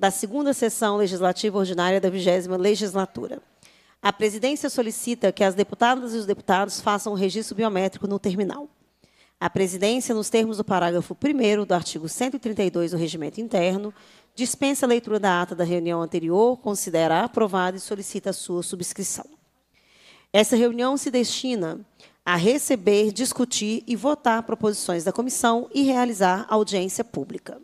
da segunda sessão legislativa ordinária da vigésima legislatura. A presidência solicita que as deputadas e os deputados façam o registro biométrico no terminal. A presidência, nos termos do parágrafo 1 do artigo 132 do Regimento Interno, dispensa a leitura da ata da reunião anterior, considera aprovada e solicita a sua subscrição. Essa reunião se destina a receber, discutir e votar proposições da comissão e realizar audiência pública.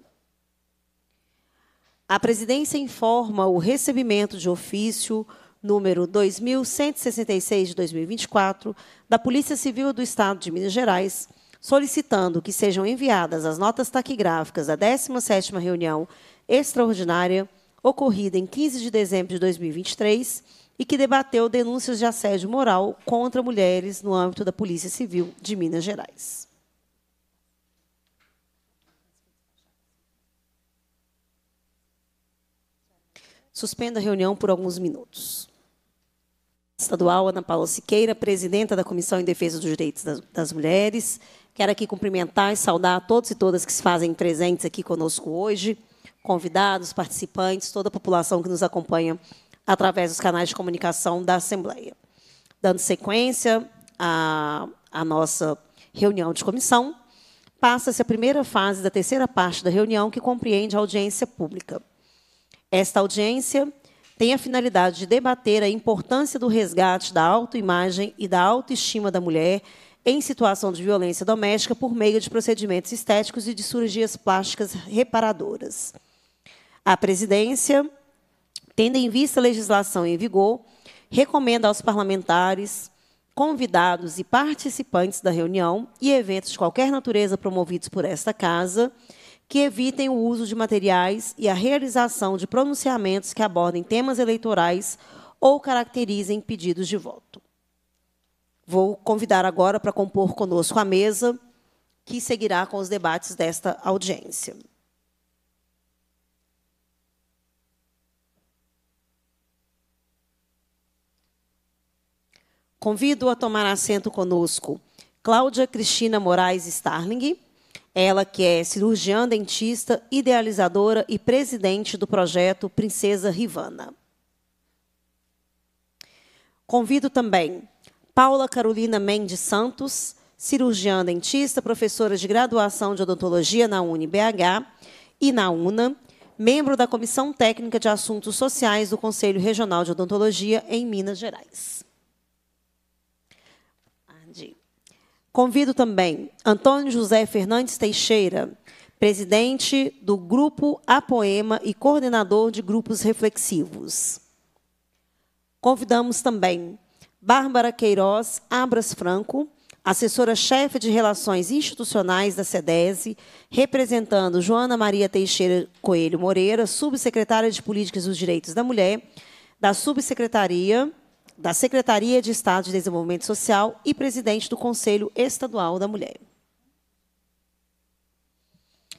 A presidência informa o recebimento de ofício número 2166 de 2024 da Polícia Civil do Estado de Minas Gerais, solicitando que sejam enviadas as notas taquigráficas da 17ª reunião extraordinária ocorrida em 15 de dezembro de 2023 e que debateu denúncias de assédio moral contra mulheres no âmbito da Polícia Civil de Minas Gerais. Suspendo a reunião por alguns minutos. Estadual Ana Paula Siqueira, presidenta da Comissão em Defesa dos Direitos das, Mulheres. Quero aqui cumprimentar e saudar todos e todas que se fazem presentes aqui conosco hoje, convidados, participantes, toda a população que nos acompanha através dos canais de comunicação da Assembleia. Dando sequência à, à nossa reunião de comissão, passa-se a primeira fase da terceira parte da reunião, que compreende a audiência pública. Esta audiência tem a finalidade de debater a importância do resgate da autoimagem e da autoestima da mulher em situação de violência doméstica por meio de procedimentos estéticos e de cirurgias plásticas reparadoras. A presidência, tendo em vista a legislação em vigor, recomenda aos parlamentares, convidados e participantes da reunião e eventos de qualquer natureza promovidos por esta casa, que evitem o uso de materiais e a realização de pronunciamentos que abordem temas eleitorais ou caracterizem pedidos de voto. Vou convidar agora para compor conosco a mesa que seguirá com os debates desta audiência. Convido a tomar assento conosco Cláudia Cristina Moraes Starling, ela que é cirurgiã dentista, idealizadora e presidente do projeto Princesa Rivana. Convido também Paula Carolina Mendes Santos, cirurgiã dentista, professora de graduação de odontologia na UniBH e na UNA, membro da Comissão Técnica de Assuntos Sociais do Conselho Regional de Odontologia em Minas Gerais. Convido também Antônio José Fernandes Teixeira, presidente do Grupo Apoema e coordenador de grupos reflexivos. Convidamos também Bárbara Queiroz Abras Franco, assessora-chefe de Relações Institucionais da SEDESI, representando Joana Maria Teixeira Coelho Moreira, subsecretária de Políticas dos Direitos da Mulher, da Subsecretaria da Secretaria de Estado de Desenvolvimento Social e presidente do Conselho Estadual da Mulher.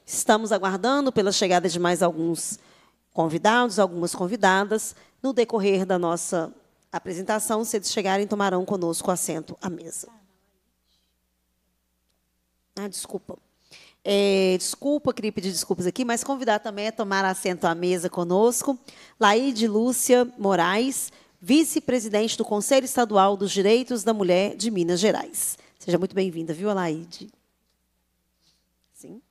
Estamos aguardando pela chegada de mais alguns convidados, algumas convidadas. No decorrer da nossa apresentação, se eles chegarem, tomarão conosco assento à mesa. Ah, desculpa. É, desculpa, queria pedir desculpas aqui, mas convidar também a tomar assento à mesa conosco. Laide Lúcia Moraes, vice-presidente do Conselho Estadual dos Direitos da Mulher de Minas Gerais. Seja muito bem-vinda, viu, Alaide? Sim.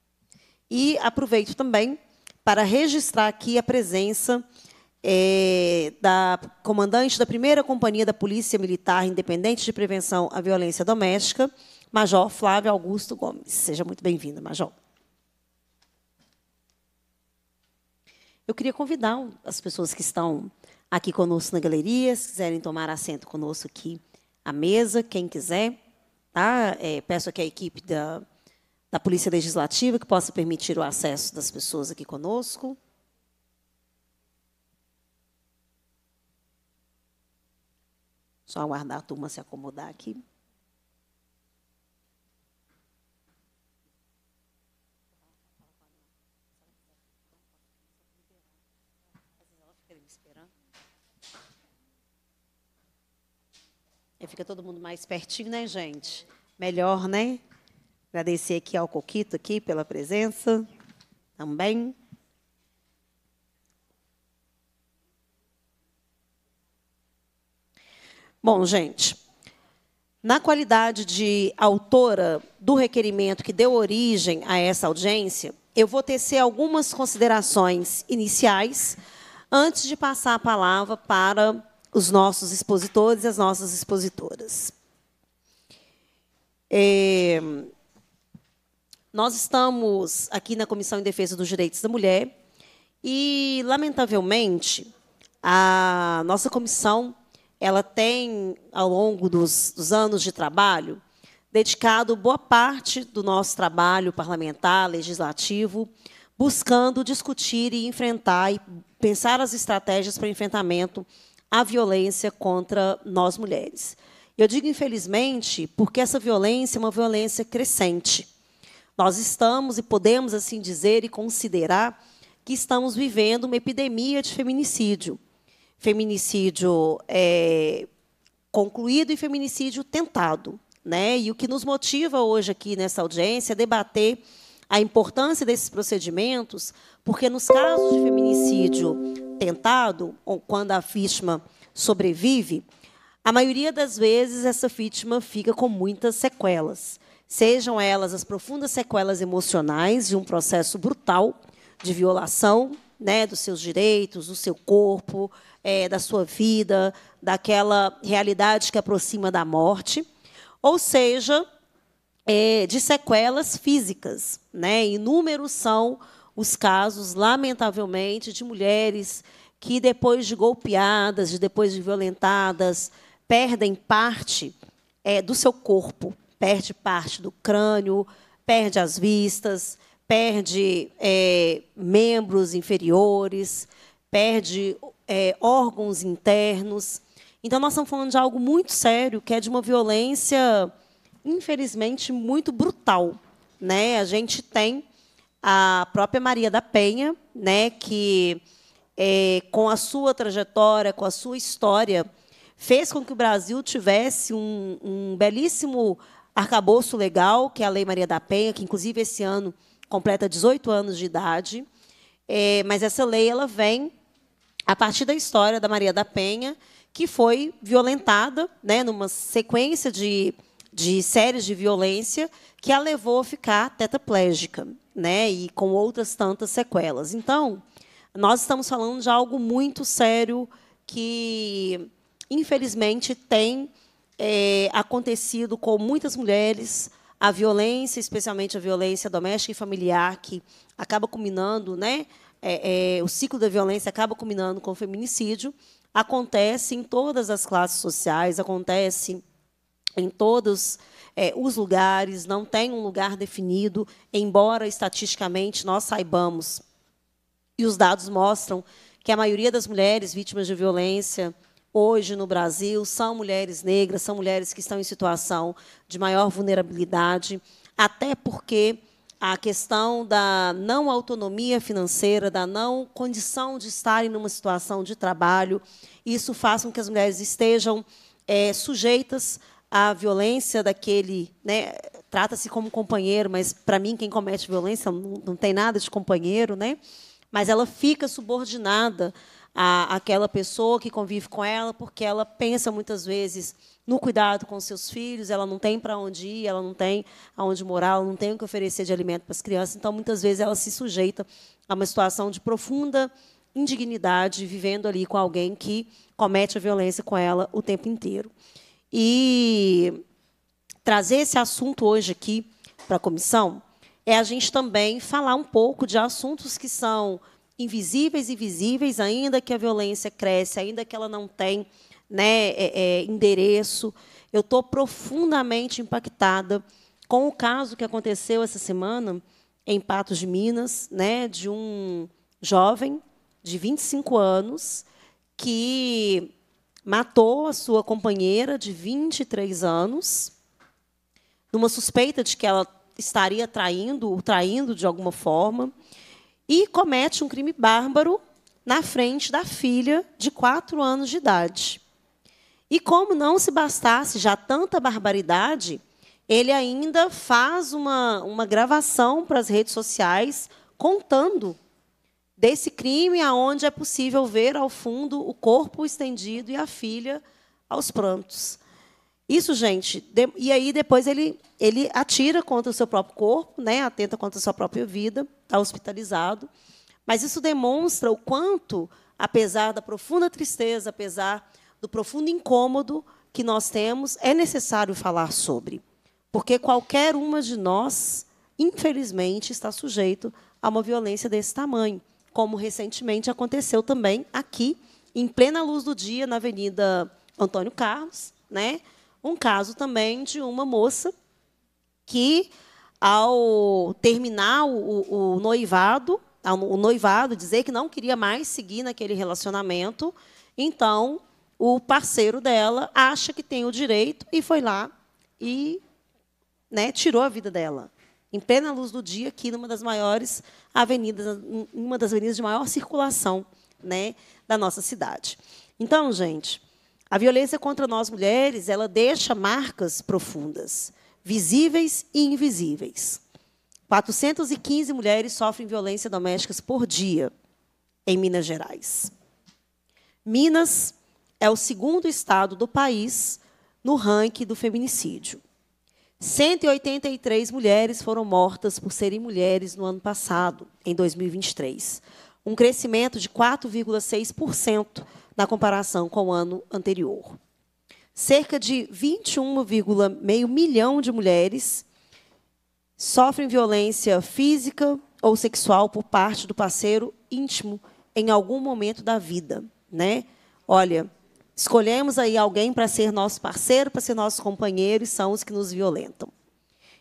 E aproveito também para registrar aqui a presença é, da comandante da primeira companhia da Polícia Militar Independente de Prevenção à Violência Doméstica, Major Flávio Augusto Gomes. Seja muito bem vinda Major. Eu queria convidar as pessoas que estão aqui conosco na galeria, se quiserem tomar assento conosco aqui à mesa, quem quiser. Tá? É, peço aqui à equipe da, da Polícia Legislativa que possa permitir o acesso das pessoas aqui conosco. Só aguardar a turma se acomodar aqui. Aí é, fica todo mundo mais pertinho, né, gente? Melhor, né? Agradecer aqui ao Coquito aqui pela presença também. Bom, gente, na qualidade de autora do requerimento que deu origem a essa audiência, eu vou tecer algumas considerações iniciais antes de passar a palavra para os nossos expositores e as nossas expositoras. É, nós estamos aqui na Comissão em Defesa dos Direitos da Mulher e, lamentavelmente, a nossa comissão ela tem, ao longo dos, dos anos de trabalho, dedicado boa parte do nosso trabalho parlamentar, legislativo, buscando discutir e enfrentar e pensar as estratégias para o enfrentamento a violência contra nós mulheres. Eu digo infelizmente porque essa violência é uma violência crescente. Nós estamos e podemos assim dizer e considerar que estamos vivendo uma epidemia de feminicídio. Feminicídio é, concluído e feminicídio tentado. Né? E o que nos motiva hoje aqui nessa audiência é debater a importância desses procedimentos, porque nos casos de feminicídio tentado, ou quando a vítima sobrevive, a maioria das vezes essa vítima fica com muitas sequelas, sejam elas as profundas sequelas emocionais de um processo brutal de violação né, dos seus direitos, do seu corpo, é, da sua vida, daquela realidade que aproxima da morte, ou seja, é, de sequelas físicas. Né? Inúmeros são os casos, lamentavelmente, de mulheres que, depois de golpeadas, de depois de violentadas, perdem parte é, do seu corpo, perde parte do crânio, perde as vistas, perde é, membros inferiores, perde é, órgãos internos. Então, nós estamos falando de algo muito sério, que é de uma violência, infelizmente, muito brutal. Né? A gente tem a própria Maria da Penha, né, que é, com a sua trajetória, com a sua história, fez com que o Brasil tivesse um, um belíssimo arcabouço legal, que é a Lei Maria da Penha, que inclusive esse ano completa 18 anos de idade. É, mas essa lei ela vem a partir da história da Maria da Penha, que foi violentada, né, numa sequência de, de séries de violência que a levou a ficar tetraplégica né, e com outras tantas sequelas. Então, nós estamos falando de algo muito sério que, infelizmente, tem é, acontecido com muitas mulheres. A violência, especialmente a violência doméstica e familiar, que acaba culminando, né, é, é, o ciclo da violência acaba culminando com o feminicídio. Acontece em todas as classes sociais, acontece em todos é, os lugares, não tem um lugar definido, embora estatisticamente nós saibamos. E os dados mostram que a maioria das mulheres vítimas de violência hoje no Brasil são mulheres negras, são mulheres que estão em situação de maior vulnerabilidade, até porque a questão da não autonomia financeira, da não condição de estarem numa situação de trabalho, isso faz com que as mulheres estejam é, sujeitas a violência daquele, né, trata-se como companheiro, mas para mim quem comete violência não, não, tem nada de companheiro, né? Mas ela fica subordinada à, àquela pessoa que convive com ela, porque ela pensa muitas vezes no cuidado com seus filhos, ela não tem para onde ir, ela não tem aonde morar, ela não tem o que oferecer de alimento para as crianças, então muitas vezes ela se sujeita a uma situação de profunda indignidade vivendo ali com alguém que comete a violência com ela o tempo inteiro. E trazer esse assunto hoje aqui para a comissão é a gente também falar um pouco de assuntos que são invisíveis e visíveis, ainda que a violência cresce, ainda que ela não tem né, é, é, endereço. Eu estou profundamente impactada com o caso que aconteceu essa semana em Patos de Minas, né, de um jovem de 25 anos que matou a sua companheira de 23 anos, numa suspeita de que ela estaria traindo, o traindo de alguma forma, e comete um crime bárbaro na frente da filha de quatro anos de idade. E como não se bastasse já tanta barbaridade, ele ainda faz uma, uma gravação para as redes sociais contando desse crime aonde é possível ver ao fundo o corpo estendido e a filha aos prantos. Isso, gente, de, e aí depois ele, ele atira contra o seu próprio corpo, né, atenta contra a sua própria vida, está hospitalizado. Mas isso demonstra o quanto, apesar da profunda tristeza, apesar do profundo incômodo que nós temos, é necessário falar sobre. Porque qualquer uma de nós, infelizmente, está sujeito a uma violência desse tamanho como recentemente aconteceu também aqui, em plena luz do dia, na Avenida Antônio Carlos, né? um caso também de uma moça que, ao terminar o, o noivado, o noivado, dizer que não queria mais seguir naquele relacionamento, então o parceiro dela acha que tem o direito e foi lá e né, tirou a vida dela em plena luz do dia, aqui numa das maiores avenidas, uma das avenidas de maior circulação né, da nossa cidade. Então, gente, a violência contra nós mulheres, ela deixa marcas profundas, visíveis e invisíveis. 415 mulheres sofrem violência doméstica por dia em Minas Gerais. Minas é o segundo estado do país no ranking do feminicídio. 183 mulheres foram mortas por serem mulheres no ano passado, em 2023, um crescimento de 4,6% na comparação com o ano anterior. Cerca de 21,5 milhão de mulheres sofrem violência física ou sexual por parte do parceiro íntimo em algum momento da vida, né? Olha, Escolhemos aí alguém para ser nosso parceiro, para ser nosso companheiro, e são os que nos violentam.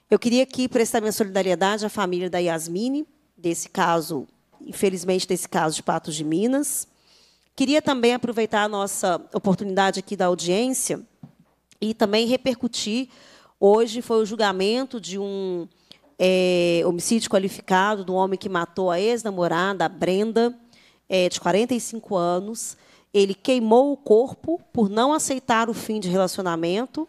Eu queria aqui prestar minha solidariedade à família da Yasmine, desse caso, infelizmente, desse caso de Patos de Minas. Queria também aproveitar a nossa oportunidade aqui da audiência e também repercutir. Hoje foi o julgamento de um é, homicídio qualificado do homem que matou a ex-namorada, a Brenda, é, de 45 anos ele queimou o corpo por não aceitar o fim de relacionamento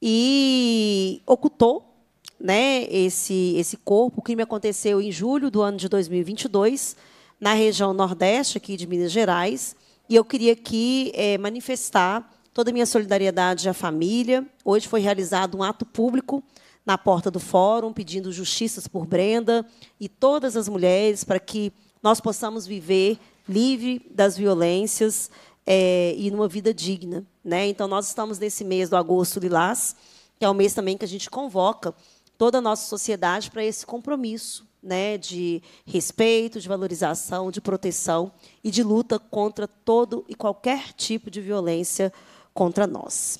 e ocultou né, esse, esse corpo. O crime aconteceu em julho do ano de 2022, na região Nordeste, aqui de Minas Gerais. E eu queria aqui é, manifestar toda a minha solidariedade à família. Hoje foi realizado um ato público na porta do fórum, pedindo justiças por Brenda e todas as mulheres para que nós possamos viver livre das violências é, e numa vida digna. Né? Então, nós estamos nesse mês do agosto lilás, que é o mês também que a gente convoca toda a nossa sociedade para esse compromisso né, de respeito, de valorização, de proteção e de luta contra todo e qualquer tipo de violência contra nós.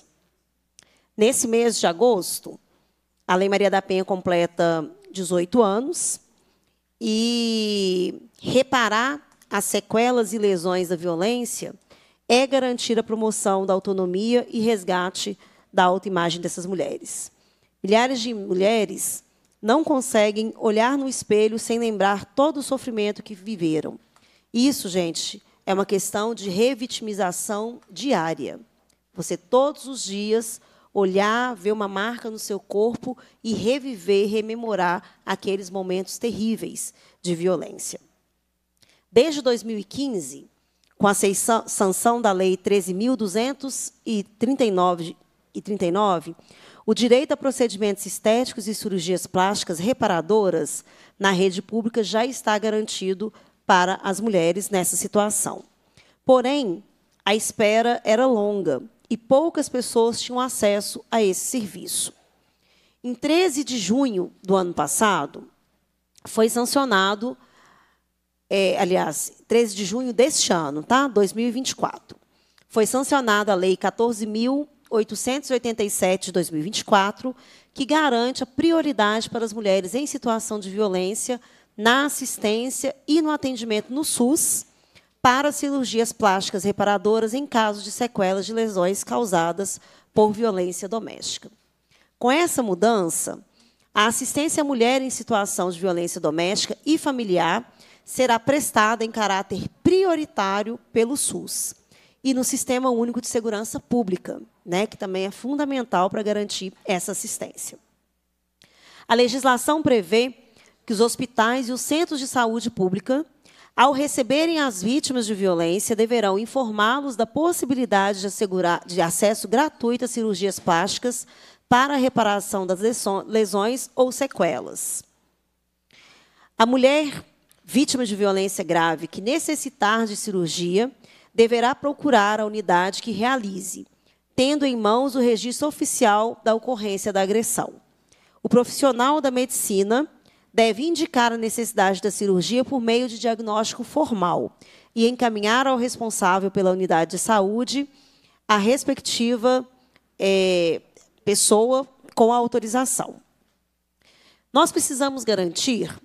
Nesse mês de agosto, a Lei Maria da Penha completa 18 anos e reparar as sequelas e lesões da violência é garantir a promoção da autonomia e resgate da autoimagem dessas mulheres. Milhares de mulheres não conseguem olhar no espelho sem lembrar todo o sofrimento que viveram. Isso, gente, é uma questão de revitimização diária. Você todos os dias olhar, ver uma marca no seu corpo e reviver, rememorar aqueles momentos terríveis de violência. Desde 2015, com a sanção da Lei 13.239 e 39, o direito a procedimentos estéticos e cirurgias plásticas reparadoras na rede pública já está garantido para as mulheres nessa situação. Porém, a espera era longa e poucas pessoas tinham acesso a esse serviço. Em 13 de junho do ano passado, foi sancionado é, aliás, 13 de junho deste ano, tá? 2024. Foi sancionada a Lei 14.887 de 2024, que garante a prioridade para as mulheres em situação de violência na assistência e no atendimento no SUS para cirurgias plásticas reparadoras em caso de sequelas de lesões causadas por violência doméstica. Com essa mudança, a assistência à mulher em situação de violência doméstica e familiar será prestada em caráter prioritário pelo SUS e no Sistema Único de Segurança Pública, né, que também é fundamental para garantir essa assistência. A legislação prevê que os hospitais e os centros de saúde pública, ao receberem as vítimas de violência, deverão informá-los da possibilidade de, assegurar, de acesso gratuito a cirurgias plásticas para a reparação das lesões ou sequelas. A mulher vítima de violência grave que necessitar de cirurgia deverá procurar a unidade que realize, tendo em mãos o registro oficial da ocorrência da agressão. O profissional da medicina deve indicar a necessidade da cirurgia por meio de diagnóstico formal e encaminhar ao responsável pela unidade de saúde a respectiva é, pessoa com a autorização. Nós precisamos garantir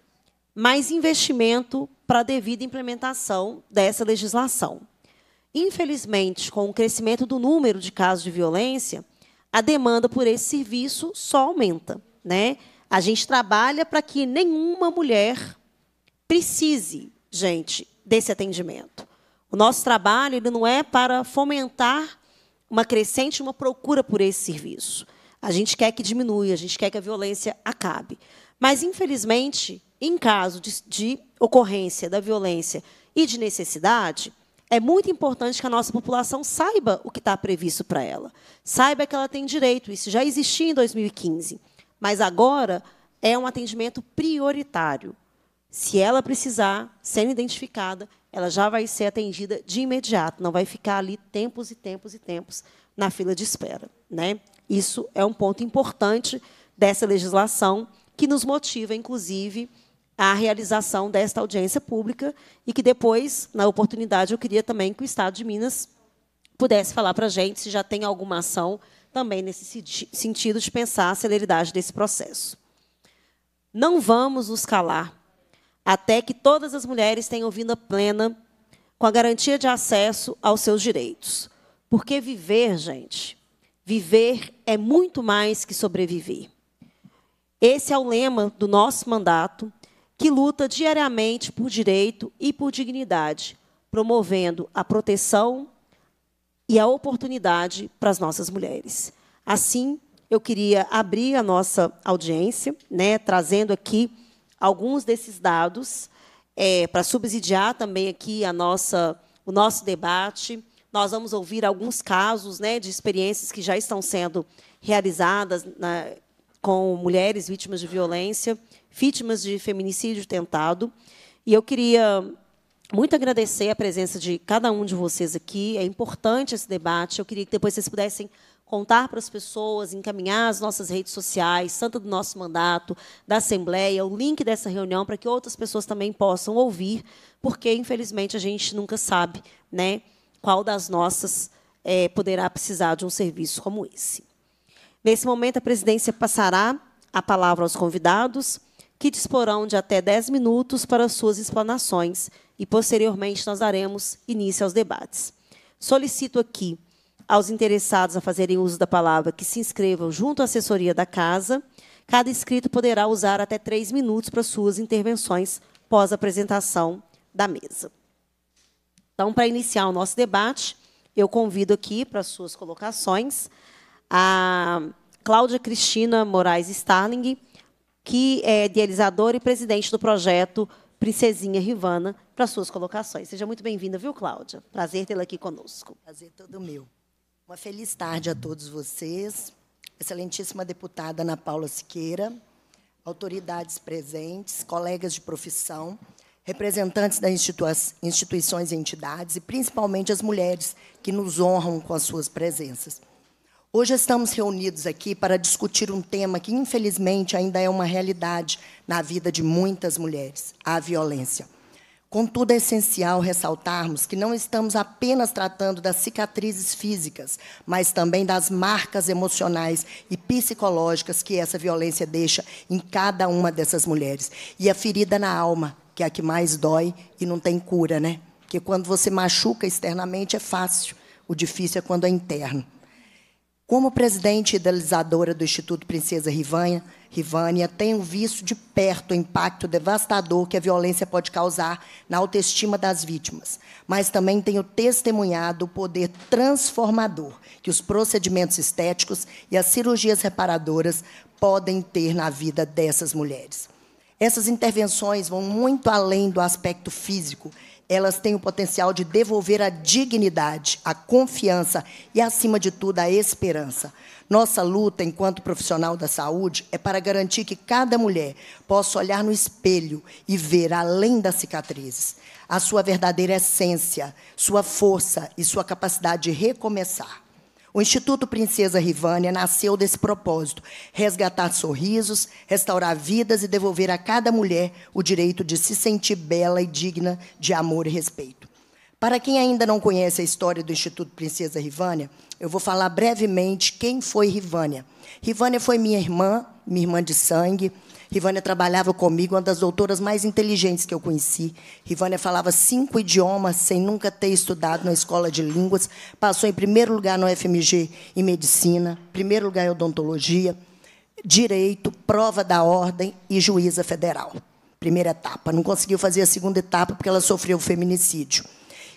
mais investimento para a devida implementação dessa legislação. Infelizmente, com o crescimento do número de casos de violência, a demanda por esse serviço só aumenta. Né? A gente trabalha para que nenhuma mulher precise, gente, desse atendimento. O nosso trabalho ele não é para fomentar uma crescente, uma procura por esse serviço. A gente quer que diminua, a gente quer que a violência acabe. Mas, infelizmente, em caso de, de ocorrência da violência e de necessidade, é muito importante que a nossa população saiba o que está previsto para ela, saiba que ela tem direito. Isso já existia em 2015, mas agora é um atendimento prioritário. Se ela precisar, sendo identificada, ela já vai ser atendida de imediato, não vai ficar ali tempos e tempos e tempos na fila de espera. Né? Isso é um ponto importante dessa legislação que nos motiva, inclusive, a realização desta audiência pública e que depois, na oportunidade, eu queria também que o Estado de Minas pudesse falar para a gente se já tem alguma ação também nesse sentido de pensar a celeridade desse processo. Não vamos nos calar até que todas as mulheres tenham vinda plena com a garantia de acesso aos seus direitos. Porque viver, gente, viver é muito mais que sobreviver. Esse é o lema do nosso mandato que luta diariamente por direito e por dignidade, promovendo a proteção e a oportunidade para as nossas mulheres. Assim, eu queria abrir a nossa audiência, né, trazendo aqui alguns desses dados é, para subsidiar também aqui a nossa, o nosso debate. Nós vamos ouvir alguns casos né, de experiências que já estão sendo realizadas na, né, com mulheres vítimas de violência vítimas de feminicídio tentado. E eu queria muito agradecer a presença de cada um de vocês aqui. É importante esse debate. Eu queria que depois vocês pudessem contar para as pessoas, encaminhar as nossas redes sociais, tanto do nosso mandato, da Assembleia, o link dessa reunião, para que outras pessoas também possam ouvir, porque, infelizmente, a gente nunca sabe né, qual das nossas é, poderá precisar de um serviço como esse. Nesse momento, a presidência passará a palavra aos convidados que disporão de até 10 minutos para suas explanações e, posteriormente, nós daremos início aos debates. Solicito aqui aos interessados a fazerem uso da palavra que se inscrevam junto à assessoria da Casa. Cada inscrito poderá usar até três minutos para suas intervenções pós apresentação da mesa. Então, para iniciar o nosso debate, eu convido aqui para suas colocações a Cláudia Cristina Moraes Starling, que é idealizadora e presidente do projeto Princesinha Rivana, para suas colocações. Seja muito bem-vinda, viu, Cláudia? Prazer tê-la aqui conosco. Prazer todo meu. Uma feliz tarde a todos vocês. Excelentíssima deputada Ana Paula Siqueira, autoridades presentes, colegas de profissão, representantes das instituições e entidades, e principalmente as mulheres que nos honram com as suas presenças. Hoje estamos reunidos aqui para discutir um tema que, infelizmente, ainda é uma realidade na vida de muitas mulheres: a violência. Contudo, é essencial ressaltarmos que não estamos apenas tratando das cicatrizes físicas, mas também das marcas emocionais e psicológicas que essa violência deixa em cada uma dessas mulheres. E a ferida na alma, que é a que mais dói e não tem cura, né? Porque quando você machuca externamente é fácil, o difícil é quando é interno. Como presidente idealizadora do Instituto Princesa Rivânia, Rivânia, tenho visto de perto o impacto devastador que a violência pode causar na autoestima das vítimas, mas também tenho testemunhado o poder transformador que os procedimentos estéticos e as cirurgias reparadoras podem ter na vida dessas mulheres. Essas intervenções vão muito além do aspecto físico elas têm o potencial de devolver a dignidade, a confiança e, acima de tudo, a esperança. Nossa luta enquanto profissional da saúde é para garantir que cada mulher possa olhar no espelho e ver além das cicatrizes a sua verdadeira essência, sua força e sua capacidade de recomeçar. O Instituto Princesa Rivânia nasceu desse propósito: resgatar sorrisos, restaurar vidas e devolver a cada mulher o direito de se sentir bela e digna de amor e respeito. Para quem ainda não conhece a história do Instituto Princesa Rivânia, eu vou falar brevemente quem foi Rivânia. Rivânia foi minha irmã, minha irmã de sangue, Rivânia trabalhava comigo, uma das doutoras mais inteligentes que eu conheci. Rivânia falava cinco idiomas sem nunca ter estudado na escola de línguas. Passou em primeiro lugar no FMG em medicina, primeiro lugar em odontologia, direito, prova da ordem e juíza federal. Primeira etapa. Não conseguiu fazer a segunda etapa porque ela sofreu o feminicídio.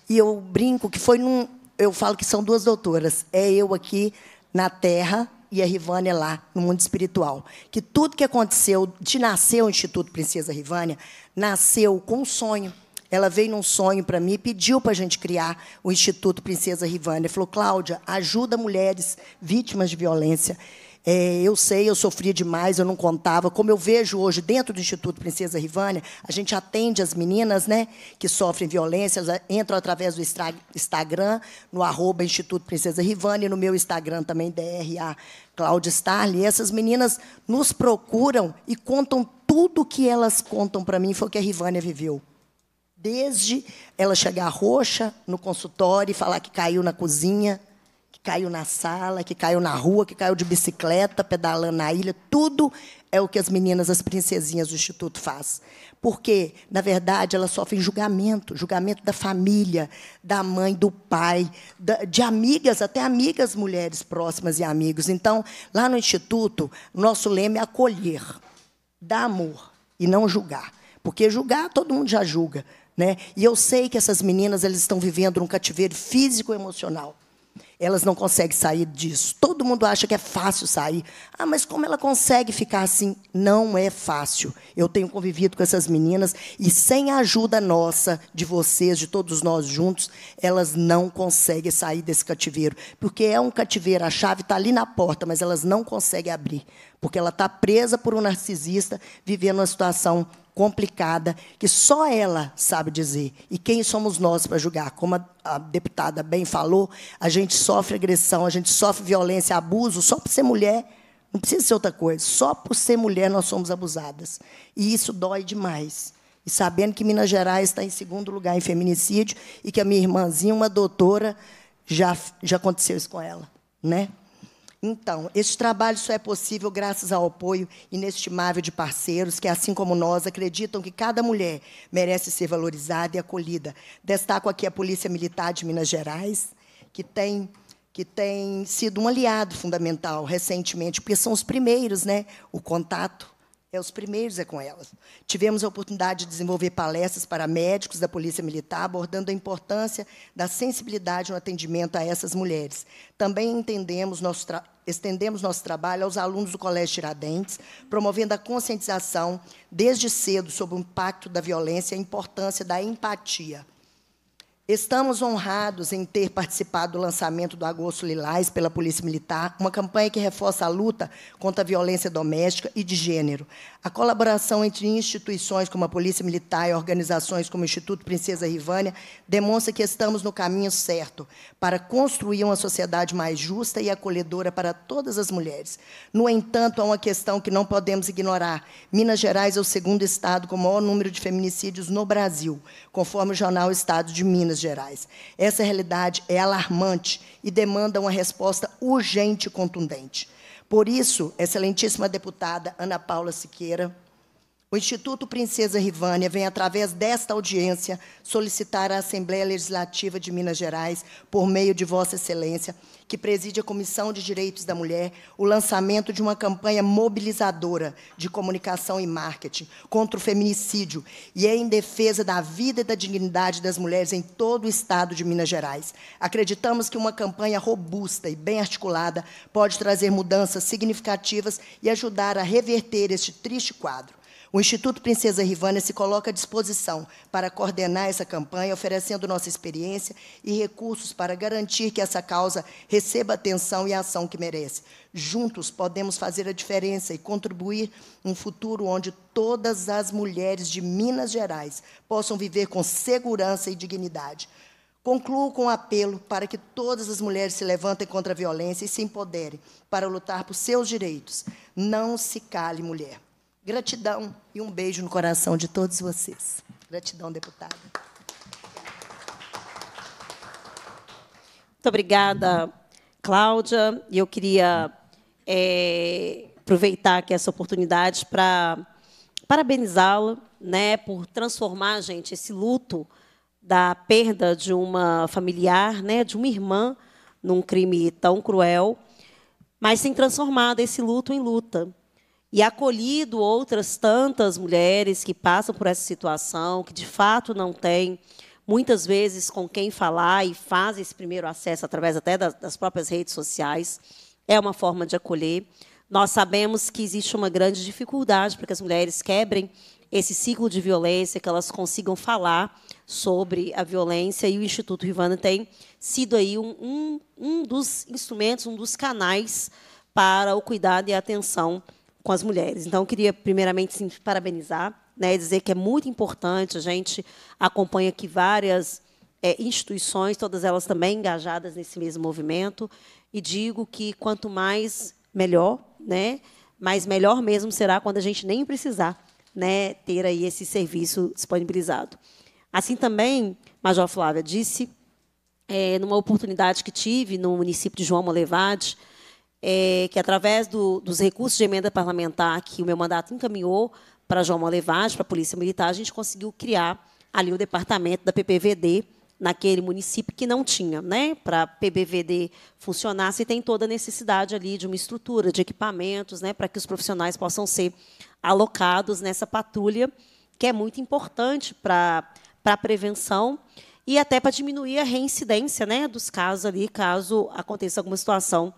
E eu brinco que foi num. Eu falo que são duas doutoras. É eu aqui na terra e a Rivânia é lá no mundo espiritual. Que tudo que aconteceu, de nascer o Instituto Princesa Rivânia, nasceu com um sonho. Ela veio num sonho para mim e pediu para a gente criar o Instituto Princesa Rivânia. Falou, Cláudia, ajuda mulheres vítimas de violência. É, eu sei, eu sofria demais, eu não contava. Como eu vejo hoje dentro do Instituto Princesa Rivânia, a gente atende as meninas né, que sofrem violência, entram através do Instagram, no arroba Instituto Princesa Rivânia, no meu Instagram também, DRA Cláudia Starley. Essas meninas nos procuram e contam tudo o que elas contam para mim foi o que a Rivânia viveu desde ela chegar roxa no consultório e falar que caiu na cozinha, caiu na sala, que caiu na rua, que caiu de bicicleta, pedalando na ilha, tudo é o que as meninas, as princesinhas do instituto faz. Porque, na verdade, elas sofrem julgamento, julgamento da família, da mãe, do pai, de amigas, até amigas mulheres próximas e amigos. Então, lá no instituto, nosso lema é acolher, dar amor e não julgar. Porque julgar todo mundo já julga, né? E eu sei que essas meninas elas estão vivendo um cativeiro físico e emocional elas não conseguem sair disso. Todo mundo acha que é fácil sair. Ah, mas como ela consegue ficar assim? Não é fácil. Eu tenho convivido com essas meninas e sem a ajuda nossa, de vocês, de todos nós juntos, elas não conseguem sair desse cativeiro. Porque é um cativeiro, a chave está ali na porta, mas elas não conseguem abrir. Porque ela está presa por um narcisista vivendo uma situação complicada, que só ela sabe dizer. E quem somos nós para julgar? Como a, a, deputada bem falou, a gente sofre agressão, a gente sofre violência, abuso, só por ser mulher, não precisa ser outra coisa, só por ser mulher nós somos abusadas. E isso dói demais. E sabendo que Minas Gerais está em segundo lugar em feminicídio e que a minha irmãzinha, uma doutora, já, já aconteceu isso com ela, né? Então, esse trabalho só é possível graças ao apoio inestimável de parceiros que, assim como nós, acreditam que cada mulher merece ser valorizada e acolhida. Destaco aqui a Polícia Militar de Minas Gerais, que tem que tem sido um aliado fundamental recentemente, porque são os primeiros, né? O contato é os primeiros é com elas. Tivemos a oportunidade de desenvolver palestras para médicos da Polícia Militar, abordando a importância da sensibilidade no atendimento a essas mulheres. Também entendemos nosso estendemos nosso trabalho aos alunos do Colégio Tiradentes, promovendo a conscientização desde cedo sobre o impacto da violência e a importância da empatia Estamos honrados em ter participado do lançamento do Agosto Lilás pela Polícia Militar, uma campanha que reforça a luta contra a violência doméstica e de gênero. A colaboração entre instituições como a Polícia Militar e organizações como o Instituto Princesa Rivânia demonstra que estamos no caminho certo para construir uma sociedade mais justa e acolhedora para todas as mulheres. No entanto, há uma questão que não podemos ignorar. Minas Gerais é o segundo estado com o maior número de feminicídios no Brasil, conforme o jornal Estado de Minas Minas Gerais. Essa realidade é alarmante e demanda uma resposta urgente e contundente. Por isso, excelentíssima deputada Ana Paula Siqueira, o Instituto Princesa Rivânia vem, através desta audiência, solicitar à Assembleia Legislativa de Minas Gerais, por meio de Vossa Excelência, que preside a Comissão de Direitos da Mulher, o lançamento de uma campanha mobilizadora de comunicação e marketing contra o feminicídio e é em defesa da vida e da dignidade das mulheres em todo o Estado de Minas Gerais. Acreditamos que uma campanha robusta e bem articulada pode trazer mudanças significativas e ajudar a reverter este triste quadro. O Instituto Princesa Rivana se coloca à disposição para coordenar essa campanha, oferecendo nossa experiência e recursos para garantir que essa causa receba a atenção e a ação que merece. Juntos podemos fazer a diferença e contribuir um futuro onde todas as mulheres de Minas Gerais possam viver com segurança e dignidade. Concluo com um apelo para que todas as mulheres se levantem contra a violência e se empoderem para lutar por seus direitos. Não se cale, mulher. Gratidão e um beijo no coração de todos vocês. Gratidão, deputada. Muito obrigada, Cláudia. E eu queria é, aproveitar aqui essa oportunidade para parabenizá-la né, por transformar, gente, esse luto da perda de uma familiar, né, de uma irmã, num crime tão cruel, mas tem transformado esse luto em luta e acolhido outras tantas mulheres que passam por essa situação, que de fato não têm muitas vezes com quem falar e fazem esse primeiro acesso através até das, das próprias redes sociais. É uma forma de acolher. Nós sabemos que existe uma grande dificuldade para que as mulheres quebrem esse ciclo de violência, que elas consigam falar sobre a violência, e o Instituto Rivana tem sido aí um, um, um dos instrumentos, um dos canais para o cuidado e a atenção com as mulheres. Então, eu queria, primeiramente, sim, parabenizar né, e dizer que é muito importante, a gente acompanha aqui várias é, instituições, todas elas também engajadas nesse mesmo movimento, e digo que quanto mais, melhor, né, mas melhor mesmo será quando a gente nem precisar né, ter aí esse serviço disponibilizado. Assim também, Major Flávia disse, é, numa oportunidade que tive no município de João Molevade, é, que através do, dos recursos de emenda parlamentar que o meu mandato encaminhou para João Malevage, para a Polícia Militar, a gente conseguiu criar ali o departamento da PPVD naquele município que não tinha, né? Para a PBVD funcionar, se tem toda a necessidade ali de uma estrutura, de equipamentos, né? Para que os profissionais possam ser alocados nessa patrulha, que é muito importante para para prevenção e até para diminuir a reincidência, né? Dos casos ali, caso aconteça alguma situação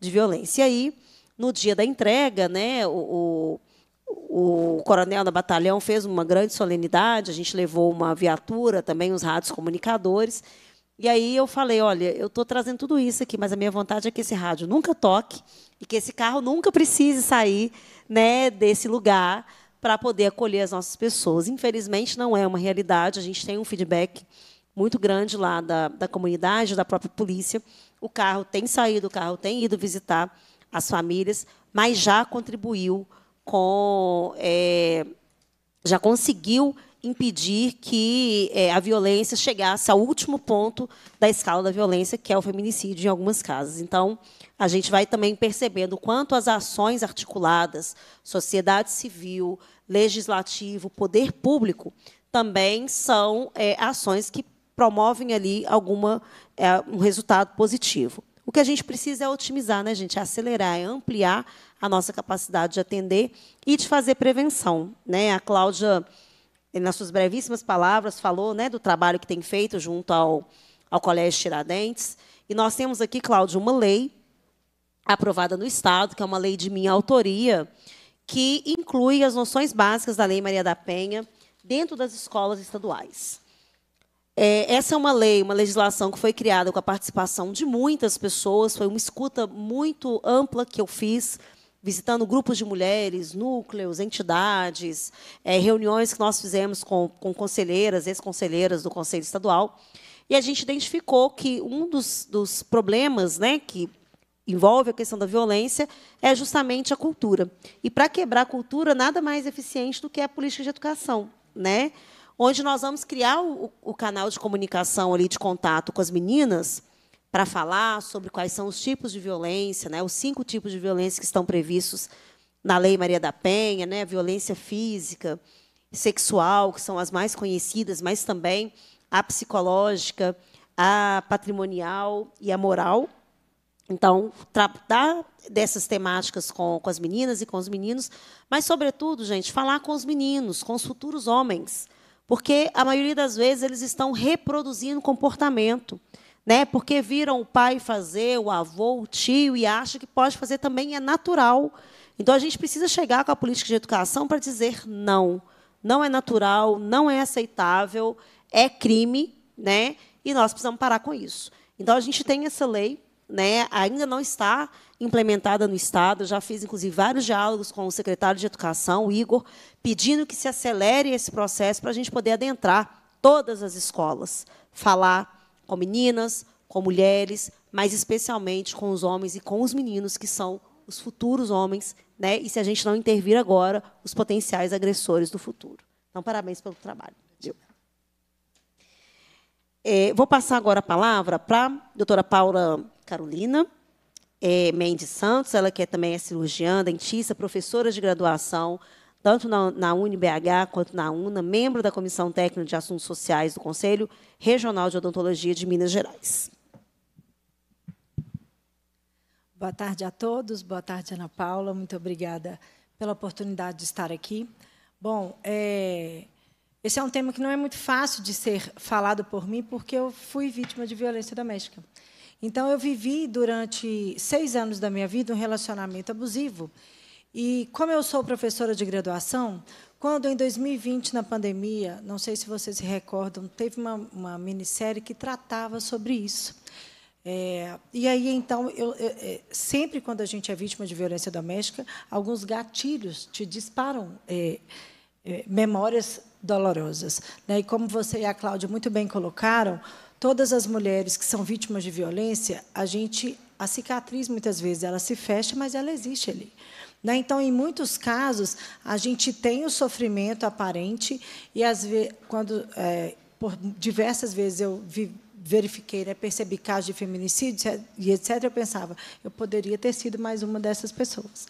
de violência. E aí, no dia da entrega, né, o, o, o coronel da batalhão fez uma grande solenidade, a gente levou uma viatura, também os rádios comunicadores. E aí eu falei, olha, eu estou trazendo tudo isso aqui, mas a minha vontade é que esse rádio nunca toque e que esse carro nunca precise sair né, desse lugar para poder acolher as nossas pessoas. Infelizmente, não é uma realidade. A gente tem um feedback muito grande lá da, da comunidade, da própria polícia, o carro tem saído, o carro tem ido visitar as famílias, mas já contribuiu com. É, já conseguiu impedir que é, a violência chegasse ao último ponto da escala da violência, que é o feminicídio em algumas casas. Então, a gente vai também percebendo quanto as ações articuladas, sociedade civil, legislativo, poder público, também são é, ações que promovem ali alguma é um resultado positivo. O que a gente precisa é otimizar, né, gente? É acelerar, é ampliar a nossa capacidade de atender e de fazer prevenção. Né? A Cláudia, nas suas brevíssimas palavras, falou né, do trabalho que tem feito junto ao, ao Colégio Tiradentes. E nós temos aqui, Cláudia, uma lei aprovada no Estado, que é uma lei de minha autoria, que inclui as noções básicas da Lei Maria da Penha dentro das escolas estaduais. É, essa é uma lei, uma legislação que foi criada com a participação de muitas pessoas, foi uma escuta muito ampla que eu fiz, visitando grupos de mulheres, núcleos, entidades, é, reuniões que nós fizemos com, com conselheiras, ex-conselheiras do Conselho Estadual. E a gente identificou que um dos, dos problemas né, que envolve a questão da violência é justamente a cultura. E para quebrar a cultura, nada mais eficiente do que a política de educação. Né? onde nós vamos criar o, o canal de comunicação ali de contato com as meninas para falar sobre quais são os tipos de violência, né, os cinco tipos de violência que estão previstos na Lei Maria da Penha, né, violência física, sexual, que são as mais conhecidas, mas também a psicológica, a patrimonial e a moral. Então, tratar dessas temáticas com, com as meninas e com os meninos, mas, sobretudo, gente, falar com os meninos, com os futuros homens, porque a maioria das vezes eles estão reproduzindo comportamento, né? Porque viram o pai fazer, o avô, o tio e acha que pode fazer também é natural. Então a gente precisa chegar com a política de educação para dizer não, não é natural, não é aceitável, é crime, né? E nós precisamos parar com isso. Então a gente tem essa lei né, ainda não está implementada no Estado. Já fiz, inclusive, vários diálogos com o secretário de Educação, o Igor, pedindo que se acelere esse processo para a gente poder adentrar todas as escolas, falar com meninas, com mulheres, mas especialmente com os homens e com os meninos, que são os futuros homens, né? e se a gente não intervir agora, os potenciais agressores do futuro. Então, parabéns pelo trabalho. É, vou passar agora a palavra para a doutora Paula Carolina é, Mendes Santos, ela que é também é cirurgiã, dentista, professora de graduação, tanto na, na UNBH quanto na UNA, membro da Comissão Técnica de Assuntos Sociais do Conselho Regional de Odontologia de Minas Gerais. Boa tarde a todos, boa tarde, Ana Paula, muito obrigada pela oportunidade de estar aqui. Bom, é, esse é um tema que não é muito fácil de ser falado por mim, porque eu fui vítima de violência doméstica. Então, eu vivi durante seis anos da minha vida um relacionamento abusivo. E como eu sou professora de graduação, quando em 2020, na pandemia, não sei se vocês se recordam, teve uma, uma minissérie que tratava sobre isso. É, e aí, então, eu, eu, é, sempre quando a gente é vítima de violência doméstica, alguns gatilhos te disparam é, é, memórias dolorosas. Né? E como você e a Cláudia muito bem colocaram, todas as mulheres que são vítimas de violência, a gente a cicatriz muitas vezes ela se fecha, mas ela existe ali. Né? Então, em muitos casos, a gente tem o sofrimento aparente e às vezes, quando é, por diversas vezes eu vi, verifiquei, né, percebi casos de feminicídio e etc. Eu pensava, eu poderia ter sido mais uma dessas pessoas.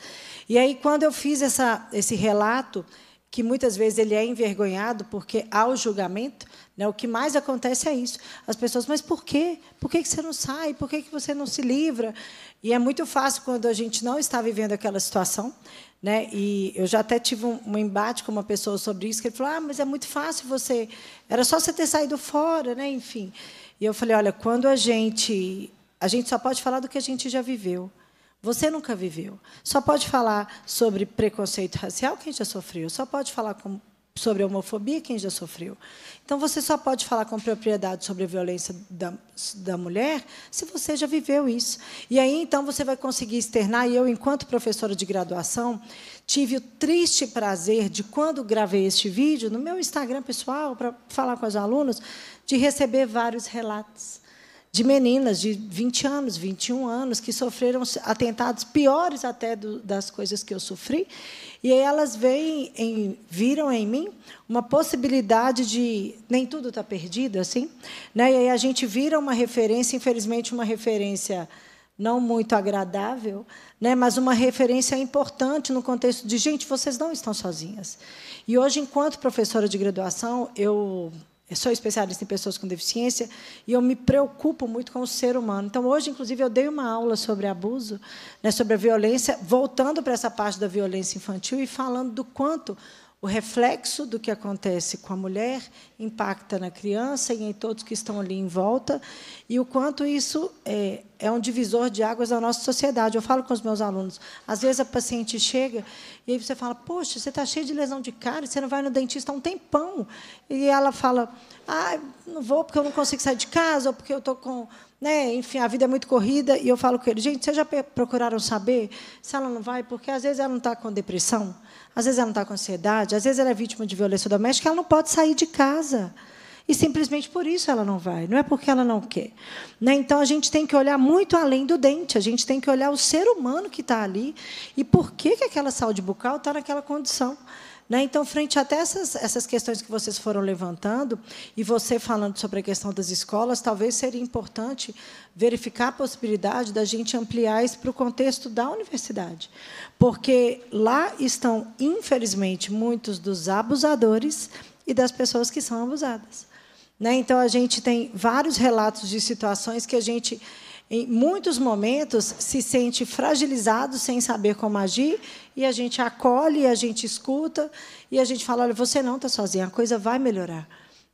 E aí, quando eu fiz essa, esse relato, que muitas vezes ele é envergonhado porque há o julgamento, né? O que mais acontece é isso. As pessoas, mas por quê? Por que você não sai? Por que você não se livra? E é muito fácil quando a gente não está vivendo aquela situação. Né? E eu já até tive um, um embate com uma pessoa sobre isso, que ele falou: ah, mas é muito fácil você. Era só você ter saído fora, né? enfim. E eu falei: olha, quando a gente. A gente só pode falar do que a gente já viveu. Você nunca viveu. Só pode falar sobre preconceito racial quem já sofreu. Só pode falar com, sobre a homofobia quem já sofreu. Então, você só pode falar com propriedade sobre a violência da, da mulher se você já viveu isso. E aí, então, você vai conseguir externar. E eu, enquanto professora de graduação, tive o triste prazer de, quando gravei este vídeo, no meu Instagram pessoal, para falar com as alunos, de receber vários relatos de meninas de 20 anos, 21 anos, que sofreram atentados piores até do, das coisas que eu sofri. E elas veem, em, viram em mim uma possibilidade de nem tudo está perdido, assim, né? E aí a gente vira uma referência, infelizmente uma referência não muito agradável, né? Mas uma referência importante no contexto de gente, vocês não estão sozinhas. E hoje, enquanto professora de graduação, eu é sou especialista em pessoas com deficiência e eu me preocupo muito com o ser humano. Então, hoje, inclusive, eu dei uma aula sobre abuso, né, sobre a violência, voltando para essa parte da violência infantil e falando do quanto o reflexo do que acontece com a mulher impacta na criança e em todos que estão ali em volta, e o quanto isso é, é um divisor de águas da nossa sociedade. Eu falo com os meus alunos, às vezes a paciente chega e aí você fala: Poxa, você está cheio de lesão de cara, você não vai no dentista há um tempão. E ela fala: Ah, não vou porque eu não consigo sair de casa, ou porque eu estou com né? Enfim, a vida é muito corrida e eu falo com ele, gente, vocês já procuraram saber se ela não vai? Porque às vezes ela não está com depressão, às vezes ela não está com ansiedade, às vezes ela é vítima de violência doméstica, ela não pode sair de casa. E simplesmente por isso ela não vai, não é porque ela não quer. Né? Então a gente tem que olhar muito além do dente, a gente tem que olhar o ser humano que está ali e por que, que aquela saúde bucal está naquela condição. Né? Então, frente até essas, essas questões que vocês foram levantando, e você falando sobre a questão das escolas, talvez seria importante verificar a possibilidade da gente ampliar isso para o contexto da universidade. Porque lá estão, infelizmente, muitos dos abusadores e das pessoas que são abusadas. Né? Então, a gente tem vários relatos de situações que a gente em muitos momentos se sente fragilizado sem saber como agir e a gente acolhe, a gente escuta e a gente fala: olha, você não está sozinha, a coisa vai melhorar.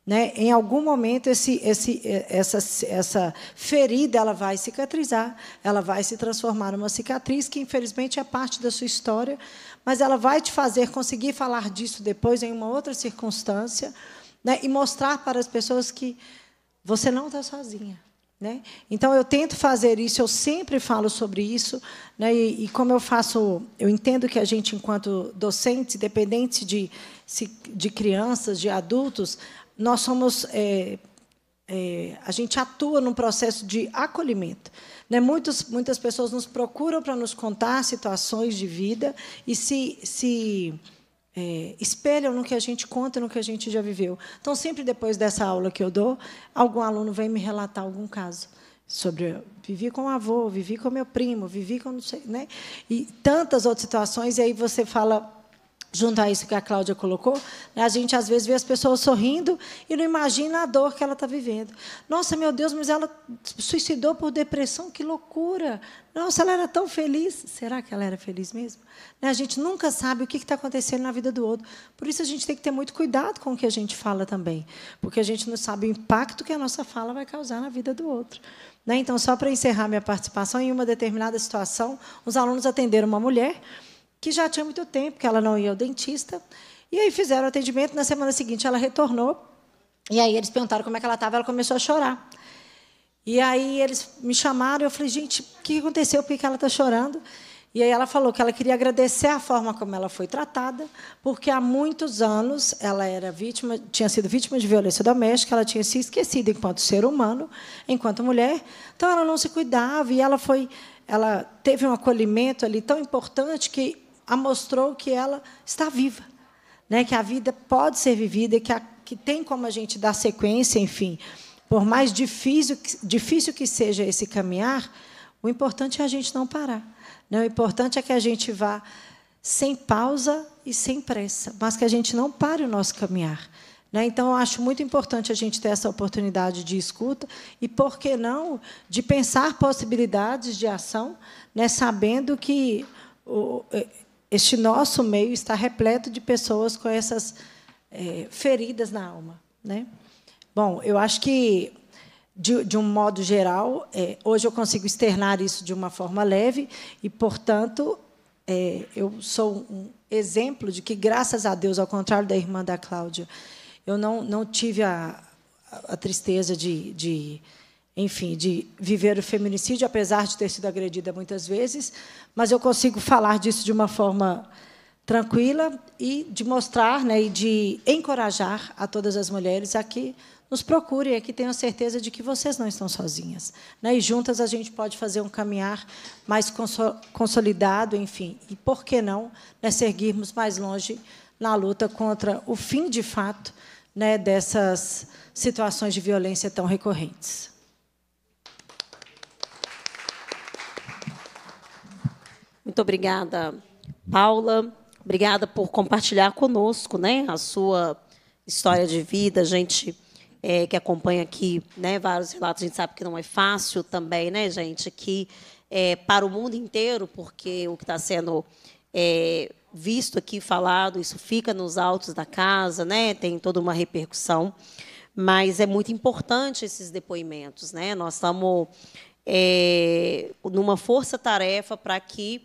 Né? Em algum momento esse, esse, essa, essa ferida ela vai cicatrizar, ela vai se transformar numa cicatriz que infelizmente é parte da sua história, mas ela vai te fazer conseguir falar disso depois em uma outra circunstância, né? E mostrar para as pessoas que você não está sozinha, né? Então, eu tento fazer isso, eu sempre falo sobre isso, né? e, e, como eu faço, eu entendo que a gente, enquanto docente, dependente de, de crianças, de adultos, nós somos. É, é, a gente atua num processo de acolhimento. Né? Muitos, muitas pessoas nos procuram para nos contar situações de vida e se, se é, espelham no que a gente conta, no que a gente já viveu. Então, sempre depois dessa aula que eu dou, algum aluno vem me relatar algum caso sobre vivi com o avô, vivi com meu primo, vivi com não sei, né? E tantas outras situações e aí você fala junto a isso que a Cláudia colocou, né? a gente às vezes vê as pessoas sorrindo e não imagina a dor que ela está vivendo. Nossa, meu Deus, mas ela suicidou por depressão, que loucura! Nossa, ela era tão feliz. Será que ela era feliz mesmo? Né? A gente nunca sabe o que está acontecendo na vida do outro. Por isso a gente tem que ter muito cuidado com o que a gente fala também, porque a gente não sabe o impacto que a nossa fala vai causar na vida do outro. Né? Então, só para encerrar minha participação, em uma determinada situação, os alunos atenderam uma mulher que já tinha muito tempo que ela não ia ao dentista. E aí fizeram o atendimento. Na semana seguinte, ela retornou. E aí eles perguntaram como é que ela estava. Ela começou a chorar. E aí eles me chamaram. Eu falei, gente, o que aconteceu? Por que ela está chorando? E aí ela falou que ela queria agradecer a forma como ela foi tratada, porque há muitos anos ela era vítima, tinha sido vítima de violência doméstica, ela tinha se esquecido enquanto ser humano, enquanto mulher. Então ela não se cuidava e ela foi, ela teve um acolhimento ali tão importante que mostrou que ela está viva, né? que a vida pode ser vivida, que, a, que tem como a gente dar sequência, enfim. Por mais difícil, difícil que seja esse caminhar, o importante é a gente não parar. Né? O importante é que a gente vá sem pausa e sem pressa, mas que a gente não pare o nosso caminhar. Né? Então, eu acho muito importante a gente ter essa oportunidade de escuta e, por que não, de pensar possibilidades de ação, né, sabendo que é, este nosso meio está repleto de pessoas com essas é, feridas na alma. Né? Bom, eu acho que, de, de um modo geral, é, hoje eu consigo externar isso de uma forma leve e, portanto, é, eu sou um exemplo de que, graças a Deus, ao contrário da irmã da Cláudia, eu não, não tive a, a tristeza de, de enfim, de viver o feminicídio, apesar de ter sido agredida muitas vezes, mas eu consigo falar disso de uma forma tranquila e de mostrar né, e de encorajar a todas as mulheres a que nos procurem, a que tenham certeza de que vocês não estão sozinhas. Né? E juntas a gente pode fazer um caminhar mais consolidado, enfim, e por que não né, se mais longe na luta contra o fim de fato né, dessas situações de violência tão recorrentes. Muito obrigada, Paula. Obrigada por compartilhar conosco né, a sua história de vida. A gente é, que acompanha aqui né, vários relatos, a gente sabe que não é fácil também, né, gente? Que é, para o mundo inteiro, porque o que está sendo é, visto aqui, falado, isso fica nos altos da casa, né? Tem toda uma repercussão, mas é muito importante esses depoimentos, né? Nós estamos é, numa força-tarefa para que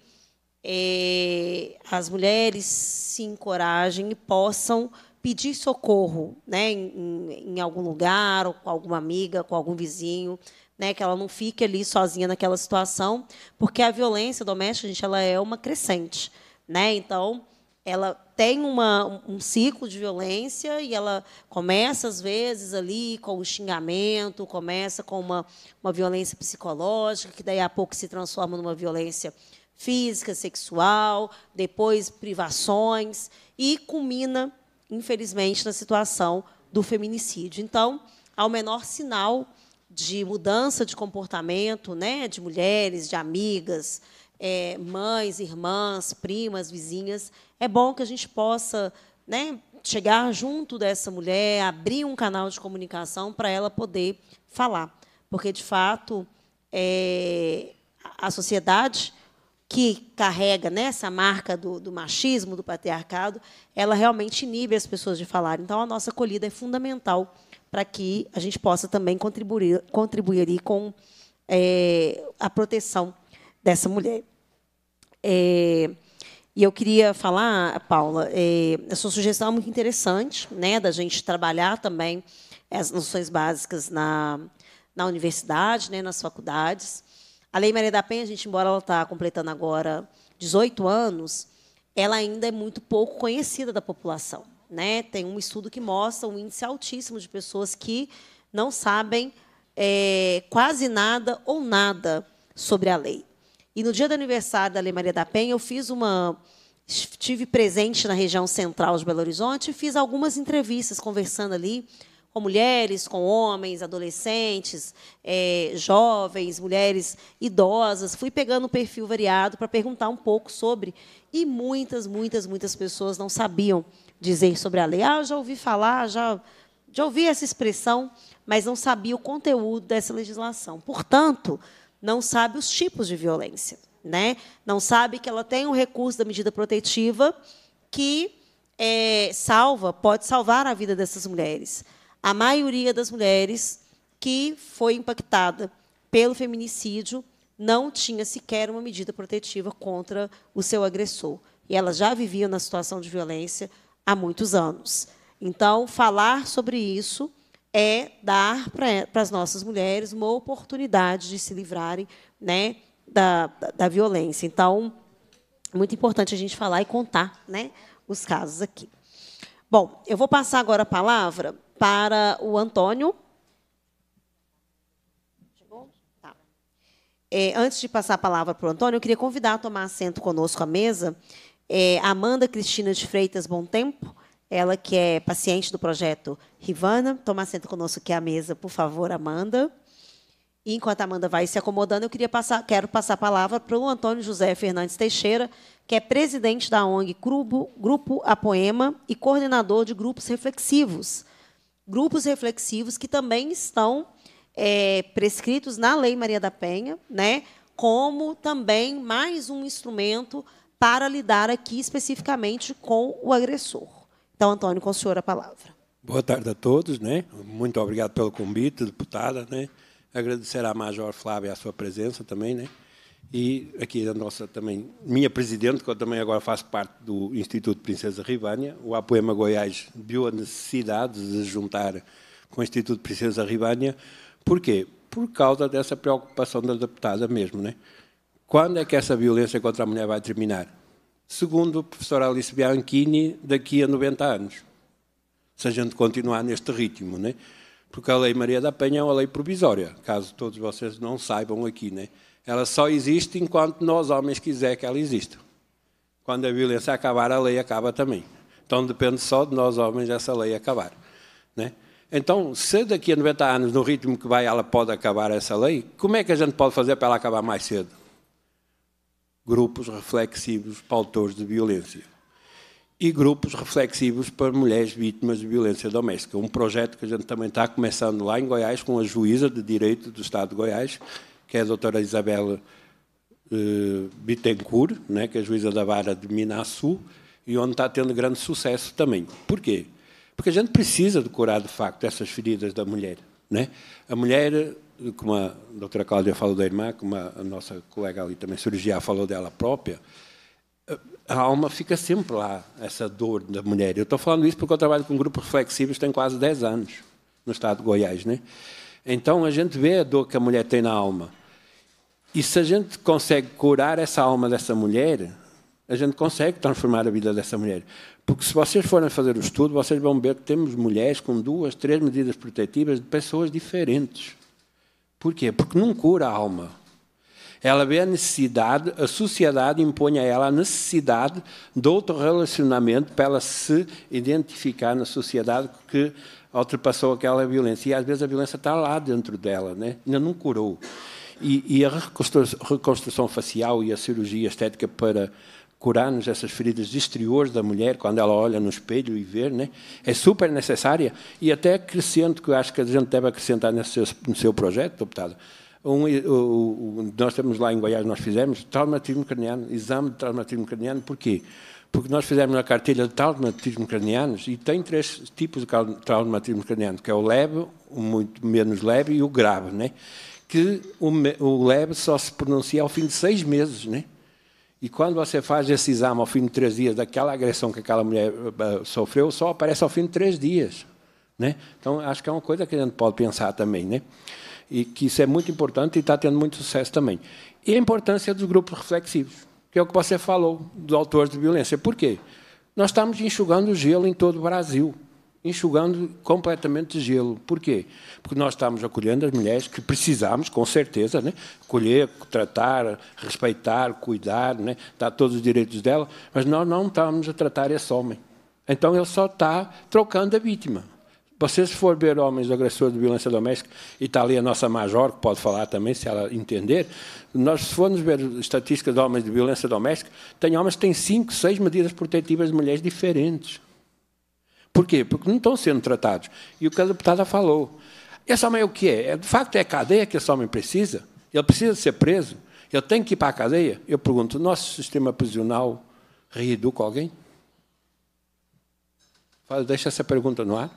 é, as mulheres se encorajem e possam pedir socorro né, em, em, algum lugar, ou com alguma amiga, com algum vizinho, né, que ela não fique ali sozinha naquela situação, porque a violência doméstica, gente, ela é uma crescente. Né? Então, ela tem uma, um ciclo de violência e ela começa, às vezes, ali com o xingamento, começa com uma, uma violência psicológica, que daí a pouco se transforma numa violência física física, sexual, depois privações, e culmina, infelizmente, na situação do feminicídio. Então, ao menor sinal de mudança de comportamento né, de mulheres, de amigas, é, mães, irmãs, primas, vizinhas, é bom que a gente possa né, chegar junto dessa mulher, abrir um canal de comunicação para ela poder falar. Porque, de fato, é, a sociedade que carrega nessa né, marca do, do, machismo, do patriarcado, ela realmente inibe as pessoas de falar. Então, a nossa acolhida é fundamental para que a gente possa também contribuir, contribuir com é, a proteção dessa mulher. É, e eu queria falar, Paula, é, a sua sugestão é muito interessante, né, da gente trabalhar também as noções básicas na, na universidade, né, nas faculdades. A Lei Maria da Penha, a gente, embora ela está completando agora 18 anos, ela ainda é muito pouco conhecida da população. Né? Tem um estudo que mostra um índice altíssimo de pessoas que não sabem é, quase nada ou nada sobre a lei. E no dia do aniversário da Lei Maria da Penha, eu fiz uma. Estive presente na região central de Belo Horizonte e fiz algumas entrevistas conversando ali com mulheres, com homens, adolescentes, é, jovens, mulheres idosas. Fui pegando um perfil variado para perguntar um pouco sobre. E muitas, muitas, muitas pessoas não sabiam dizer sobre a lei. Ah, já ouvi falar, já, já ouvi essa expressão, mas não sabia o conteúdo dessa legislação. Portanto, não sabe os tipos de violência. Né? Não sabe que ela tem um recurso da medida protetiva que é, salva, pode salvar a vida dessas mulheres a maioria das mulheres que foi impactada pelo feminicídio não tinha sequer uma medida protetiva contra o seu agressor. E ela já vivia na situação de violência há muitos anos. Então, falar sobre isso é dar para as nossas mulheres uma oportunidade de se livrarem né, da, da, da violência. Então, é muito importante a gente falar e contar né, os casos aqui. Bom, eu vou passar agora a palavra para o Antônio. Tá. É, antes de passar a palavra para o Antônio, eu queria convidar a tomar assento conosco à mesa é, Amanda Cristina de Freitas Bom Tempo, ela que é paciente do projeto Rivana. Tomar assento conosco aqui à mesa, por favor, Amanda. E enquanto a Amanda vai se acomodando, eu queria passar, quero passar a palavra para o Antônio José Fernandes Teixeira, que é presidente da ONG Grupo, Grupo Apoema e coordenador de grupos reflexivos, grupos reflexivos que também estão é, prescritos na Lei Maria da Penha, né, como também mais um instrumento para lidar aqui especificamente com o agressor. Então, Antônio, com o senhor a palavra. Boa tarde a todos, né? Muito obrigado pelo convite, deputada, né? Agradecer à Major Flávia a sua presença também, né? e aqui a nossa também, minha presidente, que eu também agora faço parte do Instituto Princesa Ribânia, o Apoema Goiás viu a necessidade de juntar com o Instituto Princesa Ribânia. Porquê? Por causa dessa preocupação da deputada mesmo, né? Quando é que essa violência contra a mulher vai terminar? Segundo o Professor Alice Bianchini, daqui a 90 anos. Se a gente continuar neste ritmo, né? Porque a Lei Maria da Penha é uma lei provisória, caso todos vocês não saibam aqui, né? Ela só existe enquanto nós homens quiser que ela exista. Quando a violência acabar, a lei acaba também. Então depende só de nós homens essa lei acabar. Né? Então, se daqui a 90 anos, no ritmo que vai, ela pode acabar essa lei, como é que a gente pode fazer para ela acabar mais cedo? Grupos reflexivos para autores de violência e grupos reflexivos para mulheres vítimas de violência doméstica. Um projeto que a gente também está começando lá em Goiás, com a juíza de direito do Estado de Goiás, que é a doutora Isabel eh, Bittencourt, né, que é juíza da vara de Minasul, e onde está tendo grande sucesso também. Por quê? Porque a gente precisa de curar, de facto, essas feridas da mulher. Né? A mulher, como a doutora Cláudia falou da irmã, como a nossa colega ali também, cirurgiã, falou dela própria, a alma fica sempre lá, essa dor da mulher. Eu estou falando isso porque eu trabalho com um grupos que tem quase 10 anos, no estado de Goiás. Né? Então, a gente vê a dor que a mulher tem na alma. E se a gente consegue curar essa alma dessa mulher, a gente consegue transformar a vida dessa mulher. Porque se vocês forem fazer o estudo, vocês vão ver que temos mulheres com duas, três medidas protetivas de pessoas diferentes. Porquê? Porque não cura a alma. Ela vê a necessidade, a sociedade impõe a ela a necessidade de outro relacionamento para ela se identificar na sociedade que ultrapassou aquela violência. E às vezes a violência está lá dentro dela, né? ainda não curou. E, e a reconstrução, facial e a cirurgia estética para curar-nos essas feridas exteriores da mulher, quando ela olha no espelho e vê, né? é super necessária e até acrescento, que eu acho que a gente deve acrescentar nesse seu, no seu projeto, deputado, um, nós temos lá em Goiás, nós fizemos traumatismo craniano, exame de traumatismo craniano, porquê? Porque nós fizemos a cartilha de traumatismo cranianos e tem três tipos de traumatismo craniano, que é o leve, o muito menos leve e o grave, né? que o LEB só se pronuncia ao fim de seis meses, né? E quando você faz esse exame ao fim de três dias daquela agressão que aquela mulher eh, eh, sofreu, só aparece ao fim de três dias. Né? Então, acho que é uma coisa que a gente pode pensar também. Né? E que isso é muito importante e está tendo muito sucesso também. E a importância dos grupos reflexivos, que é o que você falou, dos autores de violência. Por quê? Nós estamos enxugando o gelo em todo o Brasil enxugando completamente gelo. Porquê? Porque nós estamos acolhendo as mulheres que precisamos, com certeza, né? acolher, tratar, respeitar, cuidar, né? dar todos os direitos dela, mas nós não estamos a tratar esse homem. Então ele só está trocando a vítima. Vocês, se for ver homens agressores de violência doméstica, e está ali a nossa major, que pode falar também, se ela entender, nós, se formos ver estatísticas de homens de violência doméstica, tem homens que têm cinco, seis medidas protetivas de mulheres diferentes. Por quê? Porque não estão sendo tratados. E o que a deputada falou. Esse homem é o que é? é de facto, é a cadeia que esse homem precisa? Ele precisa ser preso? Ele tem que ir para a cadeia? Eu pergunto, nosso sistema prisional reeduca alguém? Deixa essa pergunta no ar.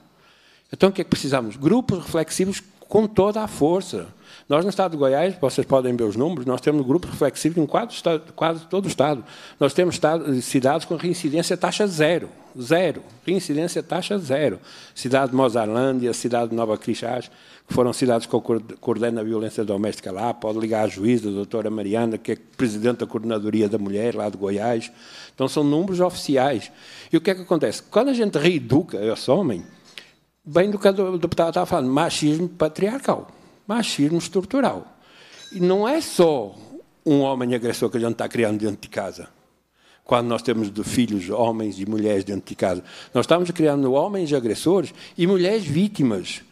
Então, o que é que precisamos? Grupos reflexivos com toda a força. Nós, no estado de Goiás, vocês podem ver os números, nós temos um grupo reflexivo em quase, quase todo o estado. Nós temos estado, cidades com reincidência taxa zero. Zero. Reincidência taxa zero. Cidade de Mozarlândia, cidade de Nova Crixás, que foram cidades que coordenam a violência doméstica lá. Pode ligar à juíza, a doutora Mariana, que é presidente da Coordenadoria da Mulher lá de Goiás. Então, são números oficiais. E o que é que acontece? Quando a gente reeduca esse homem, bem do que o deputado estava falando, machismo patriarcal machismo estrutural. E não é só um homem agressor que a gente está criando dentro de casa. Quando nós temos de filhos, homens e mulheres dentro de casa, nós estamos criando homens agressores e mulheres vítimas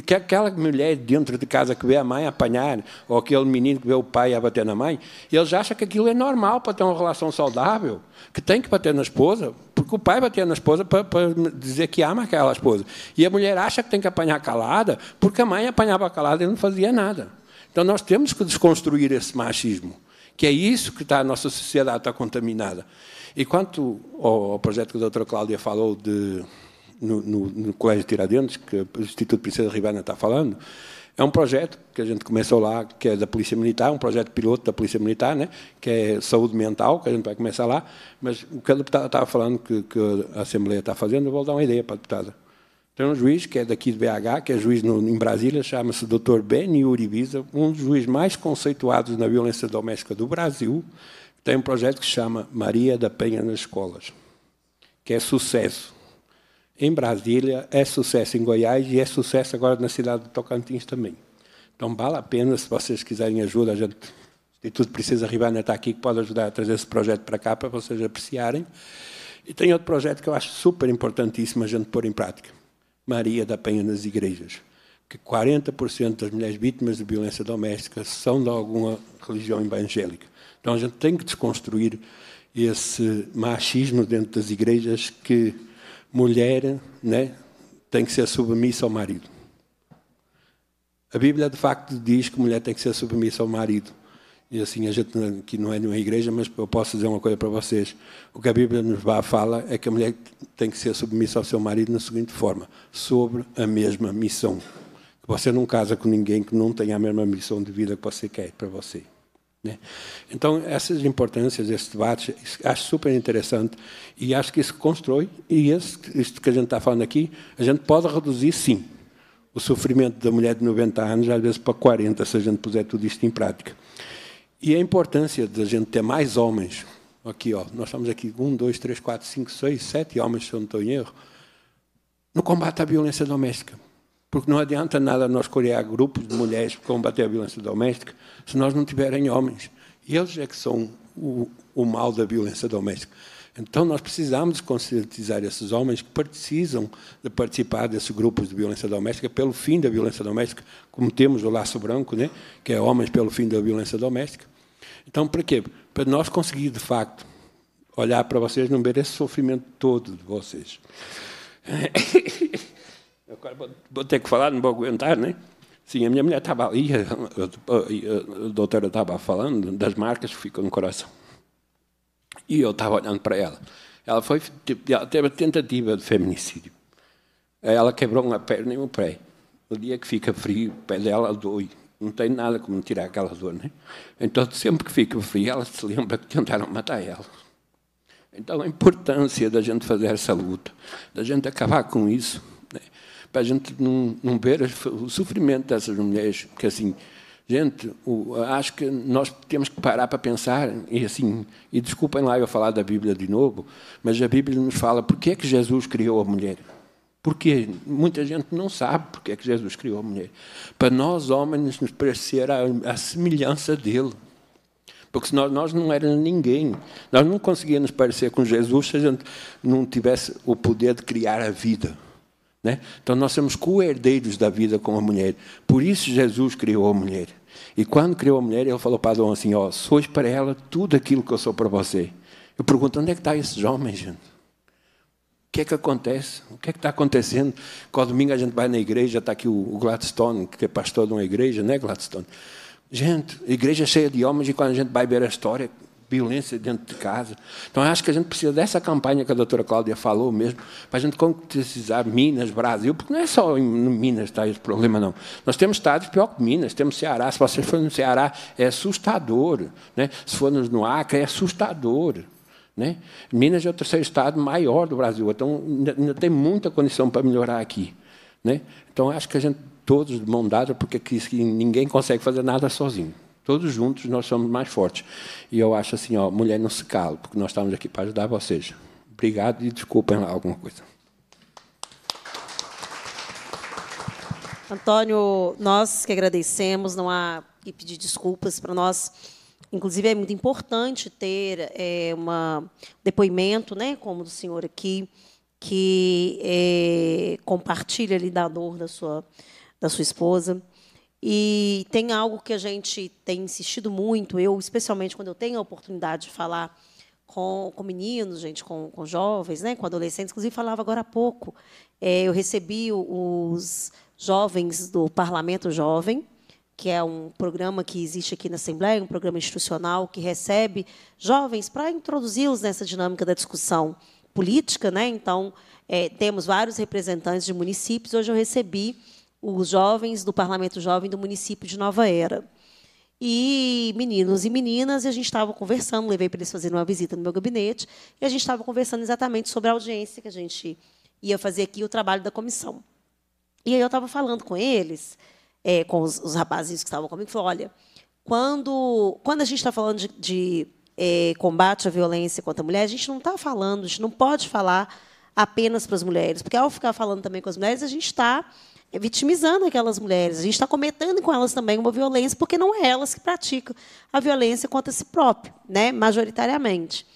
que aquela mulher dentro de casa que vê a mãe apanhar, ou aquele menino que vê o pai a bater na mãe, eles acham que aquilo é normal para ter uma relação saudável, que tem que bater na esposa, porque o pai bater na esposa para, para dizer que ama aquela esposa. E a mulher acha que tem que apanhar calada, porque a mãe apanhava calada e não fazia nada. Então nós temos que desconstruir esse machismo, que é isso que está, a nossa sociedade está contaminada. E quanto ao projeto que a doutora Cláudia falou de no, no, no Colégio Tiradentes, que o Instituto Princesa Ribana está falando, é um projeto que a gente começou lá, que é da Polícia Militar, um projeto piloto da Polícia Militar, né? que é saúde mental, que a gente vai começar lá. Mas o que a deputada estava falando, que, que a Assembleia está fazendo, eu vou dar uma ideia para a deputada. Tem um juiz que é daqui de BH, que é juiz no, em Brasília, chama-se Dr. Beni Uribiza, um dos juízes mais conceituados na violência doméstica do Brasil. Tem um projeto que chama Maria da Penha nas Escolas, que é sucesso em Brasília, é sucesso em Goiás e é sucesso agora na cidade do Tocantins também. Então, vale a pena, se vocês quiserem ajuda, a gente, de tudo precisa, a Rivana está aqui, que pode ajudar a trazer esse projeto para cá, para vocês apreciarem. E tem outro projeto que eu acho super importantíssimo a gente pôr em prática. Maria da Penha nas igrejas. Que 40% das mulheres vítimas de violência doméstica são de alguma religião evangélica. Então, a gente tem que desconstruir esse machismo dentro das igrejas que mulher né, tem que ser submissa ao marido. A Bíblia, de facto, diz que mulher tem que ser submissa ao marido. E assim, a gente aqui não é nenhuma igreja, mas eu posso dizer uma coisa para vocês. O que a Bíblia nos fala é que a mulher tem que ser submissa ao seu marido na seguinte forma: sobre a mesma missão. Você não casa com ninguém que não tenha a mesma missão de vida que você quer para você. Né? Então, essas importâncias, esses debates, acho super interessante e acho que isso constrói, e isso, isto que a gente está falando aqui, a gente pode reduzir, sim, o sofrimento da mulher de 90 anos, às vezes para 40, se a gente puser tudo isto em prática. E a importância da gente ter mais homens, aqui, ó, nós estamos aqui, um, dois, três, quatro, cinco, seis, sete homens, se eu não estou em erro, no combate à violência doméstica. Porque não adianta nada nós criar grupos de mulheres para combater a violência doméstica se nós não tiverem homens. E eles é que são o, o mal da violência doméstica. Então, nós precisamos conscientizar esses homens que precisam de participar desses grupos de violência doméstica pelo fim da violência doméstica, como temos o Laço Branco, né? que é Homens pelo Fim da Violência Doméstica. Então, para quê? Para nós conseguir, de facto, olhar para vocês, não ver esse sofrimento todo de vocês. Agora vou, vou ter que falar, não vou aguentar, né? Sim, a minha mulher estava ali, a, a, a, a doutora estava falando das marcas que ficam no coração. E eu estava olhando para ela. Ela, foi, tipo, ela teve a tentativa de feminicídio. Ela quebrou uma perna e um pé. O dia que fica frio, o pé dela doe Não tem nada como tirar aquela dor, né? Então, sempre que fica frio, ela se lembra que tentaram matar ela. Então, a importância da gente fazer essa luta, da gente acabar com isso, para a gente não, não ver o sofrimento dessas mulheres, porque assim, gente, o, acho que nós temos que parar para pensar e assim, e desculpem lá eu falar da Bíblia de novo, mas a Bíblia nos fala porque é que Jesus criou a mulher. Porque muita gente não sabe porque é que Jesus criou a mulher. Para nós, homens, nos parecer a, a semelhança dele. Porque senão nós não éramos ninguém. Nós não conseguíamos parecer com Jesus se a gente não tivesse o poder de criar a vida. Né? Então, nós somos co-herdeiros da vida com a mulher. Por isso, Jesus criou a mulher. E quando criou a mulher, ele falou para Adão assim: ó, sois para ela tudo aquilo que eu sou para você. Eu pergunto: onde é que está esses homens, gente? O que é que acontece? O que é que está acontecendo? Qual domingo a gente vai na igreja, está aqui o Gladstone, que é pastor de uma igreja, não é Gladstone? Gente, igreja cheia de homens, e quando a gente vai ver a história, violência dentro de casa. Então, acho que a gente precisa dessa campanha que a doutora Cláudia falou mesmo, para a gente concretizar Minas, Brasil, porque não é só em Minas que está esse problema, não. Nós temos estados pior que Minas, temos Ceará. Se vocês forem no Ceará, é assustador. Né? Se formos no Acre, é assustador. Né? Minas é o terceiro estado maior do Brasil, então ainda tem muita condição para melhorar aqui. Né? Então, acho que a gente, todos de mão dada, porque aqui, ninguém consegue fazer nada sozinho. Todos juntos nós somos mais fortes. E eu acho assim, ó, mulher não se cala, porque nós estamos aqui para ajudar vocês. Obrigado e desculpem lá alguma coisa. Antônio, nós que agradecemos, não há que pedir desculpas para nós. Inclusive, é muito importante ter é, depoimento, né, como do senhor aqui, que é, compartilha ali da dor da sua, da sua esposa. E tem algo que a gente tem insistido muito, eu, especialmente quando eu tenho a oportunidade de falar com, com meninos, gente, com, com, jovens, né, com adolescentes, inclusive falava agora há pouco. É, eu recebi os jovens do Parlamento Jovem, que é um programa que existe aqui na Assembleia, um programa institucional que recebe jovens para introduzi-los nessa dinâmica da discussão política. Né? Então, é, temos vários representantes de municípios. Hoje eu recebi os jovens do Parlamento Jovem do município de Nova Era. E meninos e meninas, e a gente estava conversando, levei para eles fazerem uma visita no meu gabinete, e a gente estava conversando exatamente sobre a audiência que a gente ia fazer aqui, o trabalho da comissão. E aí eu estava falando com eles, é, com os, os que estavam comigo, falou, olha, quando, quando a gente está falando de, de é, combate à violência contra a mulher, a gente não está falando, a gente não pode falar apenas para as mulheres, porque ao ficar falando também com as mulheres, a gente está vitimizando aquelas mulheres. A gente está cometendo com elas também uma violência, porque não é elas que praticam a violência contra si próprio, né, majoritariamente.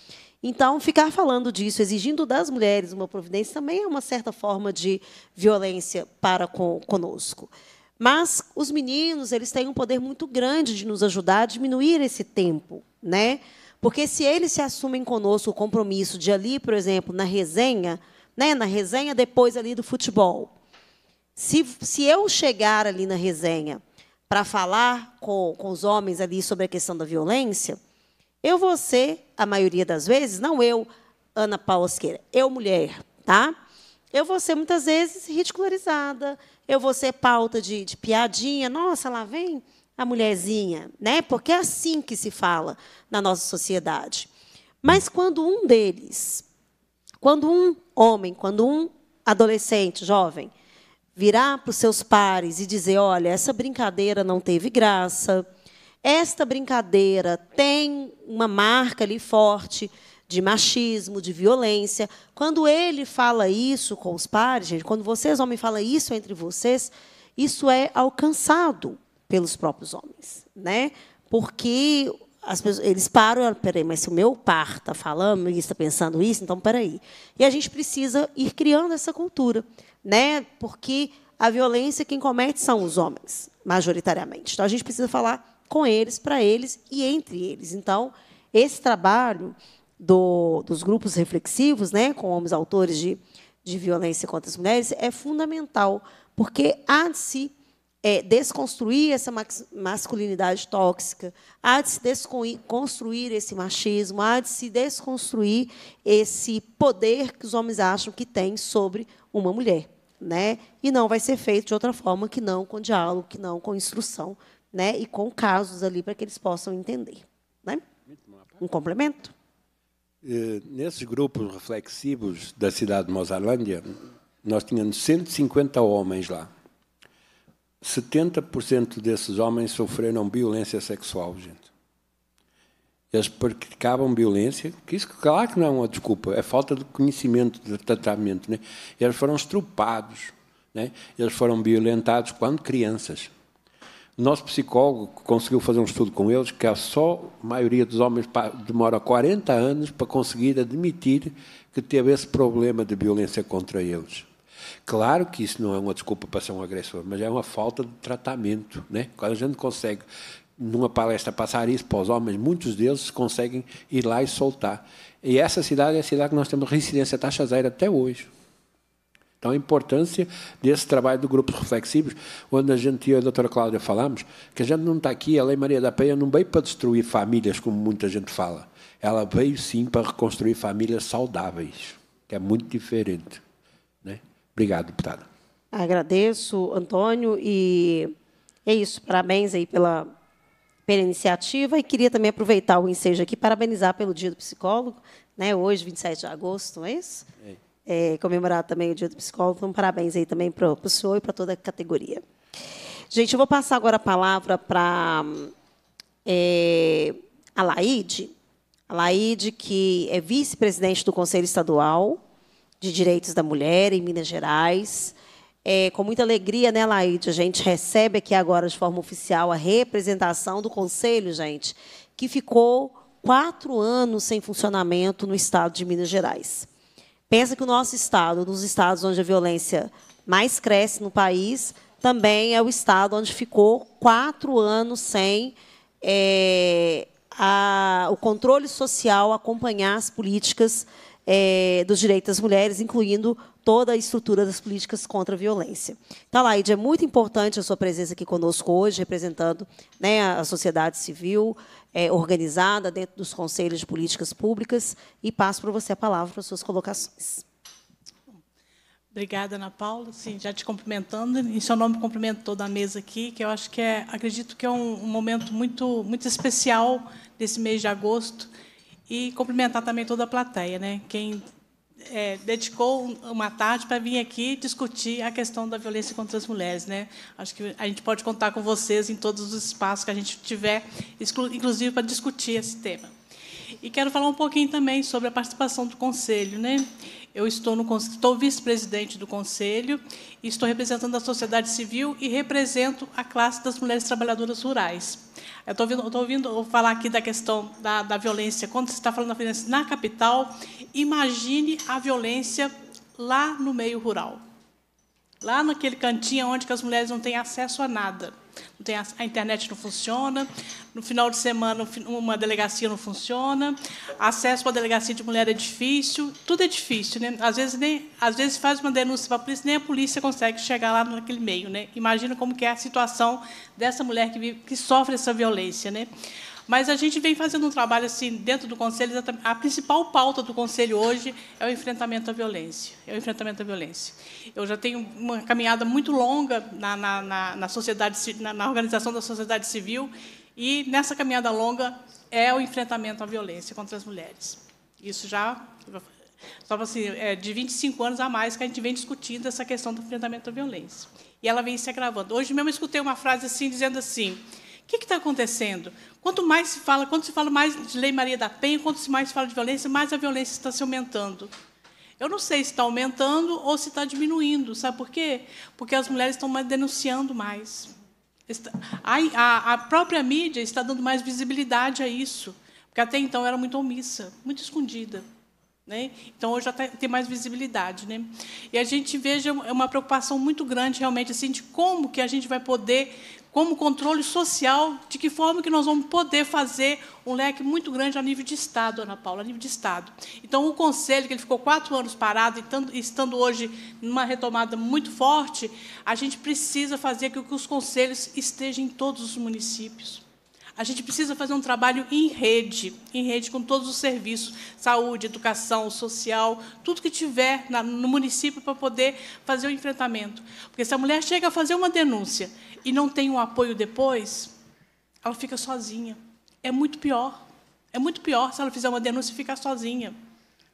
Então, ficar falando disso, exigindo das mulheres uma providência, também é uma certa forma de violência para com, conosco. Mas os meninos, eles têm um poder muito grande de nos ajudar a diminuir esse tempo, né? Porque se eles se assumem conosco o compromisso de ali, por exemplo, na resenha, né, na resenha depois ali do futebol, se, se eu chegar ali na resenha para falar com, com os homens ali sobre a questão da violência, eu vou ser, a maioria das vezes, não eu, Ana Paula Osqueira, eu mulher, tá? Eu vou ser muitas vezes ridicularizada, eu vou ser pauta de, de piadinha, nossa, lá vem a mulherzinha, né? Porque é assim que se fala na nossa sociedade. Mas quando um deles, quando um homem, quando um adolescente, jovem, virar para os seus pares e dizer: olha, essa brincadeira não teve graça, esta brincadeira tem uma marca ali forte de machismo, de violência. Quando ele fala isso com os pares, gente, quando vocês, homens, falam isso entre vocês, isso é alcançado pelos próprios homens, né? Porque Pessoas, eles param, ah, peraí, mas se o meu par está falando isso, está pensando isso, então peraí. E a gente precisa ir criando essa cultura né? Porque a violência quem comete são os homens, majoritariamente. Então a gente precisa falar com eles, para eles e entre eles. Então, esse trabalho do, dos grupos reflexivos, né, com homens autores de, de violência contra as mulheres, é fundamental, porque há de se é, desconstruir essa masculinidade tóxica, há de se desconstruir esse machismo, há de se desconstruir esse poder que os homens acham que têm sobre uma mulher né? E não vai ser feito de outra forma que não com diálogo, que não com instrução, né? E com casos ali para que eles possam entender, né? Um complemento. Eh, nesses grupos reflexivos da cidade de Mozarlândia, nós tínhamos 150 homens lá. 70% desses homens sofreram violência sexual, gente. Eles praticavam violência, que isso, claro que não é uma desculpa, é falta de conhecimento, de tratamento. Né? Eles foram estrupados, né? eles foram violentados quando crianças. O nosso psicólogo conseguiu fazer um estudo com eles que é só a maioria dos homens demora 40 anos para conseguir admitir que teve esse problema de violência contra eles. Claro que isso não é uma desculpa para ser um agressor, mas é uma falta de tratamento. Né? Quando a gente consegue numa palestra passar isso para os homens, muitos deles conseguem ir lá e soltar. E essa cidade é a cidade que nós temos residência taxa zero até hoje. Então, a importância desse trabalho do grupo Reflexivos, onde a gente e a doutora Cláudia falámos, que a gente não está aqui, a Lei Maria da Penha não veio para destruir famílias, como muita gente fala. Ela veio, sim, para reconstruir famílias saudáveis, que é muito diferente. Né? Obrigado, deputada. Agradeço, Antônio, e é isso. Parabéns aí pela, pela iniciativa e queria também aproveitar o ensejo aqui parabenizar pelo Dia do Psicólogo, né? Hoje, 27 de agosto, não é isso? É. é. comemorar também o Dia do Psicólogo. Então, parabéns aí também para o senhor e para toda a categoria. Gente, eu vou passar agora a palavra para é, a Laide. A Laide, que é vice-presidente do Conselho Estadual de Direitos da Mulher em Minas Gerais é, com muita alegria, né, Laide? A gente recebe aqui agora de forma oficial a representação do Conselho, gente, que ficou quatro anos sem funcionamento no estado de Minas Gerais. Pensa que o nosso estado, um dos estados onde a violência mais cresce no país, também é o estado onde ficou quatro anos sem é, a, o controle social acompanhar as políticas é, dos direitos das mulheres, incluindo toda a estrutura das políticas contra a violência. Então, Laide, é muito importante a sua presença aqui conosco hoje, representando né, a sociedade civil é, organizada dentro dos conselhos de políticas públicas, e passo para você a palavra para as suas colocações. Obrigada, Ana Paula. Sim, já te cumprimentando. Em seu nome, cumprimento toda a mesa aqui, que eu acho que é, acredito que é um, um momento muito, muito especial desse mês de agosto. E cumprimentar também toda a plateia, né? Quem é, dedicou uma tarde para vir aqui discutir a questão da violência contra as mulheres. Né? Acho que a gente pode contar com vocês em todos os espaços que a gente tiver, inclusive para discutir esse tema. E quero falar um pouquinho também sobre a participação do Conselho. Né? Eu estou, no, estou vice-presidente do Conselho, estou representando a sociedade civil e represento a classe das mulheres trabalhadoras rurais. Eu estou ouvindo, estou ouvindo falar aqui da questão da, da violência. Quando você está falando da violência na capital, imagine a violência lá no meio rural. Lá naquele cantinho onde as mulheres não têm acesso a nada não tem a, a internet não funciona, no final de semana uma delegacia não funciona, acesso para a delegacia de mulher é difícil, tudo é difícil, né? Às vezes nem, às vezes faz uma denúncia para a polícia, nem a polícia consegue chegar lá naquele meio, né? Imagina como que é a situação dessa mulher que vive, que sofre essa violência, né? Mas a gente vem fazendo um trabalho assim dentro do conselho. A principal pauta do conselho hoje é o enfrentamento à violência. É o enfrentamento à violência. Eu já tenho uma caminhada muito longa na, na, na, na sociedade, na, na organização da sociedade civil e nessa caminhada longa é o enfrentamento à violência contra as mulheres. Isso já só assim, é, de 25 anos a mais que a gente vem discutindo essa questão do enfrentamento à violência. E ela vem se agravando. Hoje mesmo eu escutei uma frase assim dizendo assim: o que está acontecendo? Quanto mais se fala, quanto se fala mais de Lei Maria da Penha, quanto se mais se fala de violência, mais a violência está se aumentando. Eu não sei se está aumentando ou se está diminuindo, sabe por quê? Porque as mulheres estão mais denunciando mais. A, a própria mídia está dando mais visibilidade a isso, porque até então era muito omissa, muito escondida. Né? Então hoje já tá, tem mais visibilidade, né? E a gente veja é uma preocupação muito grande realmente assim de como que a gente vai poder como controle social, de que forma que nós vamos poder fazer um leque muito grande a nível de Estado, Ana Paula, a nível de Estado. Então, o Conselho, que ele ficou quatro anos parado, e estando hoje numa retomada muito forte, a gente precisa fazer com que os conselhos estejam em todos os municípios. A gente precisa fazer um trabalho em rede, em rede com todos os serviços, saúde, educação, social, tudo que tiver no município para poder fazer o enfrentamento. Porque se a mulher chega a fazer uma denúncia e não tem um apoio depois, ela fica sozinha. É muito pior. É muito pior se ela fizer uma denúncia e ficar sozinha.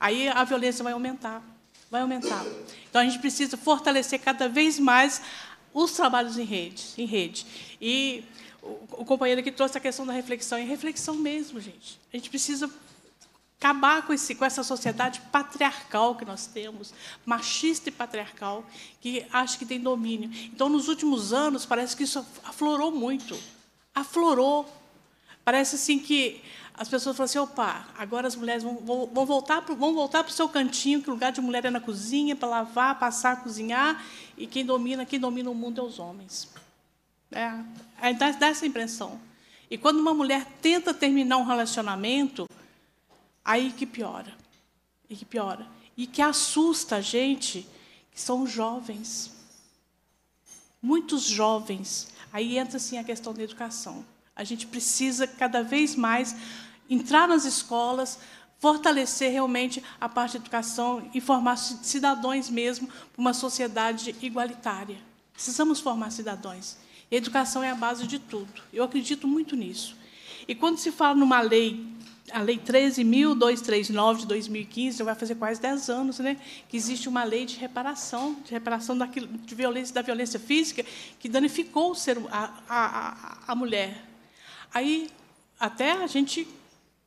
Aí a violência vai aumentar. Vai aumentar. Então a gente precisa fortalecer cada vez mais os trabalhos em rede, em rede. E o, o companheiro que trouxe a questão da reflexão. é reflexão mesmo, gente. A gente precisa acabar com, esse, com essa sociedade patriarcal que nós temos, machista e patriarcal, que acha que tem domínio. Então, nos últimos anos, parece que isso aflorou muito. Aflorou. Parece assim que as pessoas falam assim, opa, agora as mulheres vão, vão, vão voltar para o seu cantinho, que o lugar de mulher é na cozinha, para lavar, passar, cozinhar, e quem domina, quem domina o mundo é os homens. É, dá, dá essa impressão. E quando uma mulher tenta terminar um relacionamento, aí que piora. E que piora. E que assusta a gente, que são jovens. Muitos jovens. Aí entra assim a questão da educação. A gente precisa cada vez mais entrar nas escolas, fortalecer realmente a parte da educação e formar cidadãos mesmo para uma sociedade igualitária. Precisamos formar cidadãos. Educação é a base de tudo. Eu acredito muito nisso. E quando se fala numa lei, a Lei 13.239 de 2015, vai fazer quase 10 anos, né, que existe uma lei de reparação, de reparação daquilo, de violência, da violência física que danificou o ser, a, a, a mulher. Aí, até a gente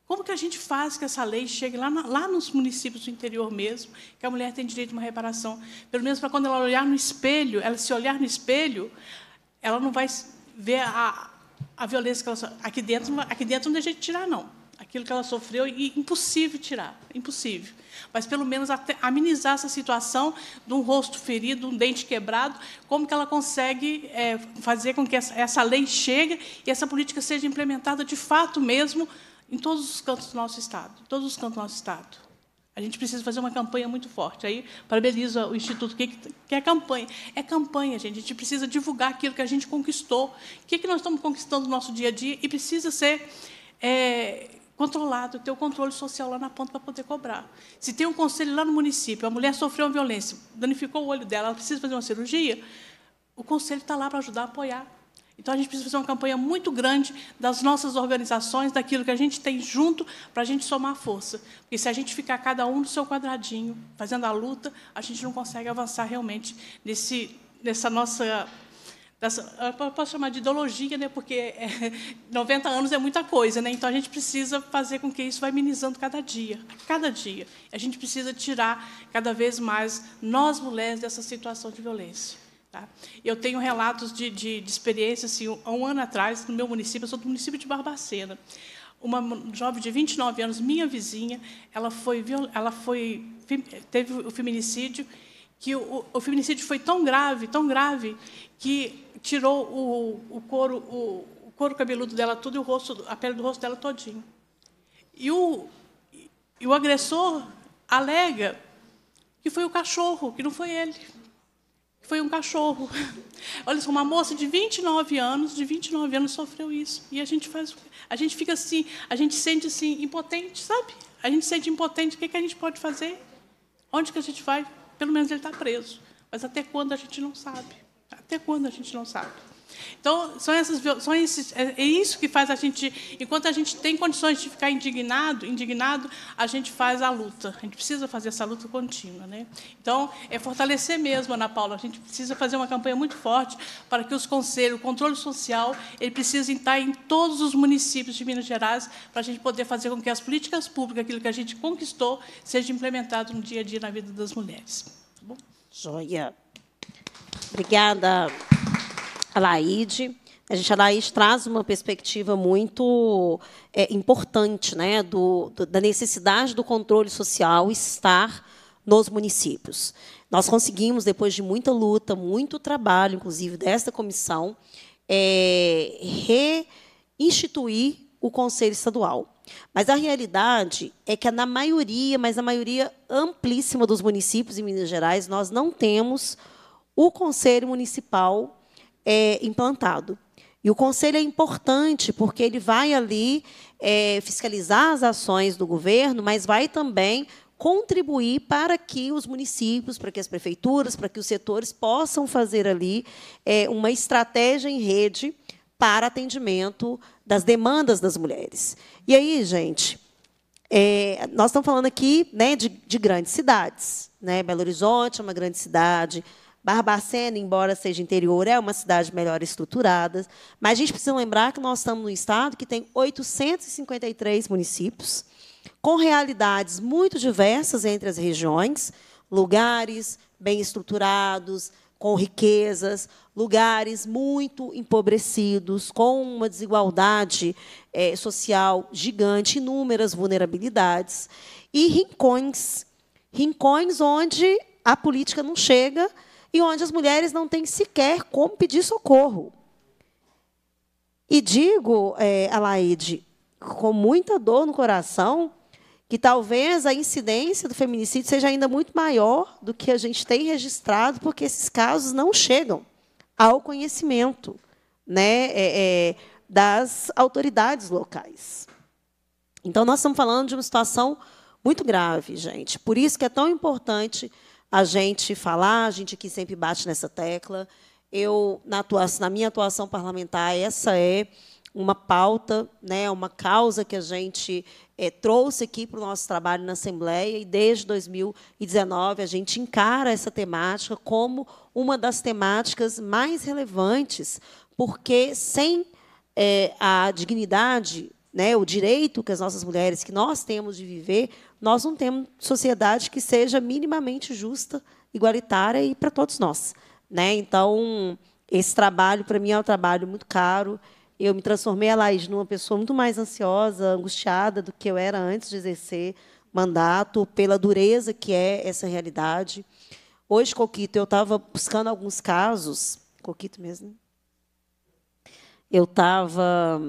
como que a gente faz que essa lei chegue lá, lá, nos municípios do interior mesmo, que a mulher tem direito a uma reparação? Pelo menos para quando ela olhar no espelho, ela se olhar no espelho, ela não vai ver a, a violência que ela sofreu. Aqui dentro, aqui dentro não deixa de tirar, não. Aquilo que ela sofreu, e impossível tirar, impossível. Mas, pelo menos, amenizar essa situação de um rosto ferido, um dente quebrado, como que ela consegue é, fazer com que essa, essa lei chegue e essa política seja implementada de fato mesmo em todos os cantos do nosso Estado, todos os cantos do nosso Estado. A gente precisa fazer uma campanha muito forte. Aí, parabenizo o Instituto. O é que, que é campanha? É campanha, gente. A gente precisa divulgar aquilo que a gente conquistou. O que, é que nós estamos conquistando no nosso dia a dia e precisa ser é, controlado, ter o controle social lá na ponta para poder cobrar. Se tem um conselho lá no município, a mulher sofreu uma violência, danificou o olho dela, ela precisa fazer uma cirurgia, o conselho está lá para ajudar, apoiar. Então, a gente precisa fazer uma campanha muito grande das nossas organizações, daquilo que a gente tem junto, para a gente somar força. Porque se a gente ficar cada um no seu quadradinho, fazendo a luta, a gente não consegue avançar realmente nesse, nessa nossa dessa, posso chamar de ideologia, né? porque é, 90 anos é muita coisa, né? então a gente precisa fazer com que isso vá minimizando cada dia, cada dia. A gente precisa tirar cada vez mais nós mulheres dessa situação de violência. Tá? Eu tenho relatos de, de, de experiência, assim, um, um ano atrás, no meu município, eu sou do município de Barbacena. Uma jovem de 29 anos, minha vizinha, ela foi, ela foi teve o feminicídio, que o, o feminicídio foi tão grave, tão grave, que tirou o, o couro, o, o couro cabeludo dela tudo e o rosto, a pele do rosto dela todinho. E o, e o agressor alega que foi o cachorro, que não foi ele foi um cachorro. Olha só, uma moça de 29 anos, de 29 anos sofreu isso. E a gente faz, a gente fica assim, a gente sente assim impotente, sabe? A gente sente impotente, o que, é que a gente pode fazer? Onde que a gente vai? Pelo menos ele está preso. Mas até quando a gente não sabe? Até quando a gente não sabe? Então, são essas, são esses, é, é isso que faz a gente, enquanto a gente tem condições de ficar indignado, indignado, a gente faz a luta. A gente precisa fazer essa luta contínua, né? Então, é fortalecer mesmo, Ana Paula. A gente precisa fazer uma campanha muito forte para que os conselhos, o controle social, ele precisa estar em todos os municípios de Minas Gerais para a gente poder fazer com que as políticas públicas, aquilo que a gente conquistou, seja implementado no dia a dia na vida das mulheres. Tá bom? Joia. Obrigada a Laide. A gente, a Laís, traz uma perspectiva muito é, importante né, do, do, da necessidade do controle social estar nos municípios. Nós conseguimos, depois de muita luta, muito trabalho, inclusive desta comissão, é, reinstituir o Conselho Estadual. Mas a realidade é que, na maioria, mas na maioria amplíssima dos municípios em Minas Gerais, nós não temos o Conselho Municipal é, implantado. E o conselho é importante porque ele vai ali é, fiscalizar as ações do governo, mas vai também contribuir para que os municípios, para que as prefeituras, para que os setores possam fazer ali é, uma estratégia em rede para atendimento das demandas das mulheres. E aí, gente, é, nós estamos falando aqui né, de, de grandes cidades. Né? Belo Horizonte é uma grande cidade, Barbacena, embora seja interior, é uma cidade melhor estruturada, mas a gente precisa lembrar que nós estamos num estado que tem 853 municípios, com realidades muito diversas entre as regiões, lugares bem estruturados, com riquezas, lugares muito empobrecidos, com uma desigualdade é, social gigante, inúmeras vulnerabilidades, e rincões rincões onde a política não chega e onde as mulheres não têm sequer como pedir socorro. E digo, é, Alaide, com muita dor no coração, que talvez a incidência do feminicídio seja ainda muito maior do que a gente tem registrado, porque esses casos não chegam ao conhecimento né, é, é, das autoridades locais. Então, nós estamos falando de uma situação muito grave, gente. Por isso que é tão importante a gente falar, a gente aqui sempre bate nessa tecla. Eu, na, atuação, na minha atuação parlamentar, essa é uma pauta, né, uma causa que a gente é, trouxe aqui para o nosso trabalho na Assembleia, e desde 2019 a gente encara essa temática como uma das temáticas mais relevantes, porque sem é, a dignidade, né, o direito que as nossas mulheres, que nós temos de viver, nós não temos sociedade que seja minimamente justa, igualitária e para todos nós. Né? Então, esse trabalho, para mim, é um trabalho muito caro. Eu me transformei, a Laís, numa pessoa muito mais ansiosa, angustiada do que eu era antes de exercer mandato, pela dureza que é essa realidade. Hoje, Coquito, eu estava buscando alguns casos. Coquito mesmo? Né? Eu estava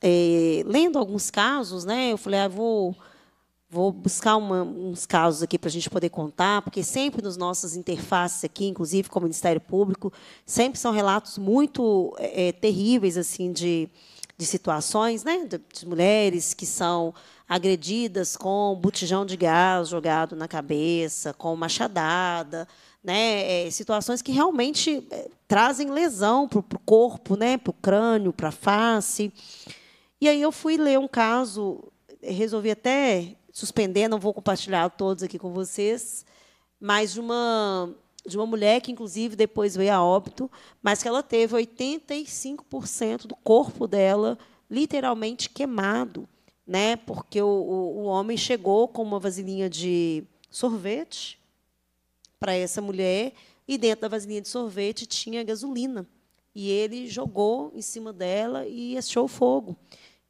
é, eh, lendo alguns casos, né? Eu falei, ah, vou Vou buscar uma, uns casos aqui para a gente poder contar, porque sempre nos nossas interfaces aqui, inclusive com o Ministério Público, sempre são relatos muito é, é, terríveis assim de, de situações, né, de, de, mulheres que são agredidas com botijão de gás jogado na cabeça, com machadada, né, é, situações que realmente é, trazem lesão para o corpo, né, para o crânio, para a face. E aí eu fui ler um caso resolvi até suspender, não vou compartilhar todos aqui com vocês, mas de uma de uma mulher que inclusive depois veio a óbito, mas que ela teve 85% do corpo dela literalmente queimado, né? Porque o, o, o homem chegou com uma vasilhinha de sorvete para essa mulher e dentro da vasilhinha de sorvete tinha gasolina e ele jogou em cima dela e achou fogo.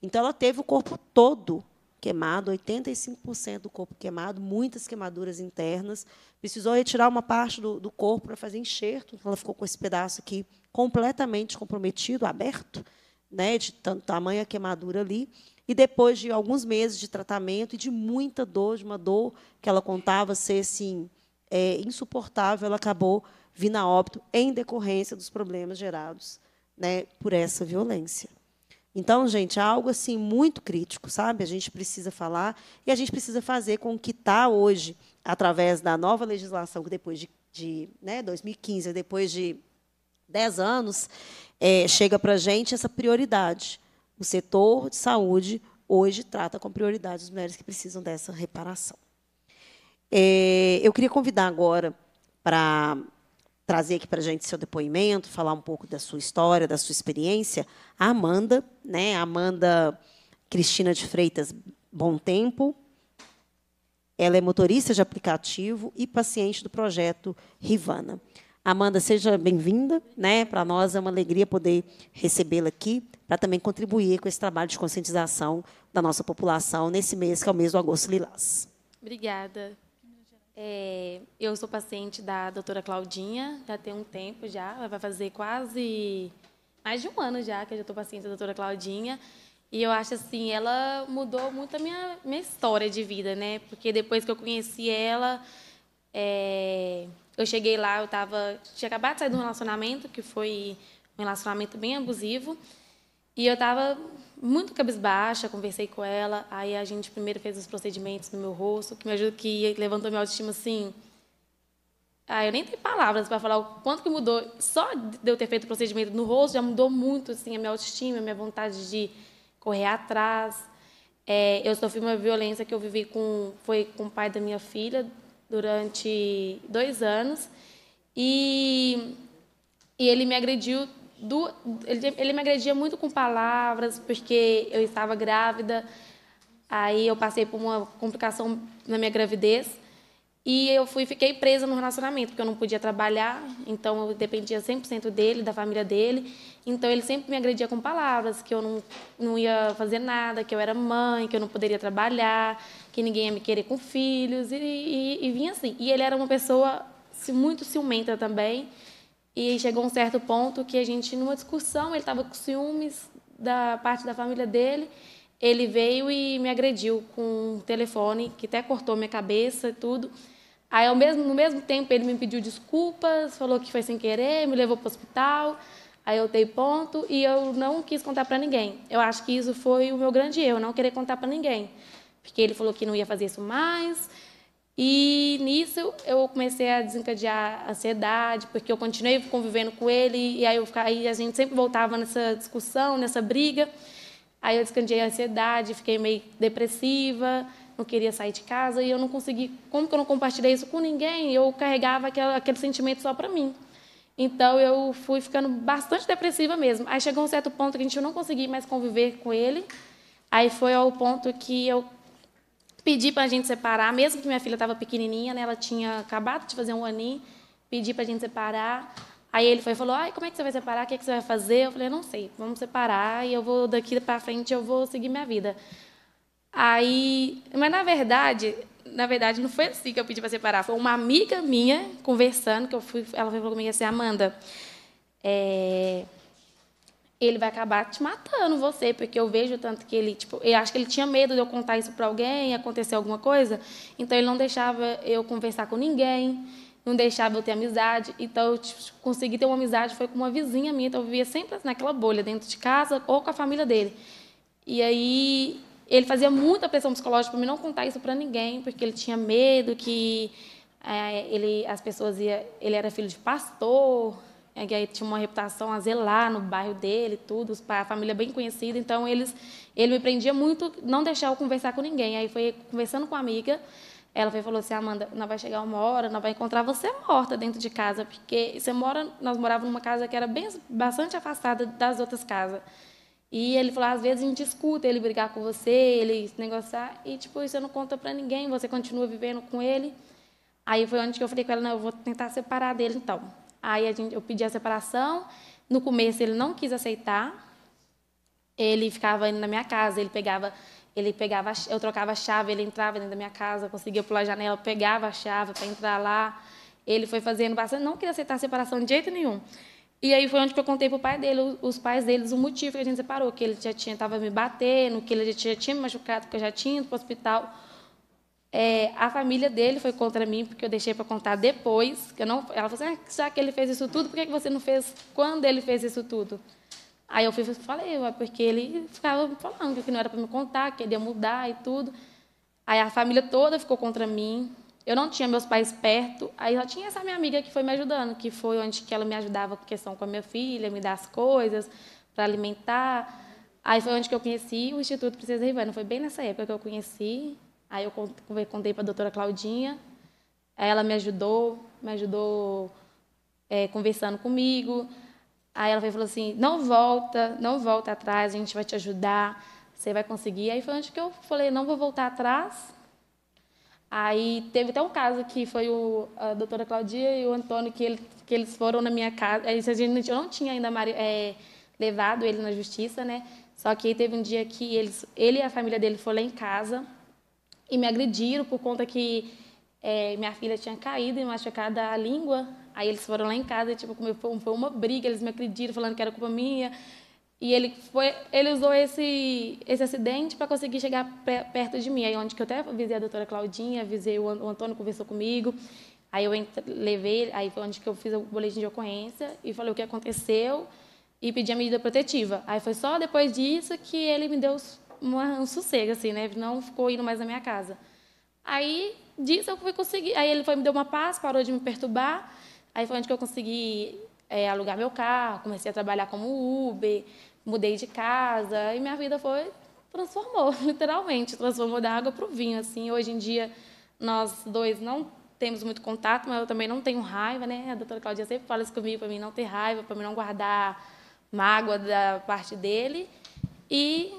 Então ela teve o corpo todo queimado, 85% do corpo queimado, muitas queimaduras internas. Precisou retirar uma parte do, do corpo para fazer enxerto, então ela ficou com esse pedaço aqui completamente comprometido, aberto, né, de tanto tamanho a queimadura ali. E depois de alguns meses de tratamento e de muita dor, de uma dor que ela contava ser assim, é, insuportável, ela acabou vindo a óbito em decorrência dos problemas gerados né, por essa violência. Então, gente, é algo assim muito crítico, sabe? A gente precisa falar e a gente precisa fazer com que está hoje, através da nova legislação, que depois de, de né, 2015, depois de 10 anos, é, chega para a gente essa prioridade. O setor de saúde hoje trata com prioridade as mulheres que precisam dessa reparação. É, eu queria convidar agora para trazer aqui para a gente seu depoimento, falar um pouco da sua história, da sua experiência, a Amanda, né? Amanda Cristina de Freitas Bom Tempo. Ela é motorista de aplicativo e paciente do projeto Rivana. Amanda, seja bem-vinda, né? Para nós é uma alegria poder recebê-la aqui para também contribuir com esse trabalho de conscientização da nossa população nesse mês que é o mês do agosto lilás. Obrigada. É, eu sou paciente da doutora Claudinha, já tem um tempo já, ela vai fazer quase mais de um ano já que eu já estou paciente da doutora Claudinha. E eu acho assim, ela mudou muito a minha, minha história de vida, né? Porque depois que eu conheci ela, é, eu cheguei lá, eu tava, tinha acabado de sair de um relacionamento, que foi um relacionamento bem abusivo, e eu estava muito cabisbaixa, conversei com ela, aí a gente primeiro fez os procedimentos no meu rosto, que me ajudou, que levantou minha autoestima assim. Ah, eu nem tenho palavras para falar o quanto que mudou. Só de eu ter feito o procedimento no rosto já mudou muito assim a minha autoestima, a minha vontade de correr atrás. É, eu sofri uma violência que eu vivi com foi com o pai da minha filha durante dois anos e e ele me agrediu do, ele, ele me agredia muito com palavras, porque eu estava grávida. Aí eu passei por uma complicação na minha gravidez. E eu fui, fiquei presa no relacionamento, porque eu não podia trabalhar, então eu dependia 100% dele, da família dele. Então ele sempre me agredia com palavras, que eu não, não ia fazer nada, que eu era mãe, que eu não poderia trabalhar, que ninguém ia me querer com filhos, e, e, e vinha assim. E ele era uma pessoa muito ciumenta também, e chegou um certo ponto que a gente, numa discussão, ele estava com ciúmes da parte da família dele. Ele veio e me agrediu com um telefone, que até cortou minha cabeça e tudo. Aí, ao mesmo, no mesmo tempo, ele me pediu desculpas, falou que foi sem querer, me levou para o hospital. Aí eu dei ponto e eu não quis contar para ninguém. Eu acho que isso foi o meu grande erro, não querer contar para ninguém. Porque ele falou que não ia fazer isso mais, e nisso eu comecei a desencadear ansiedade, porque eu continuei convivendo com ele, e aí, eu, aí a gente sempre voltava nessa discussão, nessa briga. Aí eu desencadeei a ansiedade, fiquei meio depressiva, não queria sair de casa, e eu não consegui. Como que eu não compartilhei isso com ninguém? Eu carregava aquela, aquele sentimento só para mim. Então eu fui ficando bastante depressiva mesmo. Aí chegou um certo ponto que a gente não conseguia mais conviver com ele. Aí foi ao ponto que eu Pedi para a gente separar, mesmo que minha filha estava pequenininha, né, ela tinha acabado de fazer um aninho, pedi para a gente separar. Aí ele foi, falou, Ai, como é que você vai separar? O que, é que você vai fazer? Eu falei, não sei, vamos separar e eu vou daqui para frente eu vou seguir minha vida. Aí, mas na verdade, na verdade não foi assim que eu pedi para separar. Foi uma amiga minha conversando que eu fui, ela falou comigo assim, Amanda, é, ele vai acabar te matando você, porque eu vejo tanto que ele, tipo, eu acho que ele tinha medo de eu contar isso para alguém, acontecer alguma coisa, então ele não deixava eu conversar com ninguém, não deixava eu ter amizade, então eu tipo, consegui ter uma amizade foi com uma vizinha minha, então eu vivia sempre naquela bolha dentro de casa ou com a família dele. E aí ele fazia muita pressão psicológica para mim não contar isso para ninguém, porque ele tinha medo que é, ele as pessoas ia, ele era filho de pastor, é que aí tinha uma reputação a zelar no bairro dele, tudo, a família é bem conhecida. Então, eles, ele me prendia muito, não deixava eu conversar com ninguém. Aí, foi conversando com a amiga, ela falou assim, Amanda, nós vai chegar uma hora, nós vai encontrar você morta dentro de casa, porque você mora, nós morávamos numa casa que era bem, bastante afastada das outras casas. E ele falou, às vezes a gente escuta ele brigar com você, ele negociar, e tipo, você não conta para ninguém, você continua vivendo com ele. Aí foi onde que eu falei com ela, não, eu vou tentar separar dele então. Aí a gente, eu pedi a separação. No começo ele não quis aceitar. Ele ficava indo na minha casa, ele pegava, ele pegava, eu trocava a chave, ele entrava dentro da minha casa, conseguia pular a janela, pegava a chave para entrar lá. Ele foi fazendo bastante, não queria aceitar a separação de jeito nenhum. E aí foi onde eu contei pro pai dele, os pais deles, o motivo que a gente separou, que ele já tinha estava me batendo, que ele já tinha, tinha me machucado, que eu já tinha ido para o hospital é, a família dele foi contra mim, porque eu deixei para contar depois. Que eu não, ela falou assim: ah, já que ele fez isso tudo, por que você não fez quando ele fez isso tudo? Aí eu fui, falei, porque ele ficava falando que não era para me contar, que ele ia mudar e tudo. Aí a família toda ficou contra mim. Eu não tinha meus pais perto. Aí só tinha essa minha amiga que foi me ajudando, que foi onde que ela me ajudava com questão com a minha filha, me dar as coisas para alimentar. Aí foi onde que eu conheci o Instituto Princesa Rivana. Foi bem nessa época que eu conheci. Aí eu contei para a doutora Claudinha, ela me ajudou, me ajudou é, conversando comigo. Aí ela falou assim: não volta, não volta atrás, a gente vai te ajudar, você vai conseguir. Aí foi antes que eu falei: não vou voltar atrás. Aí teve até um caso que foi o, a doutora Claudinha e o Antônio, que, ele, que eles foram na minha casa. Eu não tinha ainda é, levado ele na justiça, né? Só que teve um dia que eles, ele e a família dele foram lá em casa e me agrediram por conta que é, minha filha tinha caído e machucado a língua. Aí eles foram lá em casa, e, tipo, foi uma briga, eles me agrediram falando que era culpa minha. E ele foi, ele usou esse esse acidente para conseguir chegar perto de mim. Aí onde que eu até avisei a doutora Claudinha, avisei o Antônio conversou comigo. Aí eu levei, aí foi onde que eu fiz o boletim de ocorrência e falei o que aconteceu e pedi a medida protetiva. Aí foi só depois disso que ele me deu os um sossego, assim, né? Não ficou indo mais na minha casa. Aí, disso eu fui conseguir. Aí ele foi me deu uma paz, parou de me perturbar. Aí foi onde que eu consegui é, alugar meu carro, comecei a trabalhar como Uber, mudei de casa e minha vida foi transformou, literalmente, transformou da água para o vinho, assim. Hoje em dia nós dois não temos muito contato, mas eu também não tenho raiva, né? A doutora Claudia sempre fala isso comigo para mim não ter raiva, para mim não guardar mágoa da parte dele. E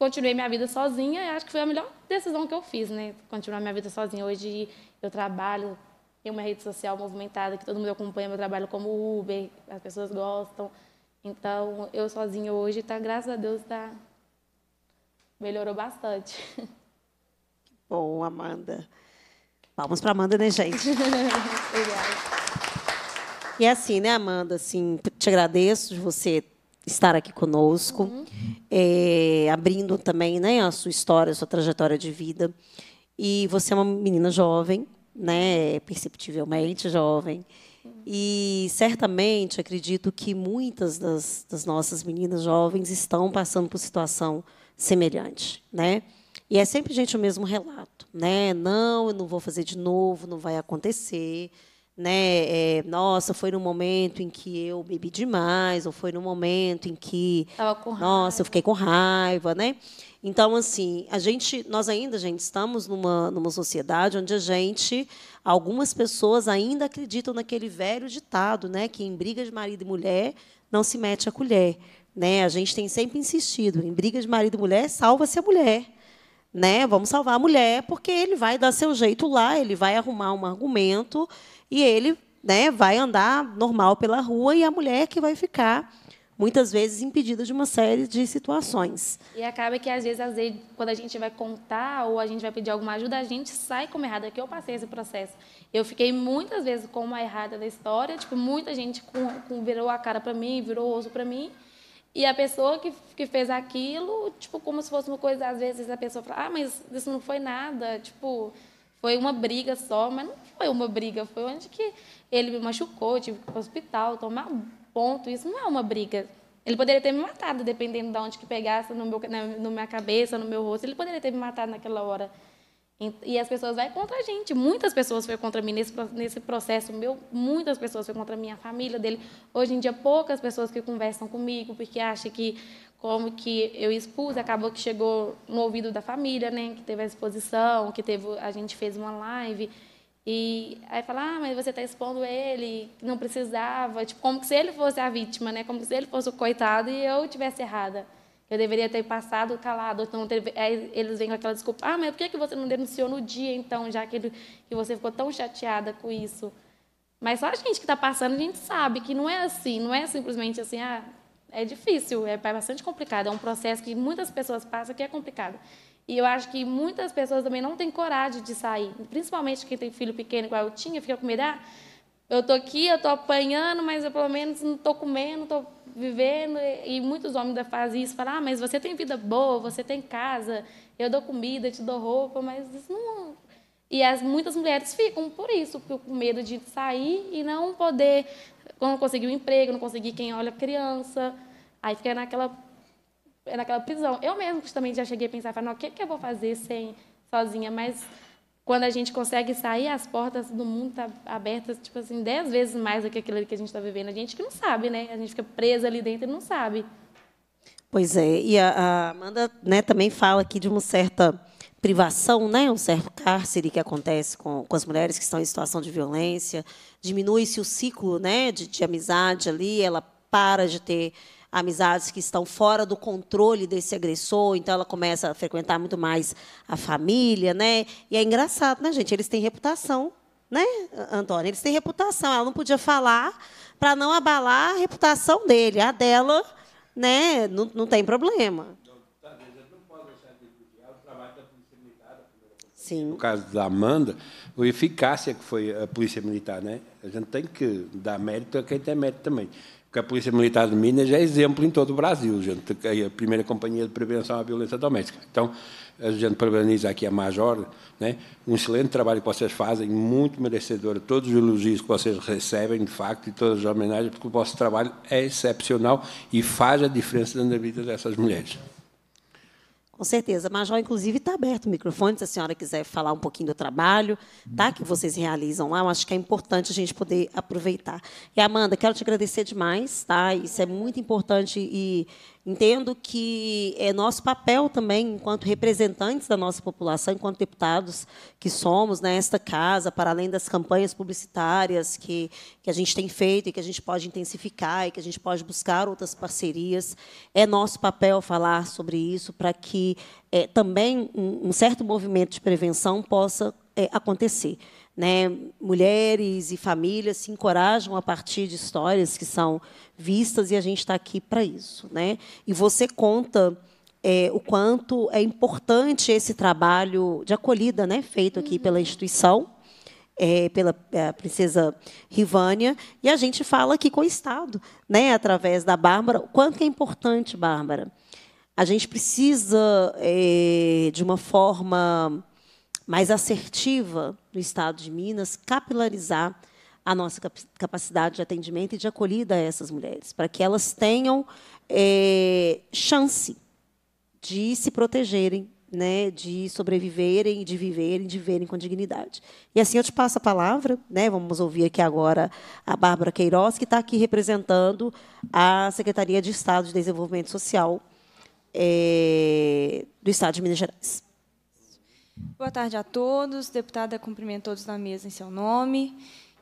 continuei minha vida sozinha e acho que foi a melhor decisão que eu fiz, né? Continuar minha vida sozinha. Hoje eu trabalho, tenho uma rede social movimentada que todo mundo acompanha meu trabalho como Uber, as pessoas gostam. Então, eu sozinha hoje, tá, graças a Deus, tá, melhorou bastante. Que bom, Amanda. Vamos para Amanda, né, gente? Obrigada. E é assim, né, Amanda? Assim, te agradeço de você estar aqui conosco, uhum. é, abrindo também né, a sua história, a sua trajetória de vida. E você é uma menina jovem, né, perceptivelmente jovem. Uhum. E certamente acredito que muitas das, das, nossas meninas jovens estão passando por situação semelhante, né? E é sempre gente o mesmo relato, né? Não, eu não vou fazer de novo, não vai acontecer né? É, nossa, foi no momento em que eu bebi demais, ou foi no momento em que, nossa, eu fiquei com raiva, né? Então, assim, a gente, nós ainda, gente, estamos numa, numa sociedade onde a gente, algumas pessoas ainda acreditam naquele velho ditado, né? Que em briga de marido e mulher não se mete a colher, né? A gente tem sempre insistido, em briga de marido e mulher salva-se a mulher. Né? Vamos salvar a mulher, porque ele vai dar seu jeito lá, ele vai arrumar um argumento e ele né, vai andar normal pela rua e a mulher que vai ficar muitas vezes impedida de uma série de situações. E acaba que às vezes, às vezes, quando a gente vai contar ou a gente vai pedir alguma ajuda, a gente sai como errada, que eu passei esse processo. Eu fiquei muitas vezes como a errada da história, tipo, muita gente com, com virou a cara para mim, virou o osso para mim. E a pessoa que, que fez aquilo, tipo, como se fosse uma coisa, às vezes a pessoa fala: "Ah, mas isso não foi nada", tipo, foi uma briga só, mas não foi uma briga, foi onde que ele me machucou, eu tive que ir para o hospital, tomar ponto. Isso não é uma briga. Ele poderia ter me matado, dependendo de onde que pegasse no meu, na, na minha cabeça, no meu rosto. Ele poderia ter me matado naquela hora. E as pessoas vão contra a gente. Muitas pessoas foram contra mim nesse, nesse processo meu. Muitas pessoas foram contra a minha família dele. Hoje em dia, poucas pessoas que conversam comigo, porque acham que como que eu expus, acabou que chegou no ouvido da família, né? Que teve a exposição, que teve, a gente fez uma live e aí fala, ah, mas você está expondo ele, não precisava. Tipo, como se ele fosse a vítima, né? Como se ele fosse o coitado e eu tivesse errada. Eu deveria ter passado calado. Então, eles vêm com aquela desculpa, ah, mas por que, que você não denunciou no dia, então, já que, ele, que você ficou tão chateada com isso? Mas só a gente que está passando, a gente sabe que não é assim. Não é simplesmente assim, ah, é difícil, é bastante complicado. É um processo que muitas pessoas passam que é complicado. E eu acho que muitas pessoas também não têm coragem de sair, principalmente quem tem filho pequeno, igual eu tinha, fica com medo, ah, eu tô aqui, eu tô apanhando, mas eu pelo menos não tô comendo, tô vivendo. E muitos homens ainda fazem isso, falam, ah, mas você tem vida boa, você tem casa, eu dou comida, te dou roupa, mas isso não... E as, muitas mulheres ficam por isso, com medo de sair e não poder, não conseguir um emprego, não conseguir quem olha a criança, aí fica naquela é naquela prisão. Eu mesmo também já cheguei a pensar, não o que, que eu vou fazer sem sozinha? Mas quando a gente consegue sair, as portas do mundo estão tá abertas, tipo assim, dez vezes mais do que aquilo que a gente está vivendo. A gente que não sabe, né? A gente fica presa ali dentro e não sabe. Pois é, e a, a Amanda né, também fala aqui de uma certa privação, né, um certo cárcere que acontece com, com as mulheres que estão em situação de violência, diminui-se o ciclo né, de, de amizade ali, ela para de ter amizades que estão fora do controle desse agressor, então ela começa a frequentar muito mais a família, né? E é engraçado, né, gente? Eles têm reputação, né, Antônio? Eles têm reputação. Ela não podia falar para não abalar a reputação dele. A dela, né, não, não tem problema. Sim. No caso da Amanda, a eficácia que foi a Polícia Militar, né? A gente tem que dar mérito a quem tem mérito também. Porque a Polícia Militar de Minas é exemplo em todo o Brasil, gente, é a primeira companhia de prevenção à violência doméstica. Então, a gente parabeniza aqui a Major, né? um excelente trabalho que vocês fazem, muito merecedor todos os elogios que vocês recebem, de facto, e todas as homenagens, porque o vosso trabalho é excepcional e faz a diferença na vida dessas mulheres. Com certeza. Major, inclusive, está aberto o microfone, se a senhora quiser falar um pouquinho do trabalho tá, que vocês realizam lá. Eu acho que é importante a gente poder aproveitar. E, Amanda, quero te agradecer demais. Tá? Isso é muito importante e Entendo que é nosso papel também, enquanto representantes da nossa população, enquanto deputados que somos nesta né, casa, para além das campanhas publicitárias que, que a gente tem feito e que a gente pode intensificar e que a gente pode buscar outras parcerias, é nosso papel falar sobre isso para que é, também um, um, certo movimento de prevenção possa é, acontecer. Né? Mulheres e famílias se encorajam a partir de histórias que são vistas e a gente está aqui para isso. Né? E você conta é, o quanto é importante esse trabalho de acolhida né? feito aqui uhum. pela instituição. É, pela é, princesa Rivânia, e a gente fala aqui com o Estado, né, através da Bárbara. O quanto é importante, Bárbara? A gente precisa, é, de uma forma mais assertiva do Estado de Minas capilarizar a nossa capacidade de atendimento e de acolhida a essas mulheres, para que elas tenham é, chance de se protegerem, né, de sobreviverem, de viverem, de viverem com dignidade. E assim eu te passo a palavra, né, vamos ouvir aqui agora a Bárbara Queiroz, que está aqui representando a Secretaria de Estado de Desenvolvimento Social é, do Estado de Minas Gerais. Boa tarde a todos. Deputada, cumprimento todos na mesa em seu nome.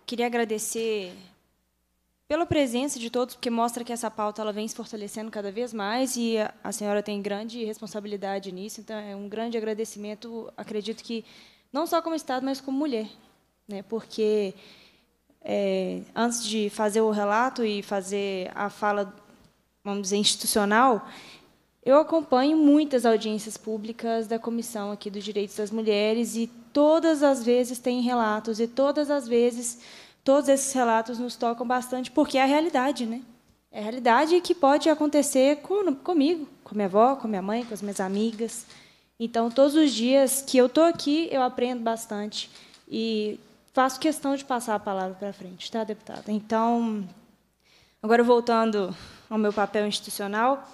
Queria agradecer pela presença de todos, porque mostra que essa pauta ela vem se fortalecendo cada vez mais e a senhora tem grande responsabilidade nisso, então é um grande agradecimento, acredito que não só como Estado, mas como mulher, né? porque é, antes de fazer o relato e fazer a fala, vamos dizer, institucional, eu acompanho muitas audiências públicas da Comissão aqui dos Direitos das Mulheres e todas as vezes tem relatos e todas as vezes todos esses relatos nos tocam bastante porque é a realidade, né? É a realidade que pode acontecer com, comigo, com minha avó, com minha mãe, com as minhas amigas. Então, todos os dias que eu estou aqui, eu aprendo bastante e faço questão de passar a palavra para frente, tá, deputada? Então, agora voltando ao meu papel institucional,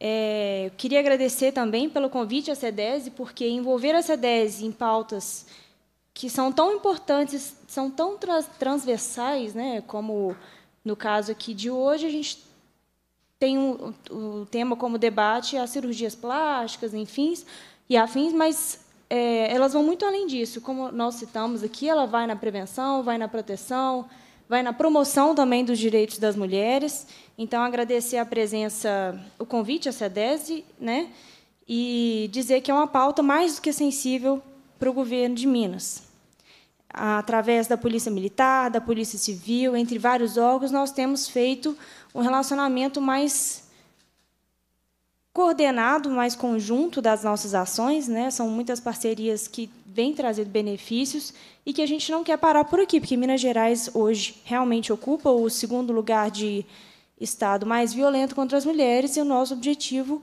é, queria agradecer também pelo convite à CEDESI, porque envolver a CEDESI em pautas que são tão importantes, são tão transversais, né, como no caso aqui de hoje, a gente tem o um, um tema como debate as cirurgias plásticas, enfim, e afins, mas é, elas vão muito além disso. Como nós citamos aqui, ela vai na prevenção, vai na proteção, vai na promoção também dos direitos das mulheres. Então, agradecer a presença, o convite à Cedesi, né? e dizer que é uma pauta mais do que sensível para o governo de Minas. Através da Polícia Militar, da Polícia Civil, entre vários órgãos, nós temos feito um relacionamento mais coordenado mais conjunto das nossas ações, né? São muitas parcerias que vêm trazendo benefícios e que a gente não quer parar por aqui, porque Minas Gerais hoje realmente ocupa o segundo lugar de estado mais violento contra as mulheres e o nosso objetivo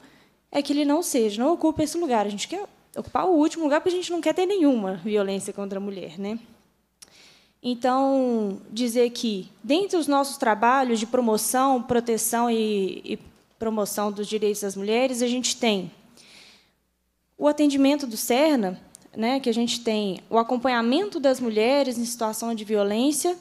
é que ele não seja, não ocupe esse lugar. A gente quer ocupar o último lugar porque a gente não quer ter nenhuma violência contra a mulher, né? Então, dizer que, dentre os nossos trabalhos de promoção, proteção e, e promoção dos direitos das mulheres, a gente tem o atendimento do CERNA, né, que a gente tem o acompanhamento das mulheres em situação de violência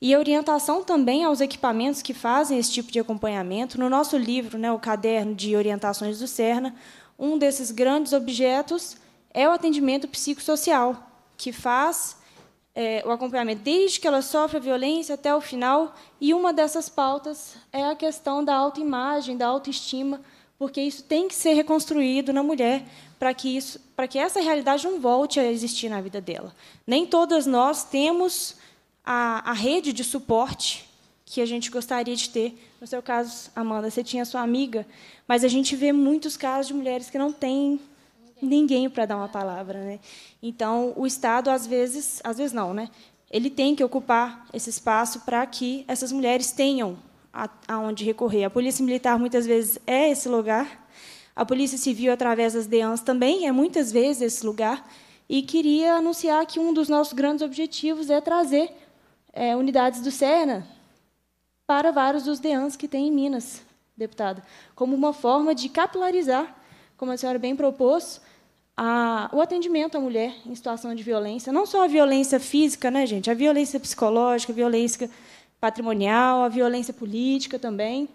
e orientação também aos equipamentos que fazem esse tipo de acompanhamento. No nosso livro, né, o Caderno de Orientações do CERNA, um desses grandes objetos é o atendimento psicossocial, que faz é, o acompanhamento desde que ela sofre a violência até o final. E uma dessas pautas é a questão da autoimagem, da autoestima, porque isso tem que ser reconstruído na mulher para que isso, para que essa realidade não volte a existir na vida dela. Nem todas nós temos a, a rede de suporte que a gente gostaria de ter. No seu caso, Amanda, você tinha sua amiga, mas a gente vê muitos casos de mulheres que não têm é. ninguém para dar uma palavra, né? Então, o Estado às vezes, às vezes não, né? Ele tem que ocupar esse espaço para que essas mulheres tenham aonde recorrer. A polícia militar muitas vezes é esse lugar. A polícia civil através das DEANs também é muitas vezes esse lugar. E queria anunciar que um dos nossos grandes objetivos é trazer é, unidades do SENA para vários dos DEANs que tem em Minas, deputada, como uma forma de capilarizar, como a senhora bem propôs, a, o atendimento à mulher em situação de violência, não só a violência física, né, gente, a violência psicológica, a violência patrimonial, a violência política também,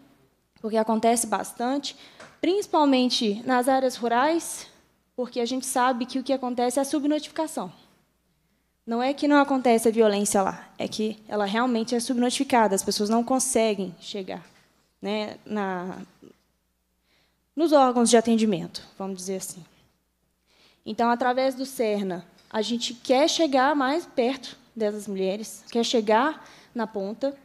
porque acontece bastante, principalmente nas áreas rurais, porque a gente sabe que o que acontece é a subnotificação. Não é que não acontece a violência lá, é que ela realmente é subnotificada, as pessoas não conseguem chegar né, na, nos órgãos de atendimento, vamos dizer assim. Então, através do Cerna, a gente quer chegar mais perto dessas mulheres, quer chegar na ponta.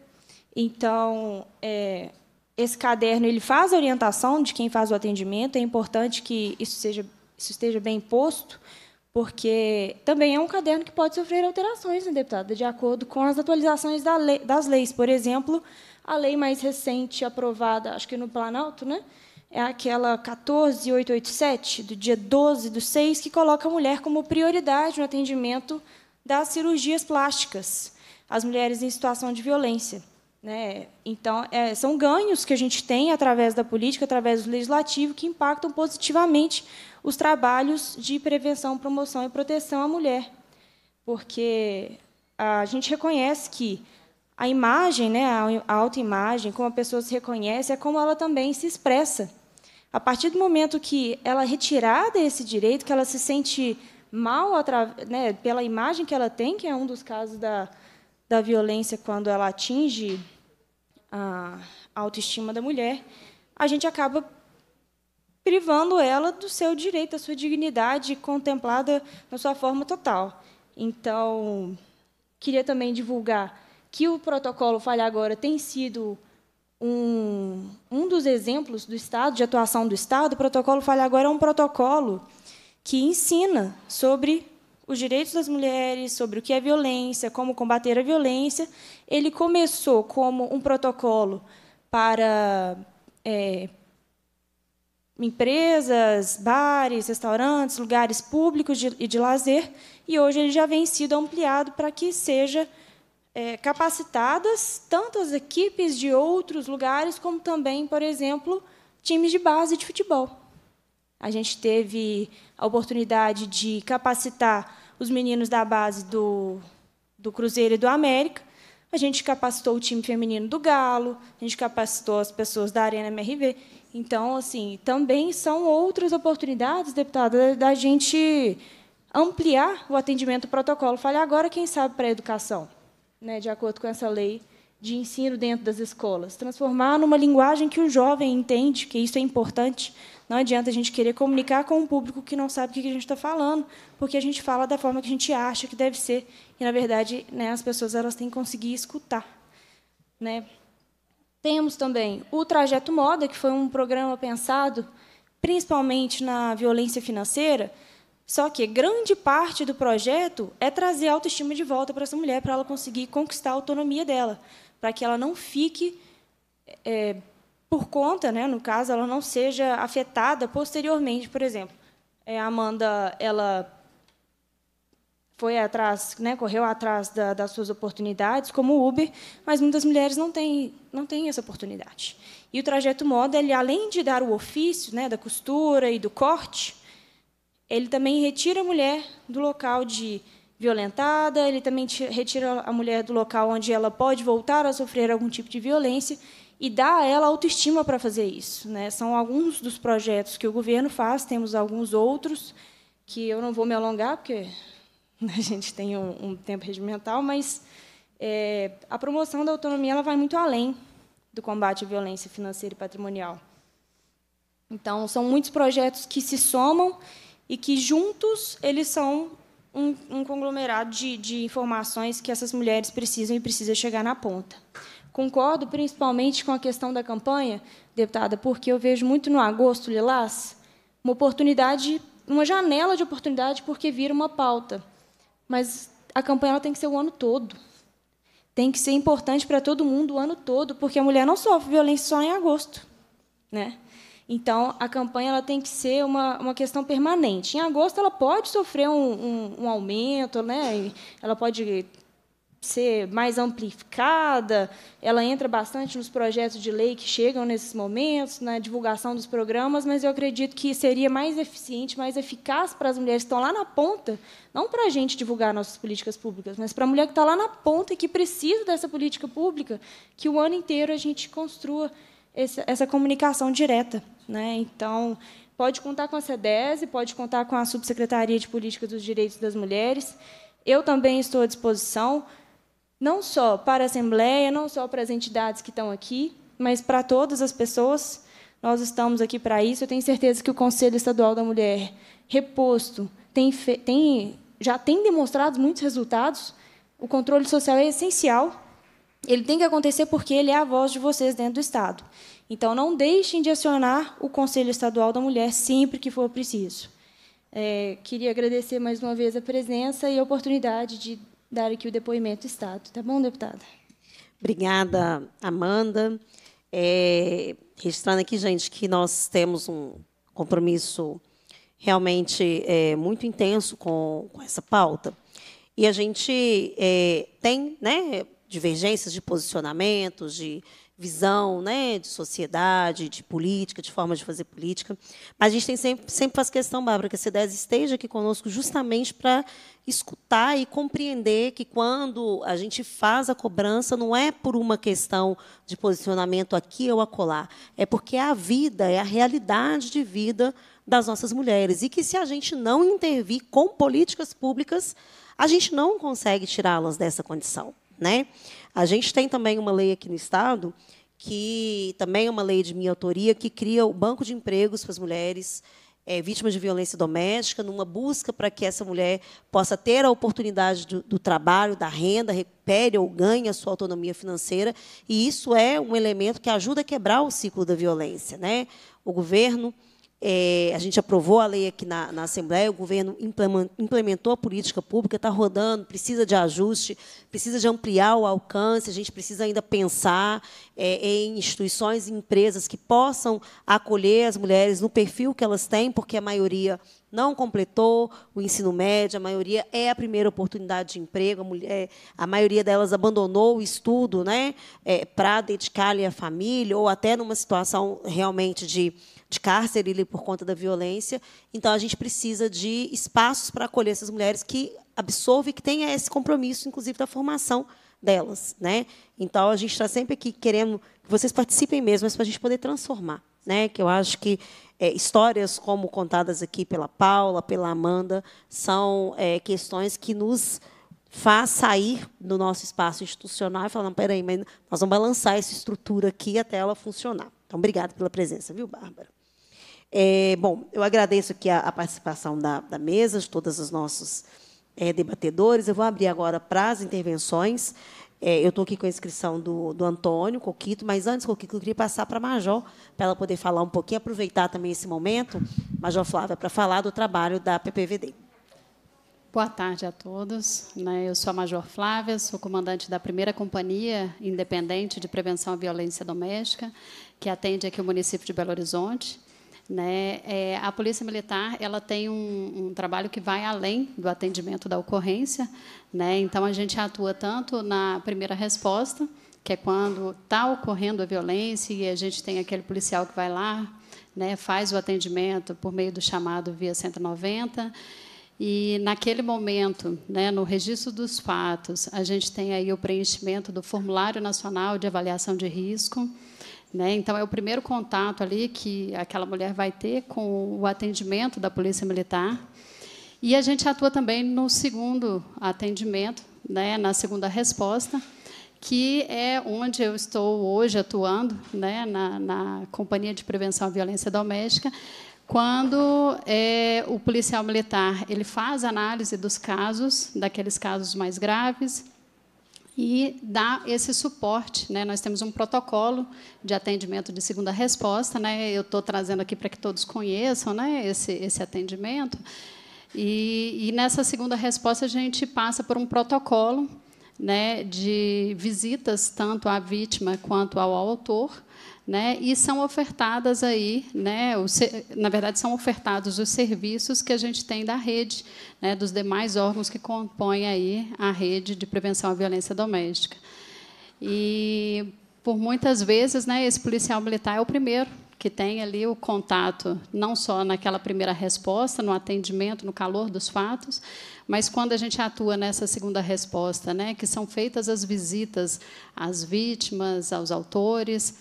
Então, é, esse caderno ele faz a orientação de quem faz o atendimento. É importante que isso, seja, isso esteja bem posto, porque também é um caderno que pode sofrer alterações, né, deputada, de acordo com as atualizações da lei, das leis. Por exemplo, a lei mais recente aprovada, acho que no Planalto, né, é aquela 14887, do dia 12 do 6, que coloca a mulher como prioridade no atendimento das cirurgias plásticas, as mulheres em situação de violência. Né? Então, é, são ganhos que a gente tem através da política, através do legislativo, que impactam positivamente os trabalhos de prevenção, promoção e proteção à mulher. Porque a gente reconhece que a imagem, né, a autoimagem, como a pessoa se reconhece, é como ela também se expressa. A partir do momento que ela é retirada esse direito, que ela se sente mal né, pela imagem que ela tem, que é um dos casos da, da violência quando ela atinge a autoestima da mulher, a gente acaba privando ela do seu direito, da sua dignidade contemplada na sua forma total. Então, queria também divulgar que o protocolo Falha Agora tem sido um, um dos exemplos do Estado, de atuação do Estado, o protocolo Falha Agora é um protocolo que ensina sobre os direitos das mulheres, sobre o que é violência, como combater a violência. Ele começou como um protocolo para é, empresas, bares, restaurantes, lugares públicos de, e de lazer, e hoje ele já vem sido ampliado para que seja é, capacitadas, tanto as equipes de outros lugares, como também, por exemplo, times de base de futebol. A gente teve a oportunidade de capacitar os meninos da base do, do Cruzeiro e do América. A gente capacitou o time feminino do Galo, a gente capacitou as pessoas da Arena MRV. Então, assim, também são outras oportunidades, deputada, da gente ampliar o atendimento do protocolo. Falei agora, quem sabe, para a educação né, de acordo com essa lei, de ensino dentro das escolas. Transformar numa linguagem que o jovem entende, que isso é importante. Não adianta a gente querer comunicar com um público que não sabe o que a gente está falando, porque a gente fala da forma que a gente acha que deve ser. E, na verdade, né, as pessoas elas têm que conseguir escutar. Né? Temos também o Trajeto Moda, que foi um programa pensado principalmente na violência financeira, só que grande parte do projeto é trazer a autoestima de volta para essa mulher, para ela conseguir conquistar a autonomia dela, para que ela não fique é, por conta, né, no caso, ela não seja afetada posteriormente, por exemplo. É, a Amanda, ela foi atrás, né, correu atrás da, das suas oportunidades, como o Uber, mas muitas mulheres não têm, não têm essa oportunidade. E o trajeto moda, ele, além de dar o ofício né, da costura e do corte, ele também retira a mulher do local de violentada, ele também retira a mulher do local onde ela pode voltar a sofrer algum tipo de violência e dá a ela autoestima para fazer isso. Né? São alguns dos projetos que o governo faz, temos alguns outros que eu não vou me alongar, porque a gente tem um, um tempo regimental, mas é, a promoção da autonomia ela vai muito além do combate à violência financeira e patrimonial. Então, são muitos projetos que se somam e que juntos eles são um, um conglomerado de, de, informações que essas mulheres precisam e precisa chegar na ponta. Concordo principalmente com a questão da campanha, deputada, porque eu vejo muito no agosto lilás uma oportunidade, uma janela de oportunidade, porque vira uma pauta. Mas a campanha tem que ser o ano todo. Tem que ser importante para todo mundo o ano todo, porque a mulher não sofre violência só em agosto, né? Então, a campanha ela tem que ser uma, uma questão permanente. Em agosto, ela pode sofrer um, um, um aumento, né? ela pode ser mais amplificada, ela entra bastante nos projetos de lei que chegam nesses momentos, na divulgação dos programas, mas eu acredito que seria mais eficiente, mais eficaz para as mulheres que estão lá na ponta, não para a gente divulgar nossas políticas públicas, mas para a mulher que está lá na ponta e que precisa dessa política pública, que o ano inteiro a gente construa essa comunicação direta. Né? Então, pode contar com a SEDESI, pode contar com a Subsecretaria de Política dos Direitos das Mulheres. Eu também estou à disposição, não só para a Assembleia, não só para as entidades que estão aqui, mas para todas as pessoas. Nós estamos aqui para isso. Eu tenho certeza que o Conselho Estadual da Mulher, reposto, tem, tem já tem demonstrado muitos resultados. O controle social é essencial ele tem que acontecer porque ele é a voz de vocês dentro do Estado. Então, não deixem de acionar o Conselho Estadual da Mulher sempre que for preciso. É, queria agradecer mais uma vez a presença e a oportunidade de dar aqui o depoimento do Estado. Tá bom, deputada? Obrigada, Amanda. É, registrando aqui, gente, que nós temos um compromisso realmente é, muito intenso com, com essa pauta. E a gente é, tem, né, divergências de posicionamentos, de visão né, de sociedade, de política, de forma de fazer política. Mas a gente tem sempre, sempre faz questão, Bárbara, que a C10 esteja aqui conosco justamente para escutar e compreender que quando a gente faz a cobrança, não é por uma questão de posicionamento aqui ou acolá, é porque é a vida, é a realidade de vida das nossas mulheres. E que se a gente não intervir com políticas públicas, a gente não consegue tirá-las dessa condição. Né? A gente tem também uma lei aqui no Estado, que também é uma lei de minha autoria, que cria o banco de empregos para as mulheres é, vítimas de violência doméstica, numa busca para que essa mulher possa ter a oportunidade do, do, trabalho, da renda, recupere ou ganhe a sua autonomia financeira. E isso é um elemento que ajuda a quebrar o ciclo da violência. Né? O governo é, a gente aprovou a lei aqui na, na Assembleia, o governo implementou a política pública, está rodando, precisa de ajuste, precisa de ampliar o alcance, a gente precisa ainda pensar é, em instituições e empresas que possam acolher as mulheres no perfil que elas têm, porque a maioria não completou o ensino médio, a maioria é a primeira oportunidade de emprego, a, mulher, a maioria delas abandonou o estudo né, é, para dedicar-lhe a família, ou até numa situação realmente de de cárcere por conta da violência. Então, a gente precisa de espaços para acolher essas mulheres que absorvem, que tenha esse compromisso, inclusive, da formação delas. Né? Então, a gente está sempre aqui querendo que vocês participem mesmo, mas para a gente poder transformar. Né? Que eu acho que é, histórias como contadas aqui pela Paula, pela Amanda, são é, questões que nos faz sair do nosso espaço institucional e falar, não, peraí, mas nós vamos balançar essa estrutura aqui até ela funcionar. Então, obrigada pela presença, viu, Bárbara? É, bom, eu agradeço aqui a, a participação da, da, mesa, de todos os nossos é, debatedores. Eu vou abrir agora para as intervenções. É, eu estou aqui com a inscrição do, do Antônio Coquito, mas antes, Coquito, eu queria passar para a Major, para ela poder falar um pouquinho, aproveitar também esse momento, Major Flávia, para falar do trabalho da PPVD. Boa tarde a todos. Né? Eu sou a Major Flávia, sou comandante da primeira companhia independente de prevenção à violência doméstica, que atende aqui o município de Belo Horizonte. Né? É, a Polícia Militar ela tem um, um, trabalho que vai além do atendimento da ocorrência. Né? Então, a gente atua tanto na primeira resposta, que é quando está ocorrendo a violência e a gente tem aquele policial que vai lá, né, faz o atendimento por meio do chamado via 190. E, naquele momento, né, no registro dos fatos, a gente tem aí o preenchimento do Formulário Nacional de Avaliação de Risco, né? Então, é o primeiro contato ali que aquela mulher vai ter com o atendimento da Polícia Militar. E a gente atua também no segundo atendimento, né? na segunda resposta, que é onde eu estou hoje atuando, né? na, na Companhia de Prevenção à Violência Doméstica, quando é, o policial militar ele faz análise dos casos, daqueles casos mais graves, e dar esse suporte. Né? Nós temos um protocolo de atendimento de segunda resposta. Né? Eu estou trazendo aqui para que todos conheçam né? esse, esse atendimento. E, e nessa segunda resposta, a gente passa por um protocolo né, de visitas tanto à vítima quanto ao autor né? E são ofertadas aí, né? na verdade são ofertados os serviços que a gente tem da rede, né? Dos demais órgãos que compõem aí a rede de prevenção à violência doméstica. E por muitas vezes, né? Esse policial militar é o primeiro que tem ali o contato, não só naquela primeira resposta, no atendimento, no calor dos fatos, mas quando a gente atua nessa segunda resposta, né, que são feitas as visitas às vítimas, aos autores,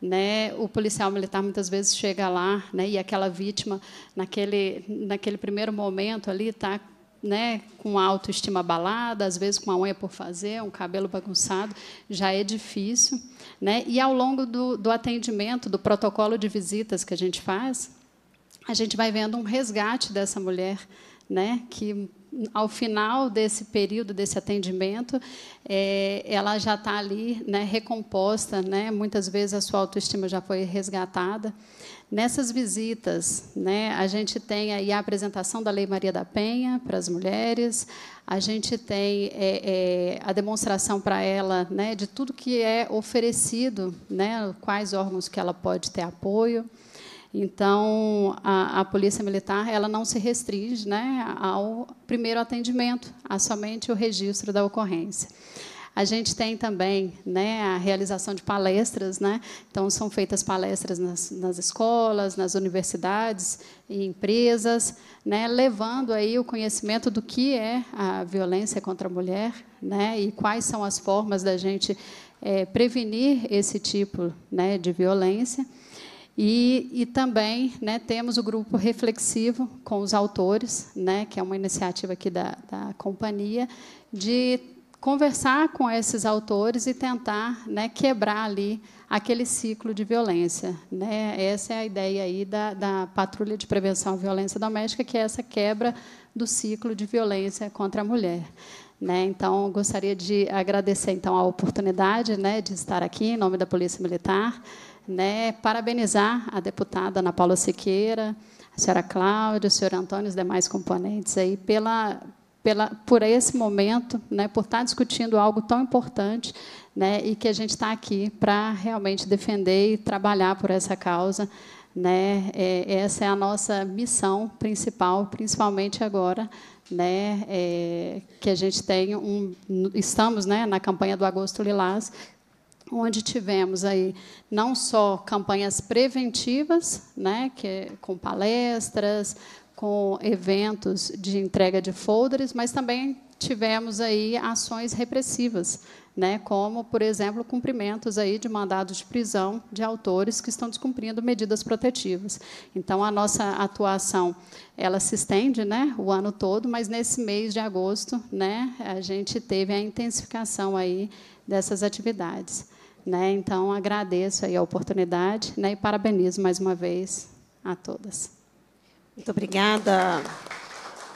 né? O policial militar muitas vezes chega lá, né? E aquela vítima naquele naquele primeiro momento ali está né, com autoestima abalada, às vezes com a unha por fazer, um cabelo bagunçado, já é difícil. Né? E ao longo do, do atendimento, do protocolo de visitas que a gente faz, a gente vai vendo um resgate dessa mulher, né, que ao final desse período, desse atendimento, é, ela já está ali né, recomposta, né? muitas vezes a sua autoestima já foi resgatada. Nessas visitas, né, a gente tem aí a apresentação da Lei Maria da Penha para as mulheres, a gente tem é, é, a demonstração para ela né, de tudo que é oferecido, né, quais órgãos que ela pode ter apoio. Então, a, a, polícia militar ela não se restringe né, ao primeiro atendimento, a somente o registro da ocorrência. A gente tem também né, a realização de palestras, né? então são feitas palestras nas, nas escolas, nas universidades e empresas, né, levando aí o conhecimento do que é a violência contra a mulher né, e quais são as formas da gente é, prevenir esse tipo né, de violência. E, e também né, temos o grupo reflexivo com os autores, né, que é uma iniciativa aqui da, da companhia, de conversar com esses autores e tentar né, quebrar ali aquele ciclo de violência. Né? Essa é a ideia aí da, da Patrulha de Prevenção à Violência Doméstica, que é essa quebra do ciclo de violência contra a mulher. Né? Então, gostaria de agradecer então a oportunidade né, de estar aqui em nome da Polícia Militar né, parabenizar a deputada Ana Paula Siqueira, a senhora Cláudia, o senhor Antônio e os demais componentes aí pela, pela, por esse momento, né, por estar discutindo algo tão importante né, e que a gente está aqui para realmente defender e trabalhar por essa causa. Né, é, essa é a nossa missão principal, principalmente agora, né, é, que a gente tem um, estamos né, na campanha do Agosto Lilás, onde tivemos aí não só campanhas preventivas, né, que é com palestras, com eventos de entrega de folders, mas também tivemos aí ações repressivas, né, como, por exemplo, cumprimentos aí de mandados de prisão de autores que estão descumprindo medidas protetivas. Então, a nossa atuação ela se estende né, o ano todo, mas nesse mês de agosto né, a gente teve a intensificação aí dessas atividades. Né? Então, agradeço aí a oportunidade né? e parabenizo mais uma vez a todas. Muito obrigada,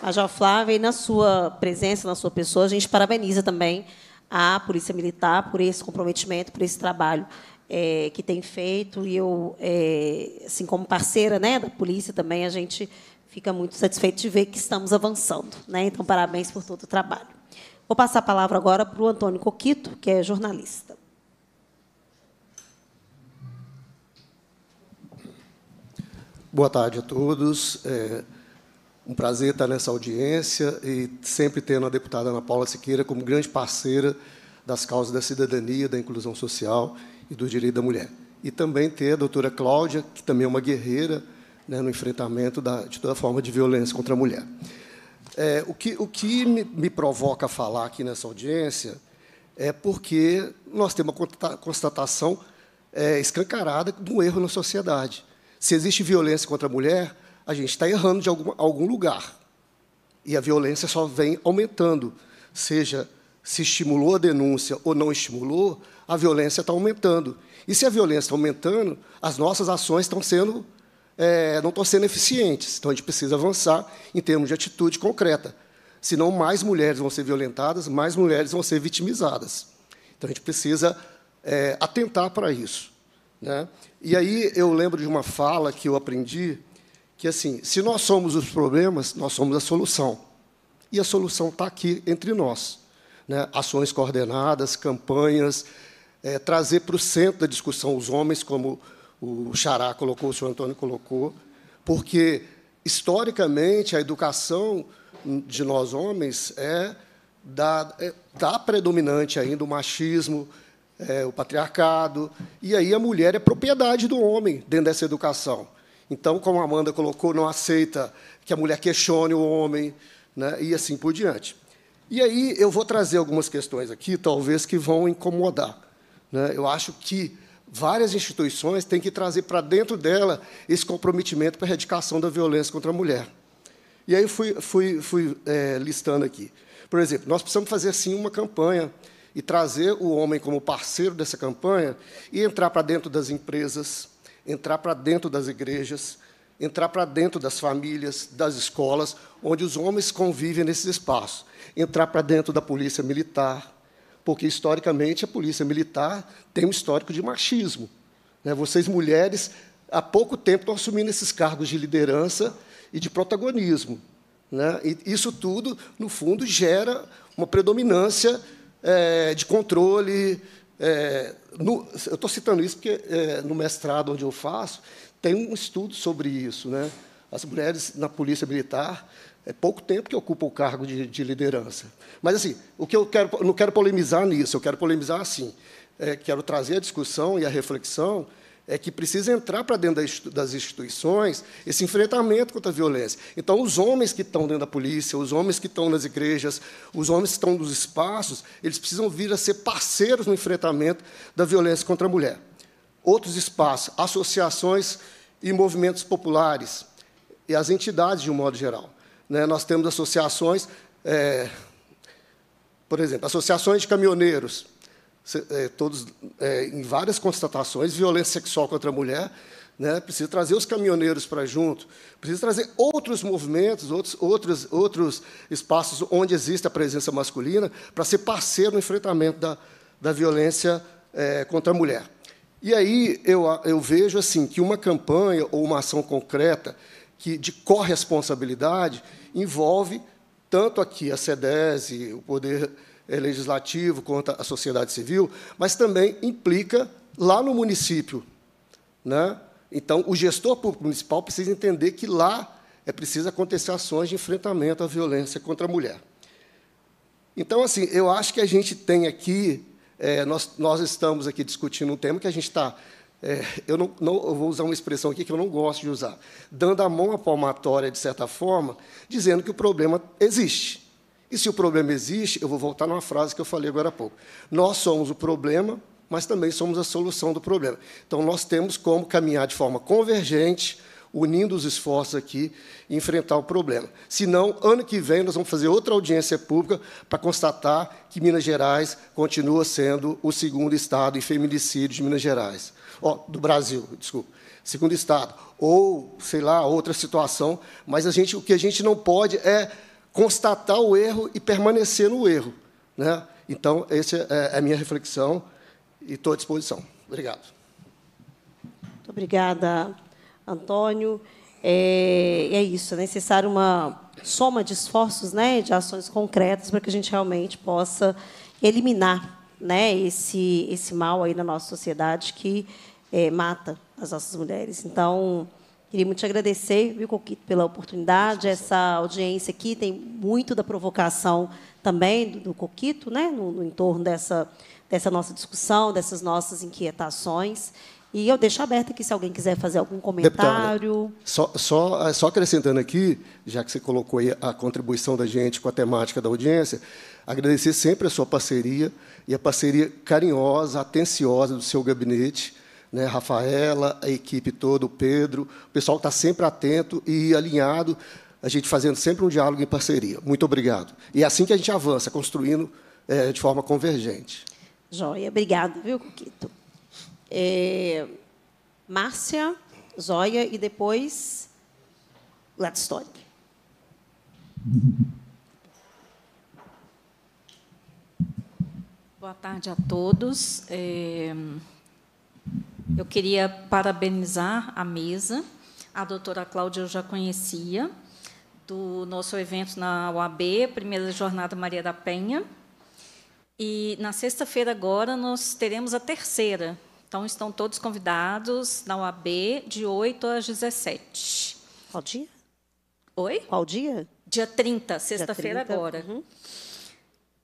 Major Flávia. E na sua presença, na sua pessoa, a gente parabeniza também a Polícia Militar por esse comprometimento, por esse trabalho é, que tem feito. E eu, é, assim como parceira né, da polícia também, a gente fica muito satisfeito de ver que estamos avançando. Né? Então, parabéns por todo o trabalho. Vou passar a palavra agora para o Antônio Coquito, que é jornalista. Boa tarde a todos. É um prazer estar nessa audiência e sempre tendo a deputada Ana Paula Siqueira como grande parceira das causas da cidadania, da inclusão social e do direito da mulher. E também ter a doutora Cláudia, que também é uma guerreira né, no enfrentamento da, de toda forma de violência contra a mulher. É, o que, o que me, me provoca falar aqui nessa audiência é porque nós temos uma constatação é, escancarada de um erro na sociedade. Se existe violência contra a mulher, a gente está errando de algum, algum lugar. E a violência só vem aumentando. Seja se estimulou a denúncia ou não estimulou, a violência está aumentando. E se a violência está aumentando, as nossas ações estão sendo, é, não estão sendo eficientes. Então a gente precisa avançar em termos de atitude concreta. Senão, mais mulheres vão ser violentadas, mais mulheres vão ser vitimizadas. Então a gente precisa é, atentar para isso. Né? E aí eu lembro de uma fala que eu aprendi, que assim, se nós somos os problemas, nós somos a solução. E a solução está aqui entre nós. Né? Ações coordenadas, campanhas, é, trazer para o centro da discussão os homens, como o Xará colocou, o senhor Antônio colocou, porque, historicamente, a educação de nós homens é dá, é, tá predominante ainda o machismo, é, o patriarcado. E aí a mulher é propriedade do homem dentro dessa educação. Então, como a Amanda colocou, não aceita que a mulher questione o homem, né, e assim por diante. E aí eu vou trazer algumas questões aqui, talvez que vão incomodar. Né? Eu acho que várias instituições têm que trazer para dentro dela esse comprometimento para a erradicação da violência contra a mulher. E aí fui, fui, fui é, listando aqui. Por exemplo, nós precisamos fazer assim uma campanha e trazer o homem como parceiro dessa campanha e entrar para dentro das empresas, entrar para dentro das igrejas, entrar para dentro das famílias, das escolas, onde os homens convivem nesses espaços, entrar para dentro da polícia militar, porque historicamente a polícia militar tem um histórico de machismo. Né? Vocês mulheres há pouco tempo estão assumindo esses cargos de liderança e de protagonismo. Né? Isso tudo, no fundo, gera uma predominância é, de controle. É, no, eu estou citando isso porque é, no mestrado onde eu faço tem um estudo sobre isso, né? As mulheres na polícia militar é pouco tempo que ocupam o cargo de, de liderança. Mas assim, o que eu quero, não quero polemizar nisso. Eu quero polemizar assim. É, quero trazer a discussão e a reflexão é que precisa entrar para dentro das instituições esse enfrentamento contra a violência. Então, os homens que estão dentro da polícia, os homens que estão nas igrejas, os homens que estão nos espaços, eles precisam vir a ser parceiros no enfrentamento da violência contra a mulher. Outros espaços, associações e movimentos populares, e as entidades, de um modo geral. Né? Nós temos associações, é, por exemplo, associações de caminhoneiros, é, todos é, em várias constatações, violência sexual contra a mulher, né? precisa trazer os caminhoneiros para junto, precisa trazer outros movimentos, outros, outros, outros espaços onde existe a presença masculina, para ser parceiro no enfrentamento da, da violência é, contra a mulher. E aí eu, eu vejo assim que uma campanha ou uma ação concreta que de corresponsabilidade envolve tanto aqui a SEDES, o poder é, legislativo, contra a sociedade civil, mas também implica lá no município. Né? Então, o gestor público municipal precisa entender que lá é preciso acontecer ações de enfrentamento à violência contra a mulher. Então, assim, eu acho que a gente tem aqui, é, nós, nós estamos aqui discutindo um tema que a gente está é, eu, não, não, eu, vou usar uma expressão aqui que eu não gosto de usar, dando a mão à palmatória, de certa forma, dizendo que o problema existe. E se o problema existe, eu vou voltar numa frase que eu falei agora há pouco. Nós somos o problema, mas também somos a solução do problema. Então, nós temos como caminhar de forma convergente, unindo os esforços aqui, e enfrentar o problema. Senão, ano que vem, nós vamos fazer outra audiência pública para constatar que Minas Gerais continua sendo o segundo estado em feminicídio de Minas Gerais. Oh, do Brasil, desculpa. Segundo estado. Ou, sei lá, outra situação. Mas a gente, o que a gente não pode é constatar o erro e permanecer no erro. Né? Então, essa é, é a minha reflexão e estou à disposição. Obrigado. Muito obrigada, Antônio. É, é isso, é necessário uma soma de esforços, né, de ações concretas para que a gente realmente possa eliminar, né, esse esse mal aí na nossa sociedade que é, mata as nossas mulheres. Então, Queria muito te agradecer, viu, Coquito, pela oportunidade, essa audiência aqui. Tem muito da provocação também do, do Coquito, né, no, no, entorno dessa, dessa nossa discussão, dessas nossas inquietações. E eu deixo aberto aqui se alguém quiser fazer algum comentário. só, só, só acrescentando aqui, já que você colocou aí a contribuição da gente com a temática da audiência, agradecer sempre a sua parceria e a parceria carinhosa, atenciosa do seu gabinete né, Rafaela, a equipe toda, o Pedro, o pessoal que está sempre atento e alinhado, a gente fazendo sempre um diálogo em parceria. Muito obrigado. E é assim que a gente avança, construindo é, de forma convergente. Joia, obrigada, viu, Cuquito? É, Márcia, Zóia e depois Gladstone. Boa tarde a todos. É... Eu queria parabenizar a mesa. A doutora Cláudia eu já conhecia, do nosso evento na UAB, primeira jornada Maria da Penha. E na sexta-feira agora nós teremos a terceira. Então estão todos convidados na UAB de 8 às 17. Qual dia? Oi? Qual dia? Dia 30, sexta-feira agora. Uhum.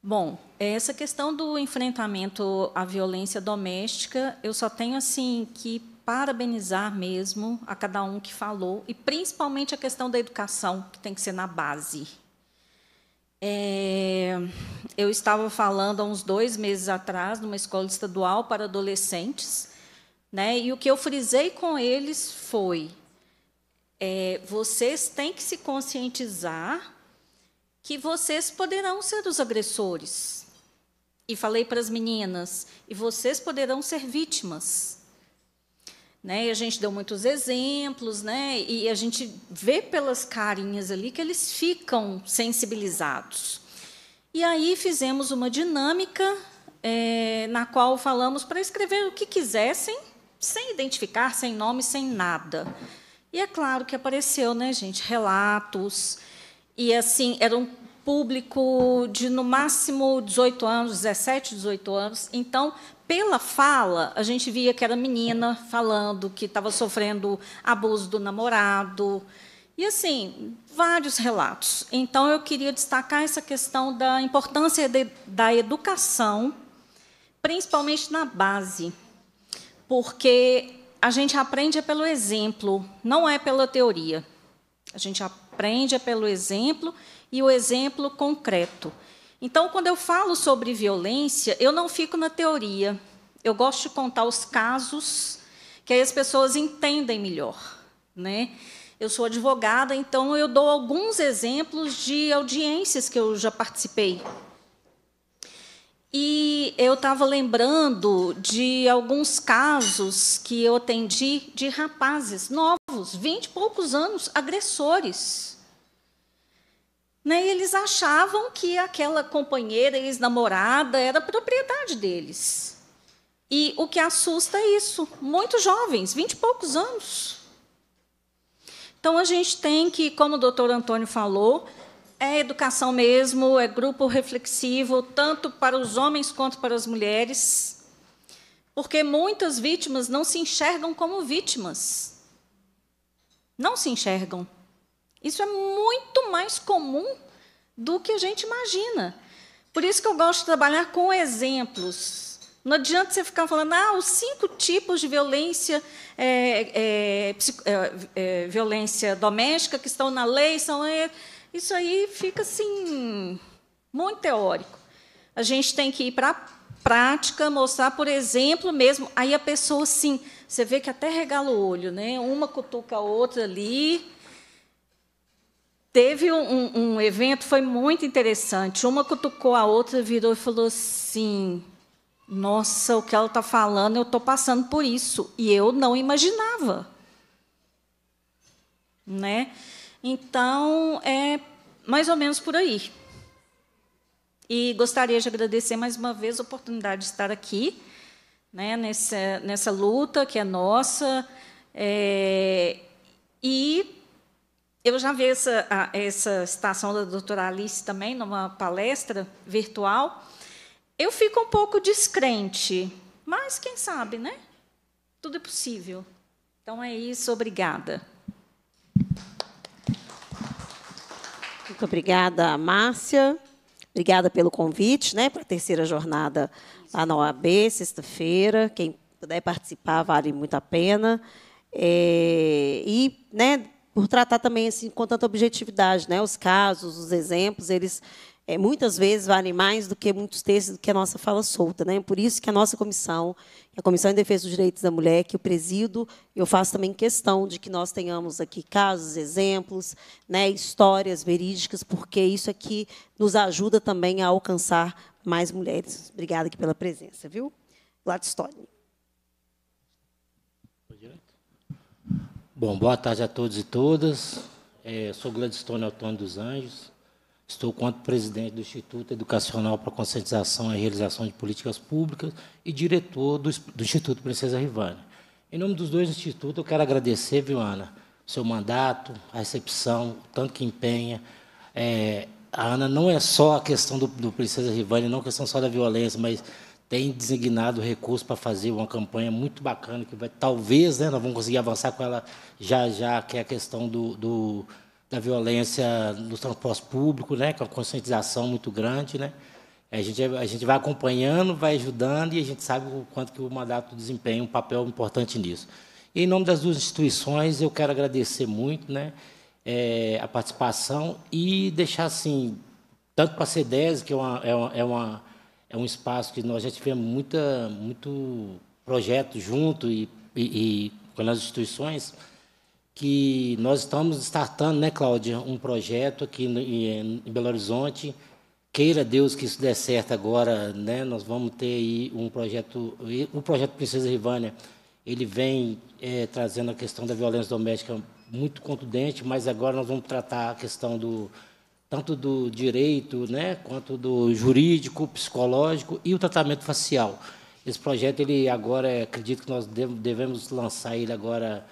Bom, essa questão do enfrentamento à violência doméstica, eu só tenho assim que parabenizar mesmo a cada um que falou e principalmente a questão da educação que tem que ser na base. É, eu estava falando há uns dois meses atrás numa escola estadual para adolescentes, né? E o que eu frisei com eles foi: é, vocês têm que se conscientizar que vocês poderão ser os agressores. E falei para as meninas, e vocês poderão ser vítimas. Né? E a gente deu muitos exemplos, né? e a gente vê pelas carinhas ali que eles ficam sensibilizados. E aí fizemos uma dinâmica é, na qual falamos para escrever o que quisessem, sem identificar, sem nome, sem nada. E é claro que apareceu, né, gente, relatos, e assim, era um público de no máximo 18 anos, 17, 18 anos. Então, pela fala, a gente via que era menina falando que estava sofrendo abuso do namorado. E assim, vários relatos. Então, eu queria destacar essa questão da importância de, da educação, principalmente na base, porque a gente aprende é pelo exemplo, não é pela teoria. A gente aprende é pelo exemplo e o exemplo concreto. Então, quando eu falo sobre violência, eu não fico na teoria. Eu gosto de contar os casos que aí as pessoas entendem melhor, né? Eu sou advogada, então eu dou alguns exemplos de audiências que eu já participei. E eu estava lembrando de alguns casos que eu atendi de rapazes novos novos, vinte e poucos anos, agressores. Né? E eles achavam que aquela companheira, ex-namorada, era propriedade deles. E o que assusta é isso. Muito jovens, vinte e poucos anos. Então, a gente tem que, como o doutor Antônio falou, é educação mesmo, é grupo reflexivo, tanto para os homens quanto para as mulheres, porque muitas vítimas não se enxergam como vítimas não se enxergam. Isso é muito mais comum do que a gente imagina. Por isso que eu gosto de trabalhar com exemplos. Não adianta você ficar falando, ah, os cinco tipos de violência, é, é, é, é, violência doméstica que estão na lei são. Isso aí fica assim, muito teórico. A gente tem que ir para a prática, mostrar, por exemplo, mesmo. Aí a pessoa, assim, você vê que até regala o olho, né? Uma cutuca a outra ali. Teve um, um, evento, foi muito interessante. Uma cutucou a outra, virou e falou assim: Nossa, o que ela está falando, eu estou passando por isso. E eu não imaginava. Né? Então, é mais ou menos por aí. E gostaria de agradecer mais uma vez a oportunidade de estar aqui né, nessa, nessa luta que é nossa. É, e eu já vi essa, a, essa citação da doutora Alice também numa palestra virtual. Eu fico um pouco descrente, mas quem sabe, né? Tudo é possível. Então é isso, obrigada. Muito obrigada, Márcia. Obrigada pelo convite né, para a terceira jornada está na OAB, sexta-feira. Quem puder participar, vale muito a pena. É, e, né, por tratar também assim, com tanta objetividade, né, os casos, os exemplos, eles é, muitas vezes valem mais do que muitos textos do que a nossa fala solta. Né? Por isso que a nossa comissão, a Comissão em Defesa dos Direitos da Mulher, que eu presido, eu faço também questão de que nós tenhamos aqui casos, exemplos, né, histórias verídicas, porque isso aqui é nos ajuda também a alcançar mais mulheres. Obrigada aqui pela presença, viu? Gladstone. Bom, boa tarde a todos e todas. É, sou Gladstone Antônio dos Anjos. Estou quanto presidente do Instituto Educacional para Conscientização e Realização de Políticas Públicas e diretor do, do Instituto Princesa Rivane. Em nome dos dois institutos, eu quero agradecer, viu, Ana, seu mandato, a recepção, o tanto que empenha, é, a Ana não é só a questão do, do Princesa Rivani, não é questão só da violência, mas tem designado recurso para fazer uma campanha muito bacana que vai, talvez, né, nós vamos conseguir avançar com ela já já, que é a questão do, do da violência no transporte público, né, com a conscientização muito grande, né. A gente, a gente vai acompanhando, vai ajudando e a gente sabe o quanto que o mandato desempenha um papel importante nisso. E, em nome das duas instituições, eu quero agradecer muito, né, é, a participação e deixar assim, tanto para a CEDES, que é, uma, é, uma, é, uma, é um espaço que nós já tivemos muita, muito projeto junto e, e, e com as instituições, que nós estamos startando, né, Cláudia, um projeto aqui no, em, em Belo Horizonte. Queira Deus que isso dê certo agora, né? Nós vamos ter aí um projeto, o projeto Princesa Rivânia, ele vem é, trazendo a questão da violência doméstica muito contundente, mas agora nós vamos tratar a questão do tanto do direito, né, quanto do jurídico, psicológico e o tratamento facial. Esse projeto ele agora acredito que nós devemos lançar ele agora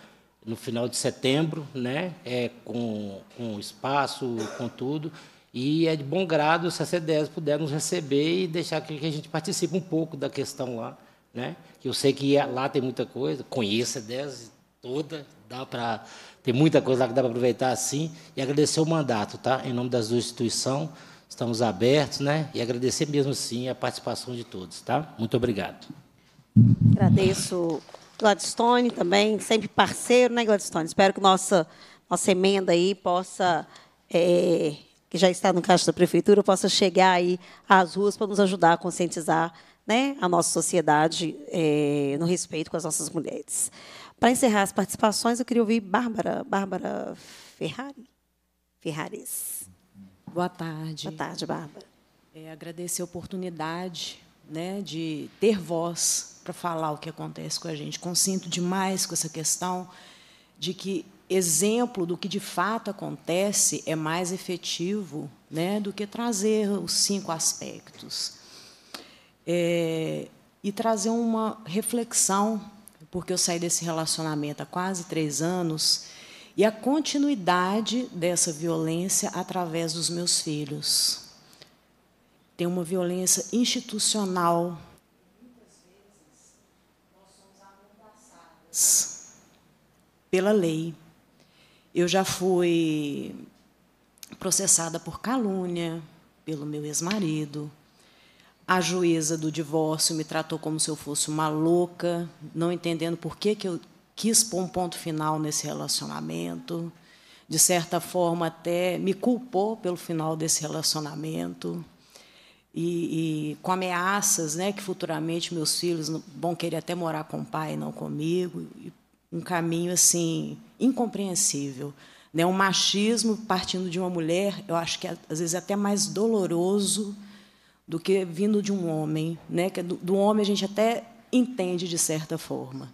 no final de setembro, né, é com, com espaço, com tudo. E é de bom grado se a CDES puder nos receber e deixar que a gente participe um pouco da questão lá. Né? Eu sei que lá tem muita coisa, conheço a CDES toda, Dá para tem muita coisa lá que dá para aproveitar assim e agradecer o mandato, tá? Em nome das duas instituições, estamos abertos, né? E agradecer mesmo sim a participação de todos, tá? Muito obrigado. Agradeço Gladstone também, sempre parceiro, né, Gladstone? Espero que nossa nossa emenda aí possa é, que já está no caixa da prefeitura possa chegar aí às ruas para nos ajudar a conscientizar né, a nossa sociedade é, no respeito com as nossas mulheres. Para encerrar as participações, eu queria ouvir Bárbara, Bárbara Ferrari. Ferraris. Boa tarde. Boa tarde, Bárbara. É, agradecer a oportunidade né, de ter voz para falar o que acontece com a gente. Consinto demais com essa questão de que exemplo do que de fato acontece é mais efetivo né, do que trazer os cinco aspectos. É, e trazer uma reflexão porque eu saí desse relacionamento há quase três anos, e a continuidade dessa violência através dos meus filhos. Tem uma violência institucional. Pela lei. Eu já fui processada por calúnia pelo meu ex-marido, a juíza do divórcio me tratou como se eu fosse uma louca, não entendendo por que, que eu quis pôr um ponto final nesse relacionamento. De certa forma, até me culpou pelo final desse relacionamento. E, e, com ameaças, né, que futuramente meus filhos vão querer até morar com o pai, não comigo, um caminho assim incompreensível, né, um machismo partindo de uma mulher, eu acho que é, às vezes é até mais doloroso do que vindo de um homem, né? Que é do, do homem a gente até entende de certa forma.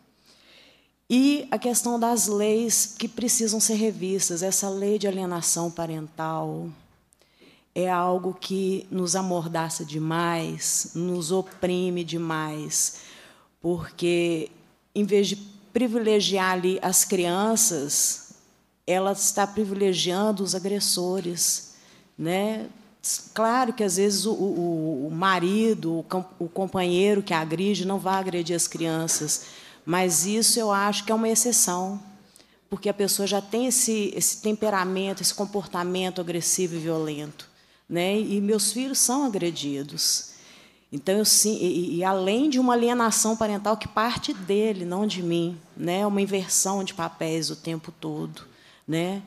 E a questão das leis que precisam ser revistas, essa lei de alienação parental é algo que nos amordaça demais, nos oprime demais, porque em vez de privilegiar ali as crianças, ela está privilegiando os agressores, né? Claro que às vezes o, o, o marido, o, o companheiro que agride não vai agredir as crianças, mas isso eu acho que é uma exceção, porque a pessoa já tem esse, esse temperamento, esse comportamento agressivo e violento, né? E meus filhos são agredidos. Então eu sim, e, e além de uma alienação parental que parte dele, não de mim, né? É uma inversão de papéis o tempo todo, né?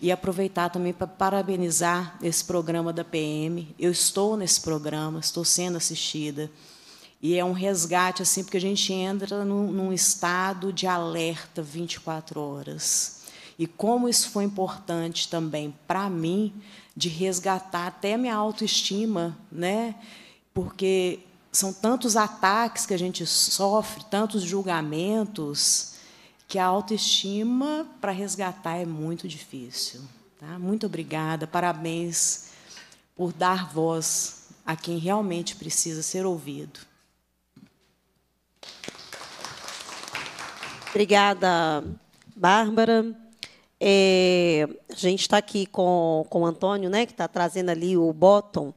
E aproveitar também para parabenizar esse programa da PM. Eu estou nesse programa, estou sendo assistida. E é um resgate, assim, porque a gente entra num, num estado de alerta 24 horas. E como isso foi importante também para mim, de resgatar até minha autoestima, né? porque são tantos ataques que a gente sofre, tantos julgamentos, que a autoestima para resgatar é muito difícil. Tá? Muito obrigada, parabéns por dar voz a quem realmente precisa ser ouvido. Obrigada, Bárbara. É, a gente está aqui com, com o Antônio, né, que está trazendo ali o bottom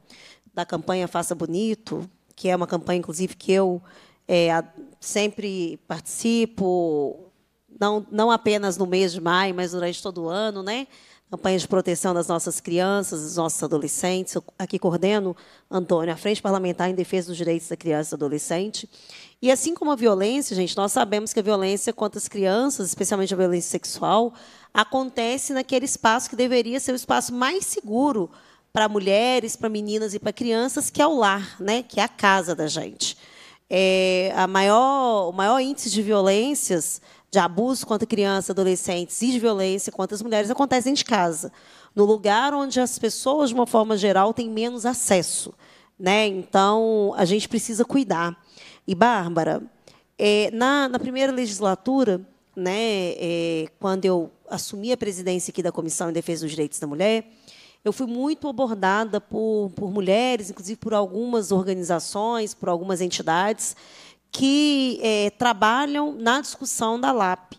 da campanha Faça Bonito, que é uma campanha, inclusive, que eu é, sempre participo, não, não apenas no mês de maio, mas durante todo o ano, né? Campanha de proteção das nossas crianças, dos nossos adolescentes. Eu aqui coordeno, Antônio, a Frente Parlamentar em Defesa dos Direitos da Criança e do Adolescente. E assim como a violência, gente, nós sabemos que a violência contra as crianças, especialmente a violência sexual, acontece naquele espaço que deveria ser o espaço mais seguro para mulheres, para meninas e para crianças, que é o lar, né? que é a casa da gente. É, a maior, o maior índice de violências de abuso contra crianças, adolescentes e de violência contra as mulheres acontece dentro de casa, no lugar onde as pessoas, de uma forma geral, têm menos acesso. Né? Então, a gente precisa cuidar. E, Bárbara, é, na, na, primeira legislatura, né, é, quando eu assumi a presidência aqui da Comissão em Defesa dos Direitos da Mulher, eu fui muito abordada por, por mulheres, inclusive por algumas organizações, por algumas entidades, que é, trabalham na discussão da LAP,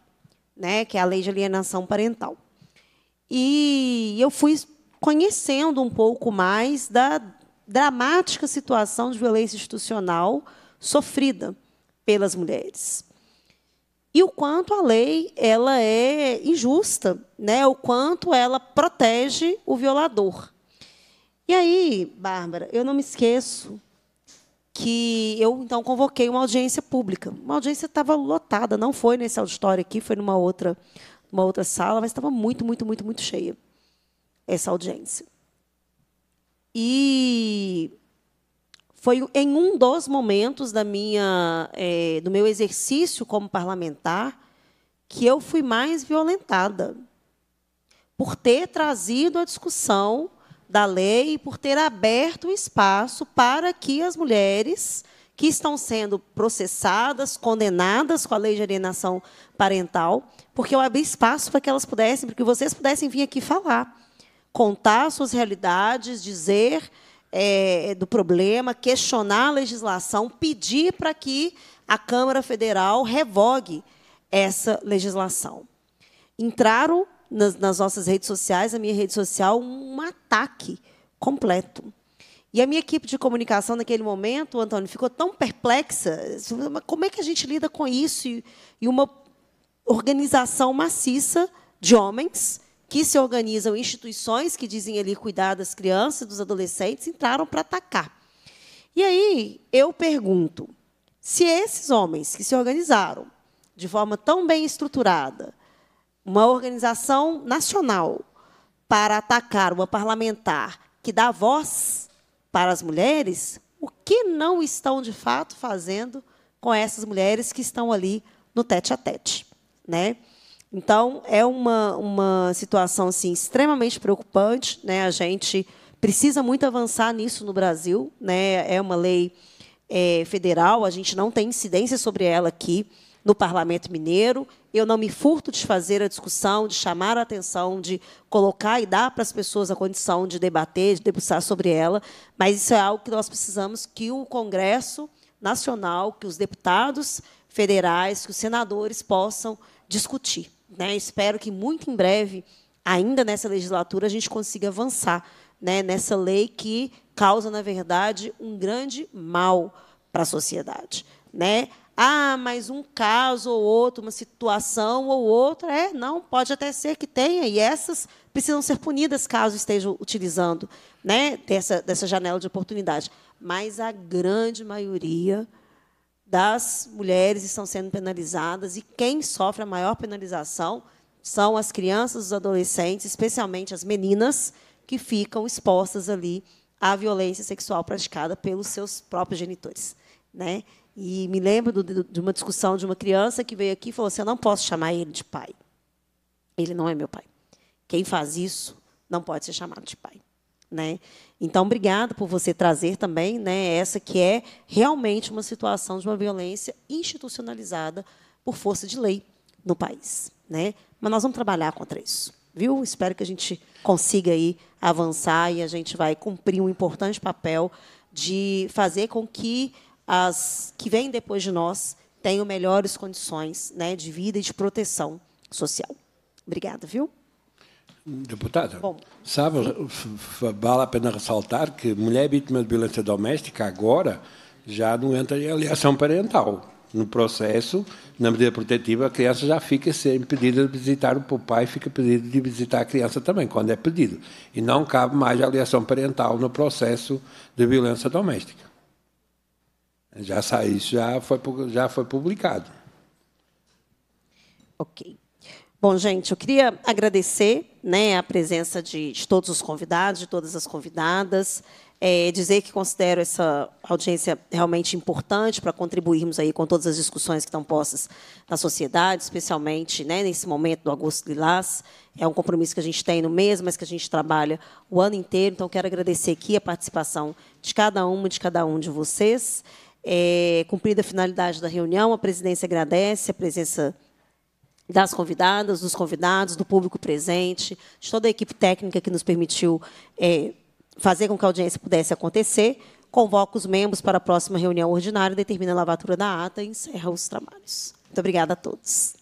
né, que é a Lei de Alienação Parental. E eu fui conhecendo um pouco mais da dramática situação de violência institucional sofrida pelas mulheres. E o quanto a lei ela é injusta, né? o quanto ela protege o violador. E aí, Bárbara, eu não me esqueço que eu então convoquei uma audiência pública. Uma audiência estava lotada, não foi nesse auditório aqui, foi numa outra, numa outra sala, mas estava muito, muito, muito, muito cheia essa audiência. E foi em um dos momentos da minha, é, do meu exercício como parlamentar que eu fui mais violentada por ter trazido a discussão da lei e por ter aberto o espaço para que as mulheres que estão sendo processadas, condenadas com a lei de alienação parental, porque eu abri espaço para que elas pudessem, para que vocês pudessem vir aqui falar, contar suas realidades, dizer é, do problema, questionar a legislação, pedir para que a Câmara Federal revogue essa legislação. Entraram nas, nas nossas redes sociais, a minha rede social, um ataque completo. E a minha equipe de comunicação naquele momento, Antônio, ficou tão perplexa. Como é que a gente lida com isso? E uma organização maciça de homens que se organizam, instituições que dizem ali cuidar das crianças, dos adolescentes, entraram para atacar. E aí eu pergunto: se esses homens que se organizaram de forma tão bem estruturada, uma organização nacional para atacar uma parlamentar que dá voz para as mulheres, o que não estão de fato fazendo com essas mulheres que estão ali no tete a tete, né? Então é uma, uma situação assim extremamente preocupante, né? A gente precisa muito avançar nisso no Brasil, né? É uma lei é, federal, a gente não tem incidência sobre ela aqui no Parlamento Mineiro. Eu não me furto de fazer a discussão, de chamar a atenção, de colocar e dar para as pessoas a condição de debater, de debruçar sobre ela, mas isso é algo que nós precisamos que o Congresso Nacional, que os deputados federais, que os senadores possam discutir. Né? Espero que muito em breve, ainda nessa legislatura, a gente consiga avançar né, nessa lei que causa, na verdade, um grande mal para a sociedade. Né? Ah, mas um caso ou outro, uma situação ou outra, é, não, pode até ser que tenha, e essas precisam ser punidas caso estejam utilizando né, dessa, dessa janela de oportunidade. Mas a grande maioria das mulheres estão sendo penalizadas, e quem sofre a maior penalização são as crianças, os adolescentes, especialmente as meninas, que ficam expostas ali à violência sexual praticada pelos seus próprios genitores. Né? E me lembro do, de uma discussão de uma criança que veio aqui e falou assim: Eu não posso chamar ele de pai. Ele não é meu pai. Quem faz isso não pode ser chamado de pai. Né? Então, obrigada por você trazer também né, essa que é realmente uma situação de uma violência institucionalizada por força de lei no país. Né? Mas nós vamos trabalhar contra isso. Viu? Espero que a gente consiga aí avançar e a gente vai cumprir um importante papel de fazer com que as que vêm depois de nós tenham melhores condições né, de vida e de proteção social. Obrigada, viu? Deputada, Bom, sabe, vale a pena ressaltar que mulher vítima de violência doméstica agora já não entra em aliação parental. No processo, na medida protetiva, a criança já fica sendo pedida de visitar o pai, fica pedido de visitar a criança também, quando é pedido. E não cabe mais a aliação parental no processo de violência doméstica. Já saiu, isso já foi, já foi publicado. Ok. Bom, gente, eu queria agradecer né, a presença de, de todos os convidados, de todas as convidadas. É, dizer que considero essa audiência realmente importante para contribuirmos aí com todas as discussões que estão postas na sociedade, especialmente né, nesse momento do agosto lilás. É um compromisso que a gente tem no mês, mas que a gente trabalha o ano inteiro. Então, quero agradecer aqui a participação de cada uma, de cada um de vocês. É, cumprida a finalidade da reunião, a presidência agradece a presença das convidadas, dos convidados, do público presente, de toda a equipe técnica que nos permitiu é, fazer com que a audiência pudesse acontecer. Convoca os membros para a próxima reunião ordinária, determina a lavatura da ata e encerra os trabalhos. Muito obrigada a todos.